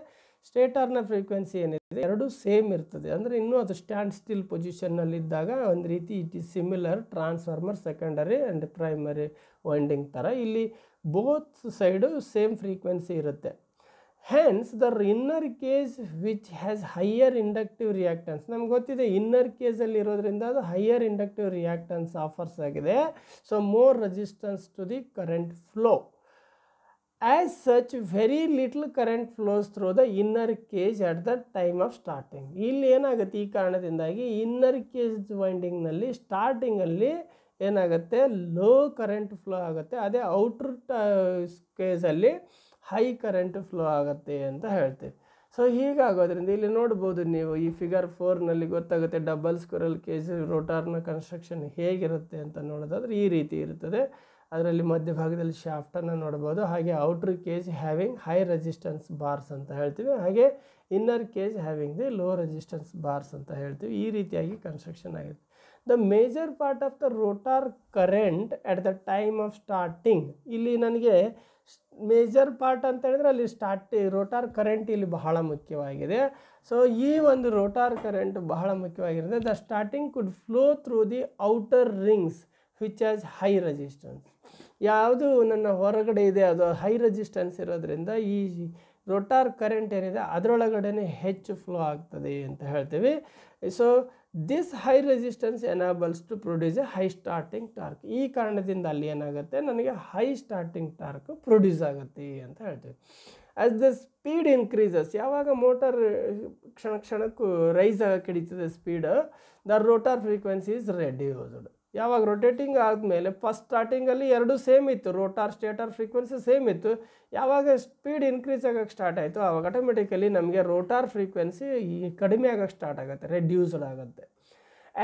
ಸ್ಟೇಟರ್ನ ಫ್ರೀಕ್ವೆನ್ಸಿ ಏನಿದೆ ಎರಡು ಸೇಮ್ ಇರ್ತದೆ ಅಂದರೆ ಇನ್ನೂ ಅದು ಸ್ಟ್ಯಾಂಡ್ ಸ್ಟಿಲ್ ಪೊಸಿಷನ್ನಲ್ಲಿದ್ದಾಗ ಒಂದು ರೀತಿ it is similar transformer secondary and primary winding ಥರ ಇಲ್ಲಿ ಬೋತ್ ಸೈಡು ಸೇಮ್ ಫ್ರೀಕ್ವೆನ್ಸಿ ಇರುತ್ತೆ hence the inner cage which has higher inductive reactance ನಮ್ಗೆ ಗೊತ್ತಿದೆ ಇನ್ನರ್ ಕೇಸಲ್ಲಿ ಇರೋದ್ರಿಂದ ಅದು ಹೈಯರ್ ಇಂಡಕ್ಟಿವ್ ರಿಯಾಕ್ಟನ್ಸ್ ಆಫರ್ಸ್ ಆಗಿದೆ so more resistance to the current flow As such, very little current flows through the inner cage at the time of starting. ಇಲ್ಲಿ ಏನಾಗುತ್ತೆ ಈ ಕಾರಣದಿಂದಾಗಿ ಇನ್ನರ್ ಕೇಜ್ ವೈಂಡಿಂಗ್ನಲ್ಲಿ ಸ್ಟಾರ್ಟಿಂಗಲ್ಲಿ ಏನಾಗುತ್ತೆ ಲೋ ಕರೆಂಟ್ ಫ್ಲೋ ಆಗುತ್ತೆ ಅದೇ ಔಟ್ರ್ ಕೇಸಲ್ಲಿ ಹೈ ಕರೆಂಟ್ ಫ್ಲೋ ಆಗುತ್ತೆ ಅಂತ ಹೇಳ್ತೀವಿ ಸೊ ಹೀಗಾಗೋದ್ರಿಂದ ಇಲ್ಲಿ ನೋಡ್ಬೋದು ನೀವು ಈ ಫಿಗರ್ ಫೋರ್ನಲ್ಲಿ ಗೊತ್ತಾಗುತ್ತೆ ಡಬಲ್ ಸ್ಕ್ವರಲ್ ಕೇಜ್ ರೋಟಾರ್ನ ಕನ್ಸ್ಟ್ರಕ್ಷನ್ ಹೇಗಿರುತ್ತೆ ಅಂತ ನೋಡೋದಾದ್ರೆ ಈ ರೀತಿ ಇರುತ್ತದೆ ಅದರಲ್ಲಿ ಮಧ್ಯಭಾಗದಲ್ಲಿ ಶಾಫ್ಟನ್ನು ನೋಡ್ಬೋದು ಹಾಗೆ outer cage having high resistance bars ಅಂತ ಹೇಳ್ತೀವಿ ಹಾಗೆ inner cage having the low resistance bars ಅಂತ ಹೇಳ್ತೀವಿ ಈ ರೀತಿಯಾಗಿ ಕನ್ಸ್ಟ್ರಕ್ಷನ್ ಆಗಿದೆ the major part of the rotor current at the time of starting ಇಲ್ಲಿ ನನಗೆ ಮೇಜರ್ ಪಾರ್ಟ್ ಅಂತ ಹೇಳಿದ್ರೆ ಅಲ್ಲಿ ಸ್ಟಾರ್ಟ್ ರೋಟಾರ್ ಕರೆಂಟ್ ಇಲ್ಲಿ ಬಹಳ ಮುಖ್ಯವಾಗಿದೆ ಸೊ ಈ ಒಂದು ರೋಟಾರ್ ಕರೆಂಟ್ ಬಹಳ ಮುಖ್ಯವಾಗಿರುತ್ತೆ the starting could flow through the outer rings which as high resistance ಯಾವುದು ನನ್ನ ಹೊರಗಡೆ ಇದೆ ಅದು ಹೈ ರೆಸಿಸ್ಟೆನ್ಸ್ ಇರೋದ್ರಿಂದ ಈ ರೋಟಾರ್ ಕರೆಂಟ್ ಏನಿದೆ ಅದರೊಳಗಡೆ ಹೆಚ್ಚು ಫ್ಲೋ ಆಗ್ತದೆ ಅಂತ ಹೇಳ್ತೀವಿ so this high resistance enables to produce a high starting torque ಈ ಕಾರಣದಿಂದ ಅಲ್ಲಿ ಏನಾಗುತ್ತೆ ನನಗೆ ಹೈ ಸ್ಟಾರ್ಟಿಂಗ್ ಟಾರ್ಕ್ ಪ್ರೊಡ್ಯೂಸ್ ಆಗುತ್ತೆ ಅಂತ ಹೇಳ್ತೀವಿ ಆಸ್ ದ ಸ್ಪೀಡ್ ಇನ್ಕ್ರೀಸಸ್ ಯಾವಾಗ ಮೋಟಾರ್ ಕ್ಷಣ ಕ್ಷಣಕ್ಕೂ ರೈಸ್ ಆಗಕ್ಕೆ ಹಿಡಿತದೆ speed the rotor frequency is reduced ಯಾವಾಗ ರೊಟೇಟಿಂಗ್ ಆದಮೇಲೆ ಫಸ್ಟ್ ಸ್ಟಾರ್ಟಿಂಗಲ್ಲಿ ಎರಡೂ ಸೇಮ್ ಇತ್ತು ರೋಟಾರ್ ಸ್ಟೇಟರ್ ಫ್ರೀಕ್ವೆನ್ಸಿ ಸೇಮ್ ಇತ್ತು ಯಾವಾಗ ಸ್ಪೀಡ್ ಇನ್ಕ್ರೀಸ್ ಆಗೋಕ್ಕೆ ಸ್ಟಾರ್ಟ್ ಆಯಿತು ಆವಾಗ ಆಟೋಮೆಟಿಕಲಿ ನಮಗೆ ರೋಟಾರ್ ಫ್ರೀಕ್ವೆನ್ಸಿ ಕಡಿಮೆ ಆಗೋಕ್ಕೆ ಸ್ಟಾರ್ಟ್ ಆಗುತ್ತೆ ರೆಡ್ಯೂಸ್ಡ್ ಆಗುತ್ತೆ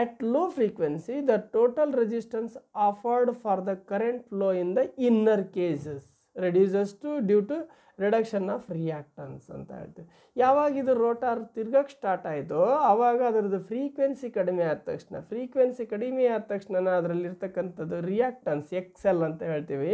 at low frequency the total resistance offered for the current flow in the inner cages reduces to due to reduction of reactance ಅಂತ ಹೇಳ್ತೀವಿ ಯಾವಾಗ ಇದು ರೋಟಾರ್ ತಿರ್ಗಕ್ಕೆ ಸ್ಟಾರ್ಟ್ ಆಯಿತೋ ಆವಾಗ ಅದರದ್ದು ಫ್ರೀಕ್ವೆನ್ಸಿ ಕಡಿಮೆ ಆದ ತಕ್ಷಣ ಫ್ರೀಕ್ವೆನ್ಸಿ ಕಡಿಮೆ ಆದ ತಕ್ಷಣ ಅದರಲ್ಲಿರ್ತಕ್ಕಂಥದ್ದು ರಿಯಾಕ್ಟನ್ಸ್ ಎಕ್ಸ್ ಎಲ್ ಅಂತ ಹೇಳ್ತೀವಿ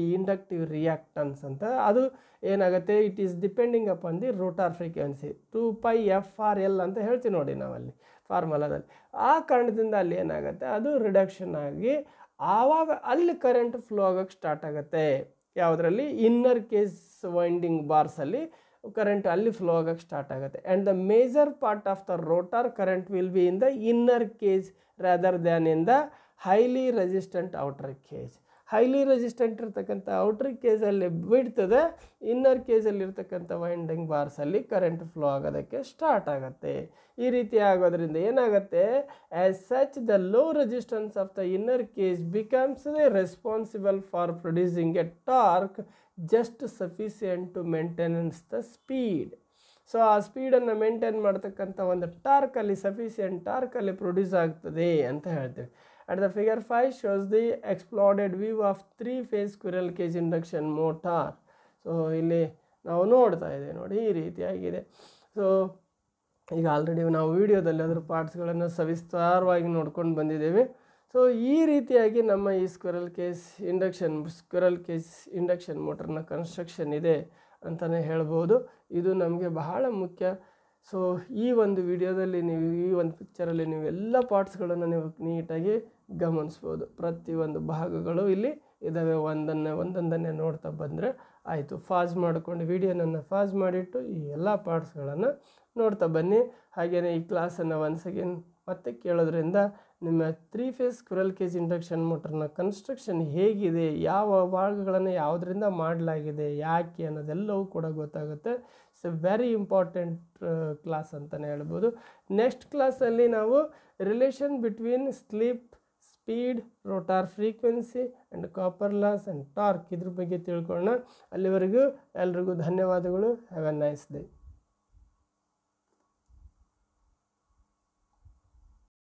ಈ ಇಂಡಕ್ಟಿವ್ ರಿಯಾಕ್ಟನ್ಸ್ ಅಂತ ಅದು ಏನಾಗುತ್ತೆ it is depending upon the rotor frequency two pi F R L ಅಂತ ಹೇಳ್ತೀವಿ ನೋಡಿ ನಾವಲ್ಲಿ ಫಾರ್ಮುಲಾದಲ್ಲಿ ಆ ಕಾರಣದಿಂದ ಅಲ್ಲಿ ಏನಾಗುತ್ತೆ ಅದು ರಿಡಕ್ಷನ್ ಆಗಿ ಆವಾಗ ಅಲ್ಲಿ ಕರೆಂಟ್ ಫ್ಲೋ ಆಗೋಕ್ಕೆ ಸ್ಟಾರ್ಟ್ ಆಗುತ್ತೆ ಯಾವುದರಲ್ಲಿ ಇನ್ನರ್ ಕೇಸ್ ವೈಂಡಿಂಗ್ ಬಾರ್ಸಲ್ಲಿ ಕರೆಂಟ್ ಅಲ್ಲಿ ಫ್ಲೋ ಆಗೋಕ್ಕೆ ಸ್ಟಾರ್ಟ್ ಆಗುತ್ತೆ and the major part of the rotor current will be in the inner cage rather than in the highly resistant outer cage highly resistant ಇರ್ತಕ್ಕಂಥ outer ಕೇಜಲ್ಲಿ ಬಿಡ್ತದೆ ಇನ್ನರ್ ಕೇಜಲ್ಲಿ ಇರ್ತಕ್ಕಂಥ ವೈಂಡಿಂಗ್ ಬಾರ್ಸಲ್ಲಿ ಕರೆಂಟ್ ಫ್ಲೋ ಆಗೋದಕ್ಕೆ ಸ್ಟಾರ್ಟ್ ಆಗುತ್ತೆ ಈ ರೀತಿ ಆಗೋದ್ರಿಂದ ಏನಾಗುತ್ತೆ as such the low resistance of the inner cage becomes responsible for producing A torque just sufficient to maintenance the speed so ಆ ಸ್ಪೀಡನ್ನು ಮೇಂಟೈನ್ ಮಾಡ್ತಕ್ಕಂಥ ಒಂದು ಟಾರ್ಕಲ್ಲಿ ಸಫಿಸಿಯೆಂಟ್ ಟಾರ್ಕಲ್ಲಿ ಪ್ರೊಡ್ಯೂಸ್ ಆಗ್ತದೆ ಅಂತ ಹೇಳ್ತೀವಿ at the figure five shows the exploded view of three phase squirrel cage induction motor so ಇಲ್ಲಿ ನಾವು ನೋಡ್ತಾ ಇದ್ದೇವೆ ನೋಡಿ ಈ ರೀತಿಯಾಗಿದೆ ಸೊ ಈಗ ಆಲ್ರೆಡಿ ನಾವು ವಿಡಿಯೋದಲ್ಲಿ ಅದರ ಪಾರ್ಟ್ಸ್ಗಳನ್ನು ಸವಿಸ್ತಾರವಾಗಿ ನೋಡ್ಕೊಂಡು ಬಂದಿದ್ದೇವೆ ಸೊ ಈ ರೀತಿಯಾಗಿ ನಮ್ಮ ಈ squirrel cage induction squirrel cage induction ಮೋಟರ್ನ ಕನ್ಸ್ಟ್ರಕ್ಷನ್ ಇದೆ ಅಂತಲೇ ಹೇಳ್ಬೋದು ಇದು ನಮಗೆ ಬಹಳ ಮುಖ್ಯ ಸೊ ಈ ಒಂದು ವಿಡಿಯೋದಲ್ಲಿ ನೀವು ಈ ಒಂದು ಪಿಕ್ಚರಲ್ಲಿ ನೀವು ಎಲ್ಲ ಪಾರ್ಟ್ಸ್ಗಳನ್ನು ನೀವು ನೀಟಾಗಿ ಗಮನಿಸ್ಬೋದು ಪ್ರತಿಯೊಂದು ಭಾಗಗಳು ಇಲ್ಲಿ ಇದ್ದಾವೆ ಒಂದನ್ನೇ ಒಂದೊಂದನ್ನೇ ನೋಡ್ತಾ ಬಂದರೆ ಆಯಿತು ಫಾಸ್ ಮಾಡಿಕೊಂಡು ವಿಡಿಯೋನನ್ನು ಫಾಸ್ ಮಾಡಿಟ್ಟು ಈ ಎಲ್ಲ ಪಾರ್ಟ್ಸ್ಗಳನ್ನು ನೋಡ್ತಾ ಬನ್ನಿ ಹಾಗೆಯೇ ಈ ಕ್ಲಾಸನ್ನು ಒನ್ಸ್ ಅಗೇನ್ ಮತ್ತೆ ಕೇಳೋದ್ರಿಂದ ನಿಮ್ಮ three phase squirrel cage induction ಮೋಟ್ರನ್ನ ಕನ್ಸ್ಟ್ರಕ್ಷನ್ ಹೇಗಿದೆ ಯಾವ ಭಾಗಗಳನ್ನು ಯಾವುದರಿಂದ ಮಾಡಲಾಗಿದೆ ಯಾಕೆ ಅನ್ನೋದೆಲ್ಲವೂ ಕೂಡ ಗೊತ್ತಾಗುತ್ತೆ ಸೊ ವೆರಿ ಇಂಪಾರ್ಟೆಂಟ್ ಕ್ಲಾಸ್ ಅಂತಲೇ ಹೇಳ್ಬೋದು ನೆಕ್ಸ್ಟ್ ಕ್ಲಾಸಲ್ಲಿ ನಾವು relation between slip speed rotor frequency and copper loss and torque ಇದ್ರ ಬಗ್ಗೆ ತಿಳ್ಕೊಳ್ಳೋಣ ಅಲ್ಲಿವರೆಗೂ ಎಲ್ರಿಗೂ ಧನ್ಯವಾದಗಳು ಹ್ಯಾವ್ ನೈಸ್ ಡೇ